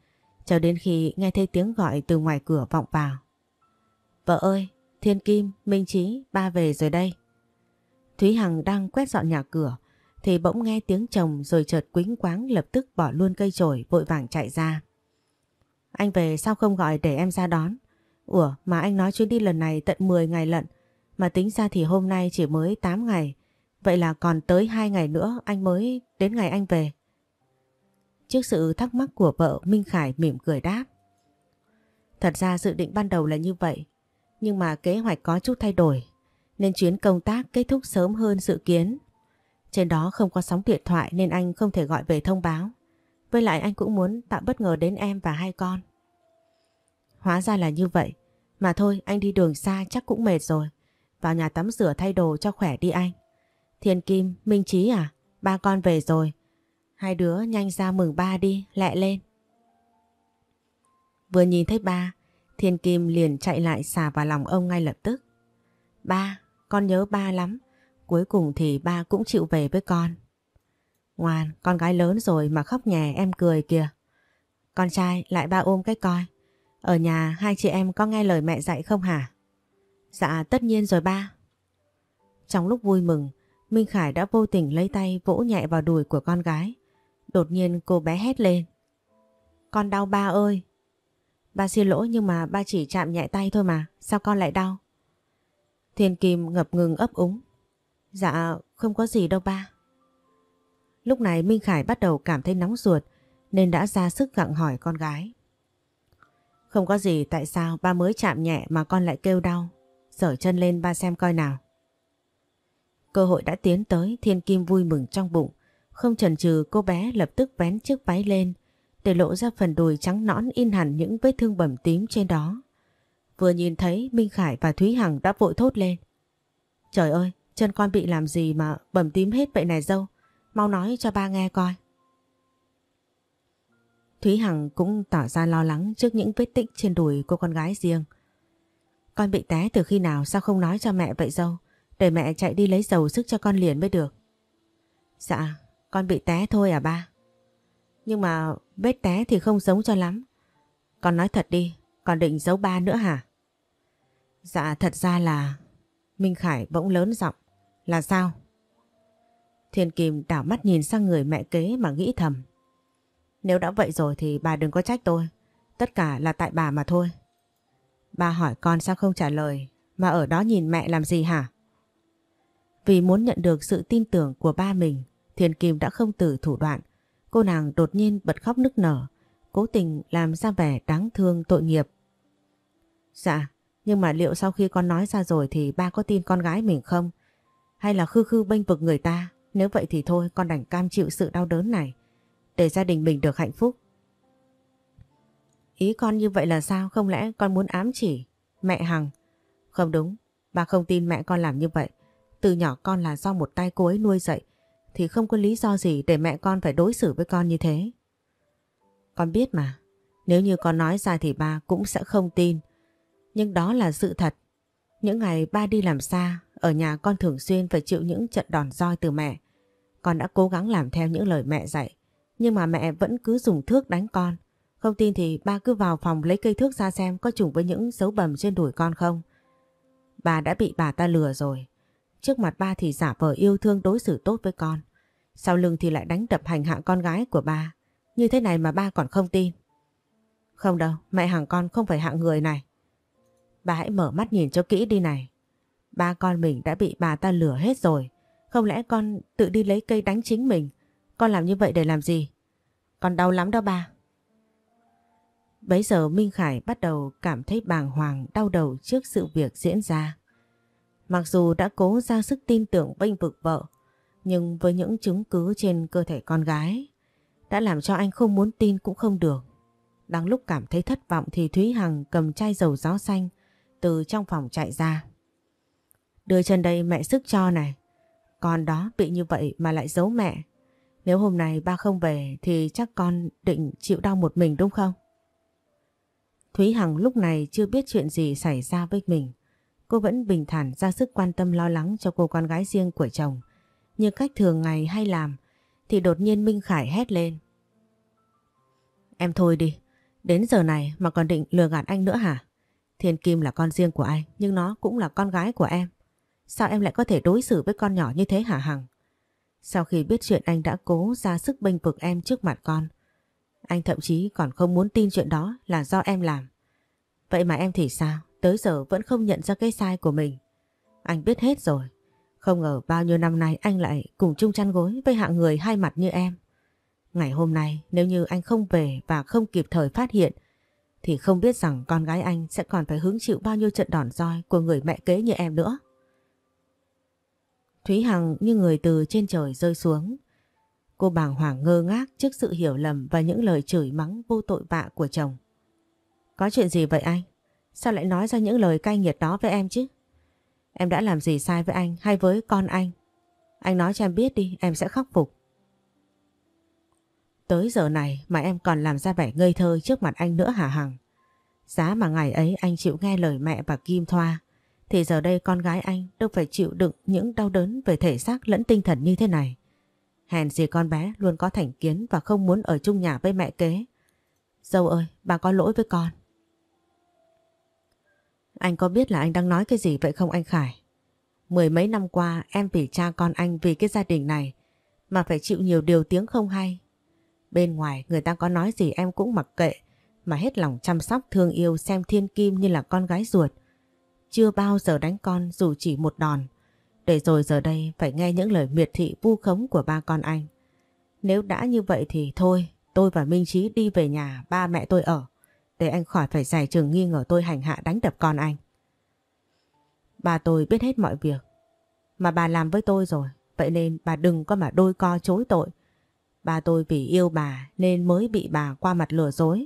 cho đến khi nghe thấy tiếng gọi từ ngoài cửa vọng vào. Vợ ơi, Thiên Kim, Minh Chí ba về rồi đây. Thúy Hằng đang quét dọn nhà cửa thì bỗng nghe tiếng chồng rồi chợt quính quáng lập tức bỏ luôn cây chổi vội vàng chạy ra. Anh về sao không gọi để em ra đón? Ủa mà anh nói chuyến đi lần này tận 10 ngày lận mà tính ra thì hôm nay chỉ mới 8 ngày. Vậy là còn tới 2 ngày nữa anh mới đến ngày anh về. Trước sự thắc mắc của vợ Minh Khải mỉm cười đáp. Thật ra dự định ban đầu là như vậy nhưng mà kế hoạch có chút thay đổi nên chuyến công tác kết thúc sớm hơn dự kiến. Trên đó không có sóng điện thoại nên anh không thể gọi về thông báo. Với lại anh cũng muốn tạo bất ngờ đến em và hai con. Hóa ra là như vậy. Mà thôi anh đi đường xa chắc cũng mệt rồi. Vào nhà tắm rửa thay đồ cho khỏe đi anh. Thiên Kim, Minh Chí à? Ba con về rồi. Hai đứa nhanh ra mừng ba đi, lẹ lên. Vừa nhìn thấy ba, Thiên Kim liền chạy lại xà vào lòng ông ngay lập tức. Ba, con nhớ ba lắm. Cuối cùng thì ba cũng chịu về với con. Ngoan, con gái lớn rồi mà khóc nhè em cười kìa. Con trai lại ba ôm cái coi. Ở nhà hai chị em có nghe lời mẹ dạy không hả? Dạ tất nhiên rồi ba. Trong lúc vui mừng, Minh Khải đã vô tình lấy tay vỗ nhẹ vào đùi của con gái. Đột nhiên cô bé hét lên. Con đau ba ơi! Ba xin lỗi nhưng mà ba chỉ chạm nhẹ tay thôi mà, sao con lại đau? Thiên Kim ngập ngừng ấp úng. Dạ, không có gì đâu ba. Lúc này Minh Khải bắt đầu cảm thấy nóng ruột nên đã ra sức gặng hỏi con gái. Không có gì tại sao ba mới chạm nhẹ mà con lại kêu đau. Sở chân lên ba xem coi nào. Cơ hội đã tiến tới Thiên Kim vui mừng trong bụng. Không chần chừ cô bé lập tức vén chiếc váy lên để lộ ra phần đùi trắng nõn in hẳn những vết thương bầm tím trên đó. Vừa nhìn thấy Minh Khải và Thúy Hằng đã vội thốt lên. Trời ơi, chân con bị làm gì mà bầm tím hết vậy này dâu, mau nói cho ba nghe coi. Thúy Hằng cũng tỏ ra lo lắng trước những vết tích trên đùi của con gái riêng. Con bị té từ khi nào sao không nói cho mẹ vậy dâu, để mẹ chạy đi lấy dầu sức cho con liền mới được. Dạ, con bị té thôi à ba? Nhưng mà vết té thì không giống cho lắm. Con nói thật đi, còn định giấu ba nữa hả? Dạ thật ra là... Minh Khải bỗng lớn giọng. Là sao? Thiên Kim đảo mắt nhìn sang người mẹ kế mà nghĩ thầm. Nếu đã vậy rồi thì bà đừng có trách tôi. Tất cả là tại bà mà thôi. Bà hỏi con sao không trả lời mà ở đó nhìn mẹ làm gì hả? Vì muốn nhận được sự tin tưởng của ba mình, Thiên Kim đã không từ thủ đoạn Cô nàng đột nhiên bật khóc nức nở, cố tình làm ra vẻ đáng thương tội nghiệp. Dạ, nhưng mà liệu sau khi con nói ra rồi thì ba có tin con gái mình không? Hay là khư khư bênh vực người ta? Nếu vậy thì thôi con đành cam chịu sự đau đớn này, để gia đình mình được hạnh phúc. Ý con như vậy là sao? Không lẽ con muốn ám chỉ? Mẹ Hằng? Không đúng, ba không tin mẹ con làm như vậy. Từ nhỏ con là do một tay cô ấy nuôi dạy, thì không có lý do gì để mẹ con phải đối xử với con như thế. Con biết mà, nếu như con nói ra thì ba cũng sẽ không tin. Nhưng đó là sự thật. Những ngày ba đi làm xa, ở nhà con thường xuyên phải chịu những trận đòn roi từ mẹ. Con đã cố gắng làm theo những lời mẹ dạy, nhưng mà mẹ vẫn cứ dùng thước đánh con. Không tin thì ba cứ vào phòng lấy cây thước ra xem có trùng với những dấu bầm trên đùi con không. Bà đã bị bà ta lừa rồi. Trước mặt ba thì giả vờ yêu thương đối xử tốt với con. Sau lưng thì lại đánh đập hành hạ con gái của ba. Như thế này mà ba còn không tin. Không đâu, mẹ hàng con không phải hạng người này. Bà hãy mở mắt nhìn cho kỹ đi này. Ba con mình đã bị bà ta lừa hết rồi. Không lẽ con tự đi lấy cây đánh chính mình? Con làm như vậy để làm gì? Con đau lắm đó ba. Bấy giờ Minh Khải bắt đầu cảm thấy bàng hoàng đau đầu trước sự việc diễn ra. Mặc dù đã cố ra sức tin tưởng bênh vực vợ, nhưng với những chứng cứ trên cơ thể con gái, đã làm cho anh không muốn tin cũng không được. Đang lúc cảm thấy thất vọng thì Thúy Hằng cầm chai dầu gió xanh từ trong phòng chạy ra. Đưa chân đây mẹ sức cho này. Con đó bị như vậy mà lại giấu mẹ. Nếu hôm nay ba không về thì chắc con định chịu đau một mình đúng không? Thúy Hằng lúc này chưa biết chuyện gì xảy ra với mình cô vẫn bình thản ra sức quan tâm lo lắng cho cô con gái riêng của chồng. Như cách thường ngày hay làm, thì đột nhiên Minh Khải hét lên. Em thôi đi, đến giờ này mà còn định lừa gạt anh nữa hả? Thiên Kim là con riêng của anh, nhưng nó cũng là con gái của em. Sao em lại có thể đối xử với con nhỏ như thế hả Hằng? Sau khi biết chuyện anh đã cố ra sức bênh vực em trước mặt con, anh thậm chí còn không muốn tin chuyện đó là do em làm. Vậy mà em thì sao? tới giờ vẫn không nhận ra cái sai của mình. Anh biết hết rồi. Không ngờ bao nhiêu năm nay anh lại cùng chung chăn gối với hạng người hai mặt như em. Ngày hôm nay nếu như anh không về và không kịp thời phát hiện thì không biết rằng con gái anh sẽ còn phải hứng chịu bao nhiêu trận đòn roi của người mẹ kế như em nữa. Thúy Hằng như người từ trên trời rơi xuống. Cô bàng hoàng ngơ ngác trước sự hiểu lầm và những lời chửi mắng vô tội vạ của chồng. Có chuyện gì vậy anh? Sao lại nói ra những lời cay nghiệt đó với em chứ? Em đã làm gì sai với anh hay với con anh? Anh nói cho em biết đi, em sẽ khắc phục. Tới giờ này mà em còn làm ra vẻ ngây thơ trước mặt anh nữa hả Hằng? Giá mà ngày ấy anh chịu nghe lời mẹ và Kim Thoa, thì giờ đây con gái anh đâu phải chịu đựng những đau đớn về thể xác lẫn tinh thần như thế này. Hèn gì con bé luôn có thành kiến và không muốn ở chung nhà với mẹ kế. Dâu ơi, bà có lỗi với con. Anh có biết là anh đang nói cái gì vậy không anh Khải? Mười mấy năm qua em vì cha con anh vì cái gia đình này mà phải chịu nhiều điều tiếng không hay. Bên ngoài người ta có nói gì em cũng mặc kệ mà hết lòng chăm sóc thương yêu xem thiên kim như là con gái ruột. Chưa bao giờ đánh con dù chỉ một đòn. Để rồi giờ đây phải nghe những lời miệt thị vu khống của ba con anh. Nếu đã như vậy thì thôi, tôi và Minh Chí đi về nhà ba mẹ tôi ở để anh khỏi phải giải trường nghi ngờ tôi hành hạ đánh đập con anh. Bà tôi biết hết mọi việc, mà bà làm với tôi rồi, vậy nên bà đừng có mà đôi co chối tội. Bà tôi vì yêu bà nên mới bị bà qua mặt lừa dối.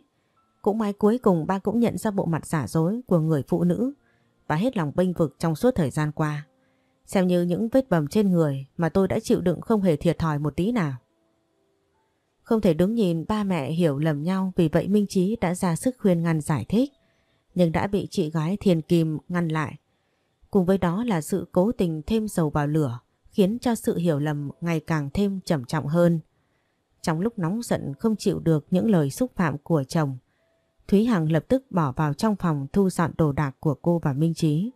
Cũng may cuối cùng ba cũng nhận ra bộ mặt giả dối của người phụ nữ và hết lòng bênh vực trong suốt thời gian qua. Xem như những vết bầm trên người mà tôi đã chịu đựng không hề thiệt thòi một tí nào. Không thể đứng nhìn ba mẹ hiểu lầm nhau vì vậy Minh Chí đã ra sức khuyên ngăn giải thích. Nhưng đã bị chị gái Thiền kìm ngăn lại. Cùng với đó là sự cố tình thêm dầu vào lửa khiến cho sự hiểu lầm ngày càng thêm trầm trọng hơn. Trong lúc nóng giận không chịu được những lời xúc phạm của chồng, Thúy Hằng lập tức bỏ vào trong phòng thu dọn đồ đạc của cô và Minh Chí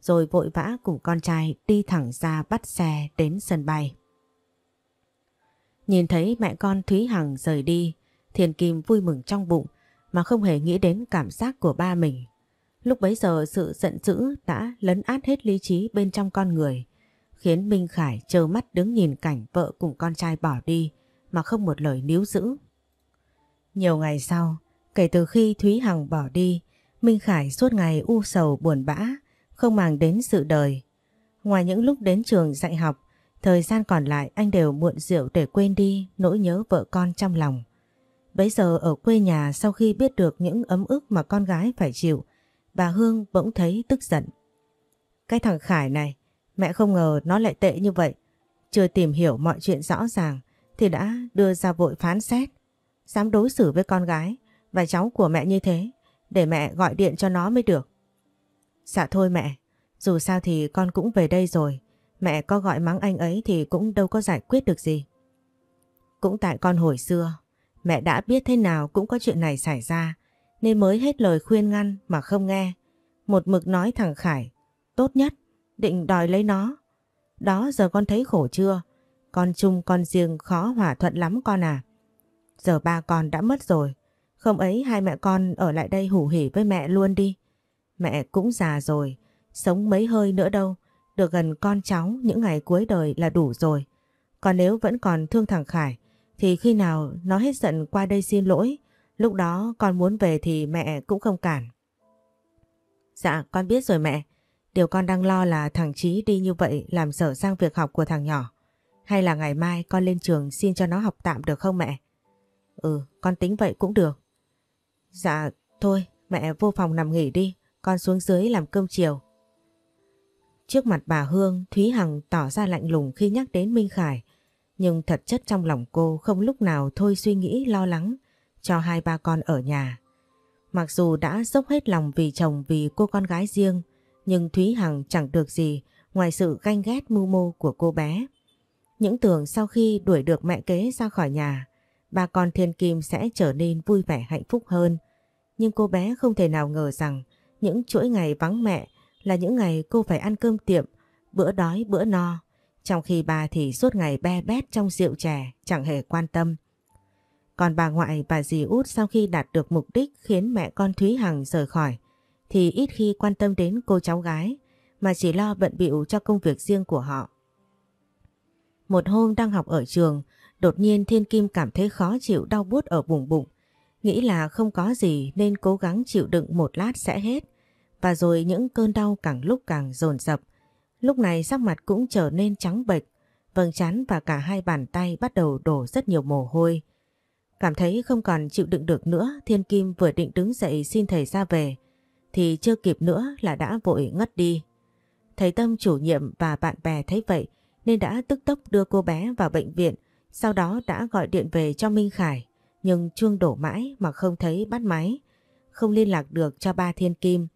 rồi vội vã cùng con trai đi thẳng ra bắt xe đến sân bay. Nhìn thấy mẹ con Thúy Hằng rời đi, Thiền Kim vui mừng trong bụng mà không hề nghĩ đến cảm giác của ba mình. Lúc bấy giờ sự giận dữ đã lấn át hết lý trí bên trong con người, khiến Minh Khải trơ mắt đứng nhìn cảnh vợ cùng con trai bỏ đi mà không một lời níu giữ. Nhiều ngày sau, kể từ khi Thúy Hằng bỏ đi, Minh Khải suốt ngày u sầu buồn bã, không màng đến sự đời. Ngoài những lúc đến trường dạy học, Thời gian còn lại anh đều muộn rượu để quên đi nỗi nhớ vợ con trong lòng. Bấy giờ ở quê nhà sau khi biết được những ấm ức mà con gái phải chịu, bà Hương bỗng thấy tức giận. Cái thằng Khải này, mẹ không ngờ nó lại tệ như vậy. Chưa tìm hiểu mọi chuyện rõ ràng thì đã đưa ra vội phán xét. Dám đối xử với con gái và cháu của mẹ như thế, để mẹ gọi điện cho nó mới được. Dạ thôi mẹ, dù sao thì con cũng về đây rồi. Mẹ có gọi mắng anh ấy thì cũng đâu có giải quyết được gì. Cũng tại con hồi xưa, mẹ đã biết thế nào cũng có chuyện này xảy ra, nên mới hết lời khuyên ngăn mà không nghe. Một mực nói thằng Khải, tốt nhất, định đòi lấy nó. Đó giờ con thấy khổ chưa? Con chung con riêng khó hòa thuận lắm con à. Giờ ba con đã mất rồi, không ấy hai mẹ con ở lại đây hủ hỉ với mẹ luôn đi. Mẹ cũng già rồi, sống mấy hơi nữa đâu, được gần con cháu những ngày cuối đời là đủ rồi. Còn nếu vẫn còn thương thằng Khải thì khi nào nó hết giận qua đây xin lỗi, lúc đó con muốn về thì mẹ cũng không cản. Dạ con biết rồi mẹ, điều con đang lo là thằng Chí đi như vậy làm dở sang việc học của thằng nhỏ. Hay là ngày mai con lên trường xin cho nó học tạm được không mẹ? Ừ, con tính vậy cũng được. Dạ, thôi, mẹ vô phòng nằm nghỉ đi, con xuống dưới làm cơm chiều. Trước mặt bà Hương, Thúy Hằng tỏ ra lạnh lùng khi nhắc đến Minh Khải. Nhưng thật chất trong lòng cô không lúc nào thôi suy nghĩ lo lắng cho hai ba con ở nhà. Mặc dù đã dốc hết lòng vì chồng vì cô con gái riêng, nhưng Thúy Hằng chẳng được gì ngoài sự ganh ghét mưu mô của cô bé. Những tưởng sau khi đuổi được mẹ kế ra khỏi nhà, ba con thiên kim sẽ trở nên vui vẻ hạnh phúc hơn. Nhưng cô bé không thể nào ngờ rằng những chuỗi ngày vắng mẹ là những ngày cô phải ăn cơm tiệm, bữa đói bữa no, trong khi bà thì suốt ngày be bét trong rượu chè, chẳng hề quan tâm. Còn bà ngoại bà dì út sau khi đạt được mục đích khiến mẹ con Thúy Hằng rời khỏi, thì ít khi quan tâm đến cô cháu gái, mà chỉ lo bận bịu cho công việc riêng của họ. Một hôm đang học ở trường, đột nhiên Thiên Kim cảm thấy khó chịu đau bút ở vùng bụng, nghĩ là không có gì nên cố gắng chịu đựng một lát sẽ hết. Và rồi những cơn đau càng lúc càng dồn dập. Lúc này sắc mặt cũng trở nên trắng bệch, vầng trán và cả hai bàn tay bắt đầu đổ rất nhiều mồ hôi. Cảm thấy không còn chịu đựng được nữa, Thiên Kim vừa định đứng dậy xin thầy ra về, thì chưa kịp nữa là đã vội ngất đi. Thầy Tâm chủ nhiệm và bạn bè thấy vậy nên đã tức tốc đưa cô bé vào bệnh viện, sau đó đã gọi điện về cho Minh Khải, nhưng chuông đổ mãi mà không thấy bắt máy, không liên lạc được cho ba Thiên Kim.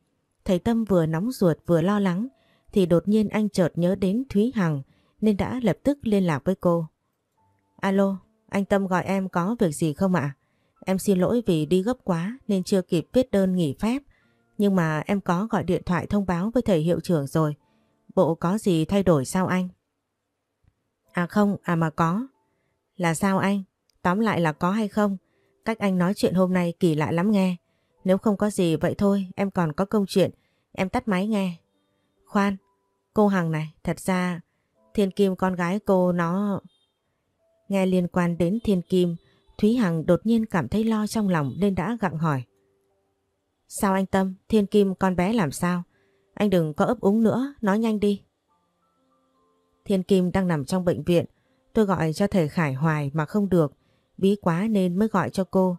Thầy Tâm vừa nóng ruột vừa lo lắng thì đột nhiên anh chợt nhớ đến Thúy Hằng nên đã lập tức liên lạc với cô. Alo, anh Tâm gọi em có việc gì không ạ? Em xin lỗi vì đi gấp quá nên chưa kịp viết đơn nghỉ phép. Nhưng mà em có gọi điện thoại thông báo với thầy hiệu trưởng rồi. Bộ có gì thay đổi sao anh? À không, à mà có. Là sao anh? Tóm lại là có hay không? Cách anh nói chuyện hôm nay kỳ lạ lắm nghe. Nếu không có gì vậy thôi, em còn có công chuyện, em tắt máy nghe. Khoan, cô Hằng này, thật ra Thiên Kim con gái cô nó... Nghe liên quan đến Thiên Kim, Thúy Hằng đột nhiên cảm thấy lo trong lòng nên đã gặng hỏi. Sao anh Tâm, Thiên Kim con bé làm sao? Anh đừng có ấp úng nữa, nói nhanh đi. Thiên Kim đang nằm trong bệnh viện, tôi gọi cho thầy Khải Hoài mà không được, bí quá nên mới gọi cho cô.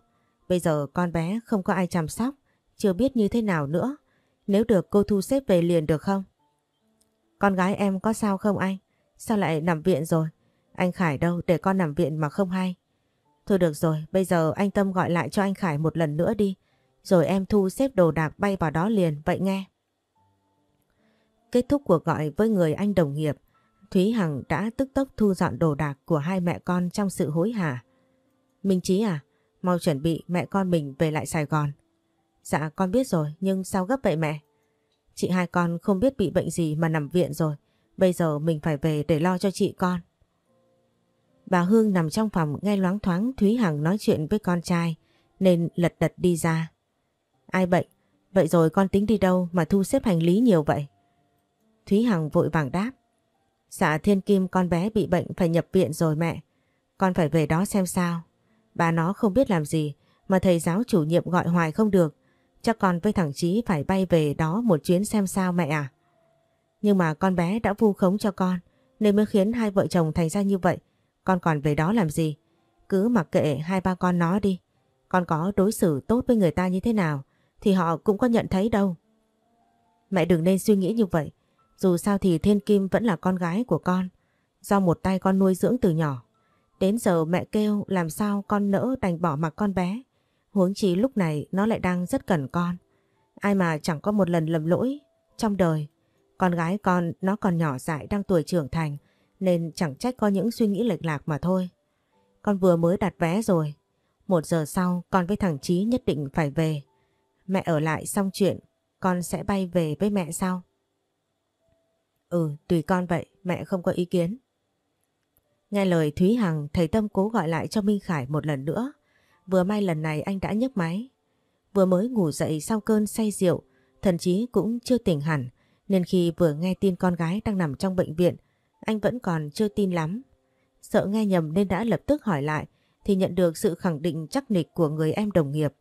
Bây giờ con bé không có ai chăm sóc, chưa biết như thế nào nữa. Nếu được cô thu xếp về liền được không? Con gái em có sao không anh? Sao lại nằm viện rồi? Anh Khải đâu để con nằm viện mà không hay. Thôi được rồi, bây giờ anh Tâm gọi lại cho anh Khải một lần nữa đi. Rồi em thu xếp đồ đạc bay vào đó liền, vậy nghe. Kết thúc cuộc gọi với người anh đồng nghiệp, Thúy Hằng đã tức tốc thu dọn đồ đạc của hai mẹ con trong sự hối hả. Minh Chí à, mau chuẩn bị mẹ con mình về lại Sài Gòn. Dạ con biết rồi nhưng sao gấp vậy mẹ? Chị hai con không biết bị bệnh gì mà nằm viện rồi. Bây giờ mình phải về để lo cho chị con. Bà Hương nằm trong phòng nghe loáng thoáng Thúy Hằng nói chuyện với con trai nên lật đật đi ra. Ai bệnh? Vậy rồi con tính đi đâu mà thu xếp hành lý nhiều vậy? Thúy Hằng vội vàng đáp. Dạ Thiên Kim con bé bị bệnh phải nhập viện rồi mẹ. Con phải về đó xem sao. Bà nó không biết làm gì mà thầy giáo chủ nhiệm gọi hoài không được. Chắc con với thằng Chí phải bay về đó một chuyến xem sao mẹ à. Nhưng mà con bé đã vu khống cho con nên mới khiến hai vợ chồng thành ra như vậy. Con còn về đó làm gì? Cứ mặc kệ hai ba con nó đi. Con có đối xử tốt với người ta như thế nào thì họ cũng có nhận thấy đâu. Mẹ đừng nên suy nghĩ như vậy. Dù sao thì Thiên Kim vẫn là con gái của con. Do một tay con nuôi dưỡng từ nhỏ. Đến giờ mẹ kêu làm sao con nỡ đành bỏ mặc con bé. Huống chi lúc này nó lại đang rất cần con. Ai mà chẳng có một lần lầm lỗi trong đời. Con gái con nó còn nhỏ dại đang tuổi trưởng thành nên chẳng trách có những suy nghĩ lệch lạc mà thôi. Con vừa mới đặt vé rồi. Một giờ sau con với thằng Chí nhất định phải về. Mẹ ở lại xong chuyện con sẽ bay về với mẹ sau. Ừ, tùy con vậy, mẹ không có ý kiến. Nghe lời Thúy Hằng, thầy Tâm cố gọi lại cho Minh Khải một lần nữa. Vừa may lần này anh đã nhấc máy. Vừa mới ngủ dậy sau cơn say rượu, thần chí cũng chưa tỉnh hẳn, nên khi vừa nghe tin con gái đang nằm trong bệnh viện, anh vẫn còn chưa tin lắm. Sợ nghe nhầm nên đã lập tức hỏi lại, thì nhận được sự khẳng định chắc nịch của người em đồng nghiệp.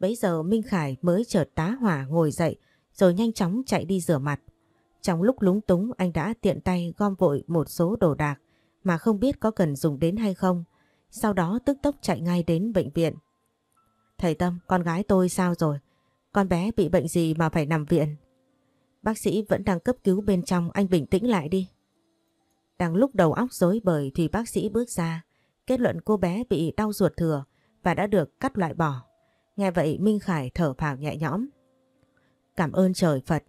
Bấy giờ Minh Khải mới chợt tá hỏa ngồi dậy, rồi nhanh chóng chạy đi rửa mặt. Trong lúc lúng túng anh đã tiện tay gom vội một số đồ đạc mà không biết có cần dùng đến hay không. Sau đó tức tốc chạy ngay đến bệnh viện. Thầy Tâm, con gái tôi sao rồi? Con bé bị bệnh gì mà phải nằm viện? Bác sĩ vẫn đang cấp cứu bên trong, anh bình tĩnh lại đi. Đang lúc đầu óc rối bời thì bác sĩ bước ra. Kết luận cô bé bị đau ruột thừa và đã được cắt loại bỏ. Nghe vậy Minh Khải thở phào nhẹ nhõm. Cảm ơn trời Phật.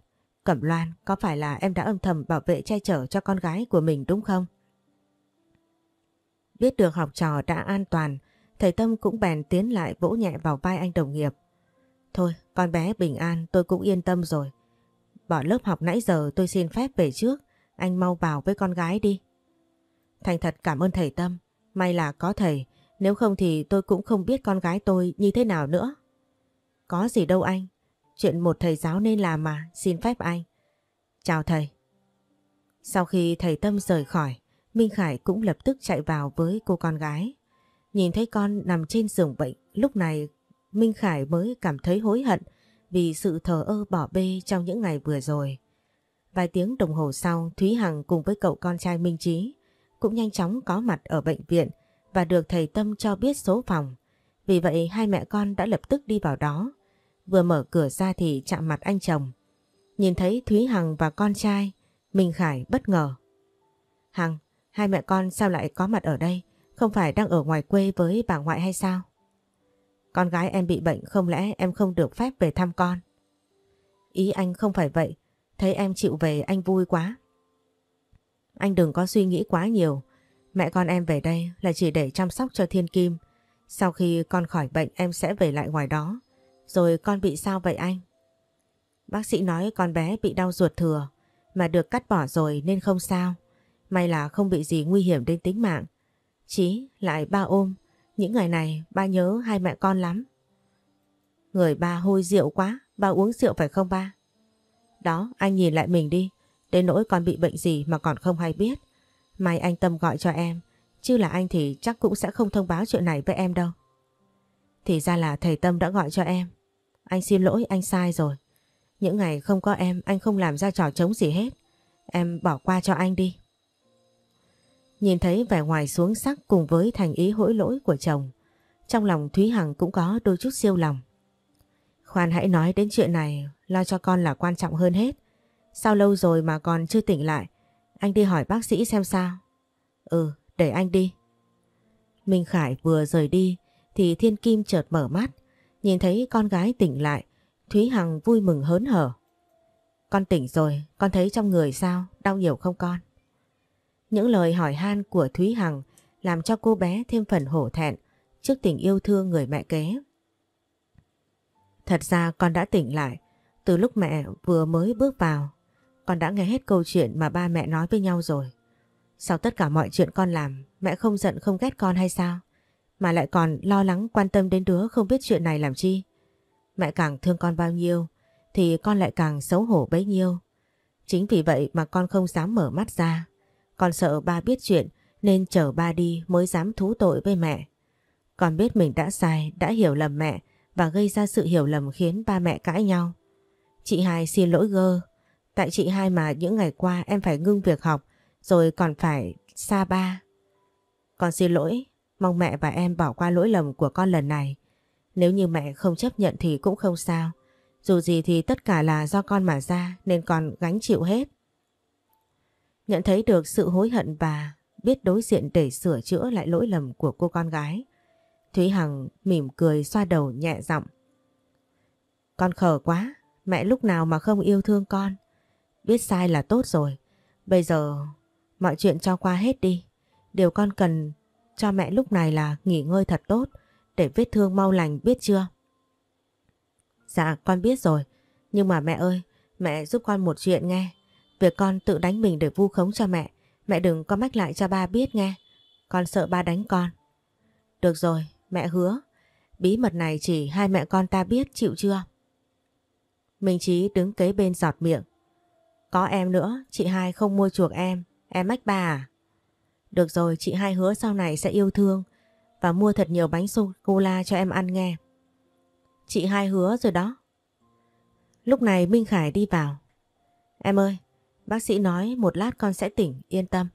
Cẩm Loan, có phải là em đã âm thầm bảo vệ che chở cho con gái của mình đúng không? Biết được học trò đã an toàn, thầy Tâm cũng bèn tiến lại vỗ nhẹ vào vai anh đồng nghiệp. Thôi, con bé bình an tôi cũng yên tâm rồi. Bỏ lớp học nãy giờ tôi xin phép về trước, anh mau vào với con gái đi. Thành thật cảm ơn thầy Tâm, may là có thầy, nếu không thì tôi cũng không biết con gái tôi như thế nào nữa. Có gì đâu anh, chuyện một thầy giáo nên làm mà, xin phép anh. Chào thầy. Sau khi thầy Tâm rời khỏi, Minh Khải cũng lập tức chạy vào với cô con gái. Nhìn thấy con nằm trên giường bệnh, lúc này Minh Khải mới cảm thấy hối hận vì sự thờ ơ bỏ bê trong những ngày vừa rồi. Vài tiếng đồng hồ sau, Thúy Hằng cùng với cậu con trai Minh Trí cũng nhanh chóng có mặt ở bệnh viện và được thầy Tâm cho biết số phòng. Vì vậy hai mẹ con đã lập tức đi vào đó. Vừa mở cửa ra thì chạm mặt anh chồng. Nhìn thấy Thúy Hằng và con trai, Minh Khải bất ngờ. Hằng, Hai mẹ con sao lại có mặt ở đây? Không phải đang ở ngoài quê với bà ngoại hay sao? Con gái em bị bệnh không lẽ em không được phép về thăm con? Ý anh không phải vậy. Thấy em chịu về anh vui quá. Anh đừng có suy nghĩ quá nhiều. Mẹ con em về đây là chỉ để chăm sóc cho thiên kim. Sau khi con khỏi bệnh em sẽ về lại ngoài đó. Rồi con bị sao vậy anh? Bác sĩ nói con bé bị đau ruột thừa mà được cắt bỏ rồi nên không sao. May là không bị gì nguy hiểm đến tính mạng. Chí lại ba ôm, những ngày này ba nhớ hai mẹ con lắm. Người ba hôi rượu quá, ba uống rượu phải không ba? Đó, anh nhìn lại mình đi, đến nỗi còn bị bệnh gì mà còn không hay biết. May anh Tâm gọi cho em, chứ là anh thì chắc cũng sẽ không thông báo chuyện này với em đâu. Thì ra là thầy Tâm đã gọi cho em. Anh xin lỗi, anh sai rồi. Những ngày không có em, anh không làm ra trò chống gì hết. Em bỏ qua cho anh đi. Nhìn thấy vẻ ngoài xuống sắc cùng với thành ý hỗi lỗi của chồng, trong lòng Thúy Hằng cũng có đôi chút siêu lòng. Khoan hãy nói đến chuyện này, lo cho con là quan trọng hơn hết. Sao lâu rồi mà còn chưa tỉnh lại, anh đi hỏi bác sĩ xem sao. Ừ, để anh đi. Minh Khải vừa rời đi thì Thiên Kim chợt mở mắt, nhìn thấy con gái tỉnh lại, Thúy Hằng vui mừng hớn hở. Con tỉnh rồi, con thấy trong người sao, đau nhiều không con? Những lời hỏi han của Thúy Hằng làm cho cô bé thêm phần hổ thẹn trước tình yêu thương người mẹ kế. Thật ra con đã tỉnh lại từ lúc mẹ vừa mới bước vào. Con đã nghe hết câu chuyện mà ba mẹ nói với nhau rồi. Sau tất cả mọi chuyện con làm, mẹ không giận không ghét con hay sao? Mà lại còn lo lắng quan tâm đến đứa không biết chuyện này làm chi? Mẹ càng thương con bao nhiêu, thì con lại càng xấu hổ bấy nhiêu. Chính vì vậy mà con không dám mở mắt ra. Con sợ ba biết chuyện nên chờ ba đi mới dám thú tội với mẹ. Con biết mình đã sai, đã hiểu lầm mẹ và gây ra sự hiểu lầm khiến ba mẹ cãi nhau. Chị hai xin lỗi gơ. Tại chị hai mà những ngày qua em phải ngưng việc học rồi còn phải xa ba. Con xin lỗi, mong mẹ và em bỏ qua lỗi lầm của con lần này. Nếu như mẹ không chấp nhận thì cũng không sao. Dù gì thì tất cả là do con mà ra nên con gánh chịu hết. Nhận thấy được sự hối hận và biết đối diện để sửa chữa lại lỗi lầm của cô con gái. Thúy Hằng mỉm cười xoa đầu nhẹ giọng. Con khờ quá, mẹ lúc nào mà không yêu thương con. Biết sai là tốt rồi, bây giờ mọi chuyện cho qua hết đi. Điều con cần cho mẹ lúc này là nghỉ ngơi thật tốt để vết thương mau lành biết chưa? Dạ con biết rồi, nhưng mà mẹ ơi, mẹ giúp con một chuyện nghe. Việc con tự đánh mình để vu khống cho mẹ, mẹ đừng có mách lại cho ba biết nghe. Con sợ ba đánh con. Được rồi, mẹ hứa. Bí mật này chỉ hai mẹ con ta biết chịu chưa? Minh Chí đứng kế bên giọt miệng. Có em nữa, chị hai không mua chuộc em, em mách bà à? Được rồi, chị hai hứa sau này sẽ yêu thương và mua thật nhiều bánh sô-cô-la cho em ăn nghe. Chị hai hứa rồi đó. Lúc này Minh Khải đi vào. Em ơi, Bác sĩ nói một lát con sẽ tỉnh, yên tâm.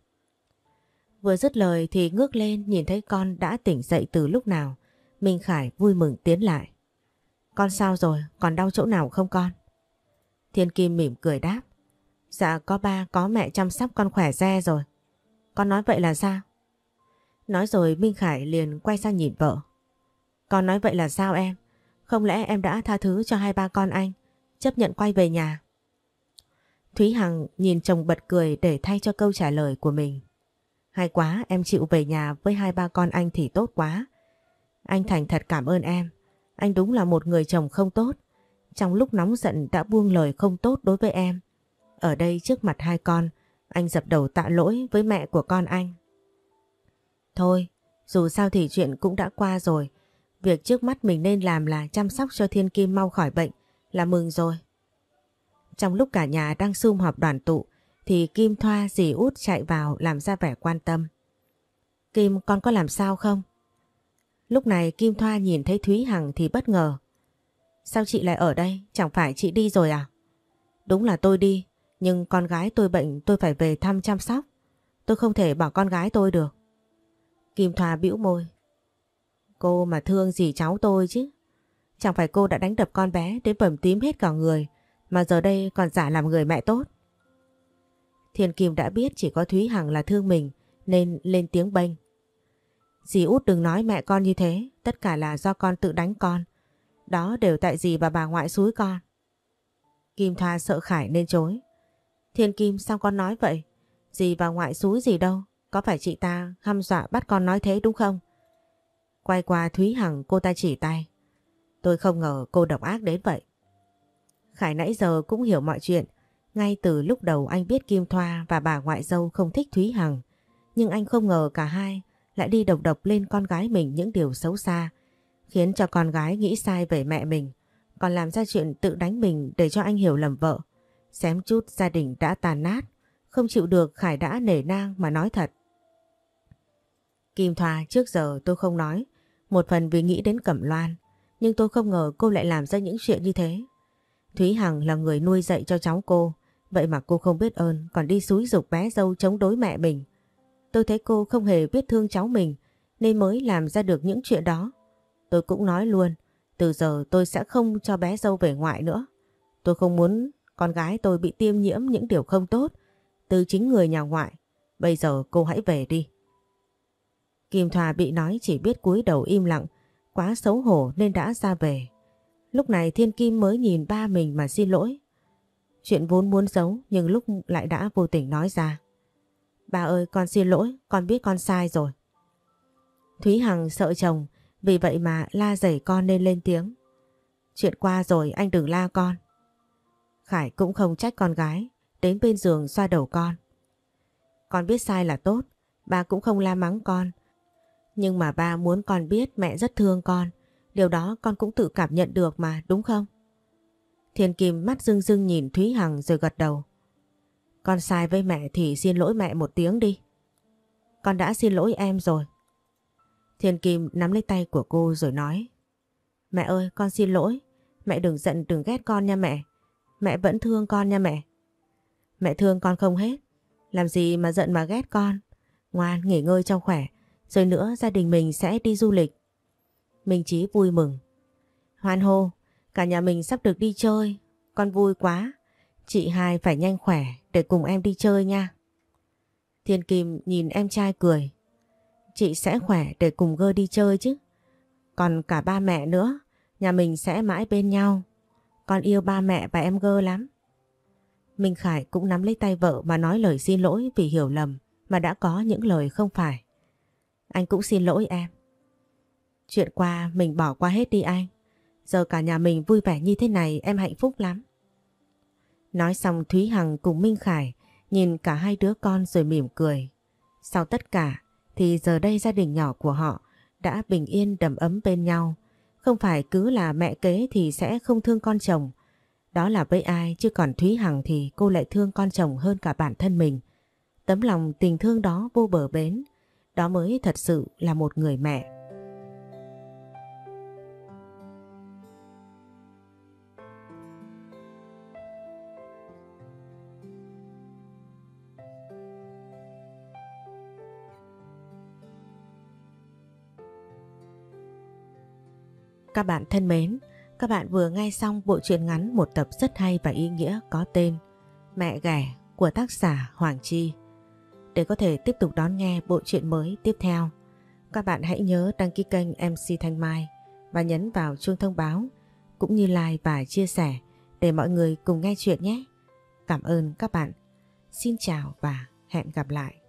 Vừa dứt lời thì ngước lên nhìn thấy con đã tỉnh dậy từ lúc nào. Minh Khải vui mừng tiến lại. Con sao rồi, còn đau chỗ nào không con? Thiên Kim mỉm cười đáp. Dạ có ba có mẹ chăm sóc con khỏe re rồi. Con nói vậy là sao? Nói rồi Minh Khải liền quay sang nhìn vợ. Con nói vậy là sao em? Không lẽ em đã tha thứ cho hai ba con anh, chấp nhận quay về nhà? Thúy Hằng nhìn chồng bật cười để thay cho câu trả lời của mình. Hay quá em chịu về nhà với hai ba con anh thì tốt quá. Anh Thành thật cảm ơn em. Anh đúng là một người chồng không tốt. Trong lúc nóng giận đã buông lời không tốt đối với em. Ở đây trước mặt hai con, anh dập đầu tạ lỗi với mẹ của con anh. Thôi, dù sao thì chuyện cũng đã qua rồi. Việc trước mắt mình nên làm là chăm sóc cho Thiên Kim mau khỏi bệnh là mừng rồi. Trong lúc cả nhà đang sum họp đoàn tụ thì Kim Thoa dì út chạy vào làm ra vẻ quan tâm. Kim con có làm sao không? Lúc này Kim Thoa nhìn thấy Thúy Hằng thì bất ngờ. Sao chị lại ở đây? Chẳng phải chị đi rồi à? Đúng là tôi đi, nhưng con gái tôi bệnh tôi phải về thăm chăm sóc. Tôi không thể bỏ con gái tôi được. Kim Thoa bĩu môi. Cô mà thương gì cháu tôi chứ? Chẳng phải cô đã đánh đập con bé đến bầm tím hết cả người mà giờ đây còn giả làm người mẹ tốt. Thiên Kim đã biết chỉ có Thúy Hằng là thương mình nên lên tiếng bênh. Dì út đừng nói mẹ con như thế, tất cả là do con tự đánh con. Đó đều tại dì và bà ngoại suối con. Kim Thoa sợ Khải nên chối. Thiên Kim sao con nói vậy? Dì và ngoại suối gì đâu, có phải chị ta hăm dọa bắt con nói thế đúng không? Quay qua Thúy Hằng cô ta chỉ tay. Tôi không ngờ cô độc ác đến vậy. Khải nãy giờ cũng hiểu mọi chuyện. Ngay từ lúc đầu anh biết Kim Thoa và bà ngoại dâu không thích Thúy Hằng. Nhưng anh không ngờ cả hai lại đi độc độc lên con gái mình những điều xấu xa. Khiến cho con gái nghĩ sai về mẹ mình. Còn làm ra chuyện tự đánh mình để cho anh hiểu lầm vợ. Xém chút gia đình đã tàn nát. Không chịu được Khải đã nể nang mà nói thật. Kim Thoa trước giờ tôi không nói. Một phần vì nghĩ đến Cẩm Loan. Nhưng tôi không ngờ cô lại làm ra những chuyện như thế. Thúy Hằng là người nuôi dạy cho cháu cô, vậy mà cô không biết ơn còn đi xúi dục bé dâu chống đối mẹ mình. Tôi thấy cô không hề biết thương cháu mình nên mới làm ra được những chuyện đó. Tôi cũng nói luôn, từ giờ tôi sẽ không cho bé dâu về ngoại nữa. Tôi không muốn con gái tôi bị tiêm nhiễm những điều không tốt từ chính người nhà ngoại. Bây giờ cô hãy về đi. Kim Thoa bị nói chỉ biết cúi đầu im lặng, quá xấu hổ nên đã ra về. Lúc này Thiên Kim mới nhìn ba mình mà xin lỗi. Chuyện vốn muốn giấu nhưng lúc lại đã vô tình nói ra. Bà ơi con xin lỗi, con biết con sai rồi. Thúy Hằng sợ chồng, vì vậy mà la dẩy con nên lên tiếng. Chuyện qua rồi anh đừng la con. Khải cũng không trách con gái, đến bên giường xoa đầu con. Con biết sai là tốt, ba cũng không la mắng con. Nhưng mà ba muốn con biết mẹ rất thương con, Điều đó con cũng tự cảm nhận được mà đúng không? Thiên Kim mắt rưng rưng nhìn Thúy Hằng rồi gật đầu. Con sai với mẹ thì xin lỗi mẹ một tiếng đi. Con đã xin lỗi em rồi. Thiên Kim nắm lấy tay của cô rồi nói. Mẹ ơi con xin lỗi. Mẹ đừng giận đừng ghét con nha mẹ. Mẹ vẫn thương con nha mẹ. Mẹ thương con không hết. Làm gì mà giận mà ghét con. Ngoan nghỉ ngơi cho khỏe. Rồi nữa gia đình mình sẽ đi du lịch. Minh Chí vui mừng. Hoan hô, cả nhà mình sắp được đi chơi, con vui quá. Chị hai phải nhanh khỏe để cùng em đi chơi nha. Thiên Kim nhìn em trai cười. Chị sẽ khỏe để cùng gơ đi chơi chứ. Còn cả ba mẹ nữa, nhà mình sẽ mãi bên nhau. Con yêu ba mẹ và em gơ lắm. Minh Khải cũng nắm lấy tay vợ mà nói lời xin lỗi vì hiểu lầm mà đã có những lời không phải. Anh cũng xin lỗi em. Chuyện qua mình bỏ qua hết đi anh. Giờ cả nhà mình vui vẻ như thế này em hạnh phúc lắm. Nói xong Thúy Hằng cùng Minh Khải nhìn cả hai đứa con rồi mỉm cười. Sau tất cả thì giờ đây gia đình nhỏ của họ đã bình yên đầm ấm bên nhau. Không phải cứ là mẹ kế thì sẽ không thương con chồng. Đó là với ai chứ còn Thúy Hằng thì cô lại thương con chồng hơn cả bản thân mình. Tấm lòng tình thương đó vô bờ bến. Đó mới thật sự là một người mẹ. Các bạn thân mến, các bạn vừa nghe xong bộ truyện ngắn một tập rất hay và ý nghĩa có tên Mẹ ghẻ của tác giả Hoàng Chi. Để có thể tiếp tục đón nghe bộ truyện mới tiếp theo, các bạn hãy nhớ đăng ký kênh MC Thanh Mai và nhấn vào chuông thông báo cũng như like và chia sẻ để mọi người cùng nghe chuyện nhé. Cảm ơn các bạn. Xin chào và hẹn gặp lại.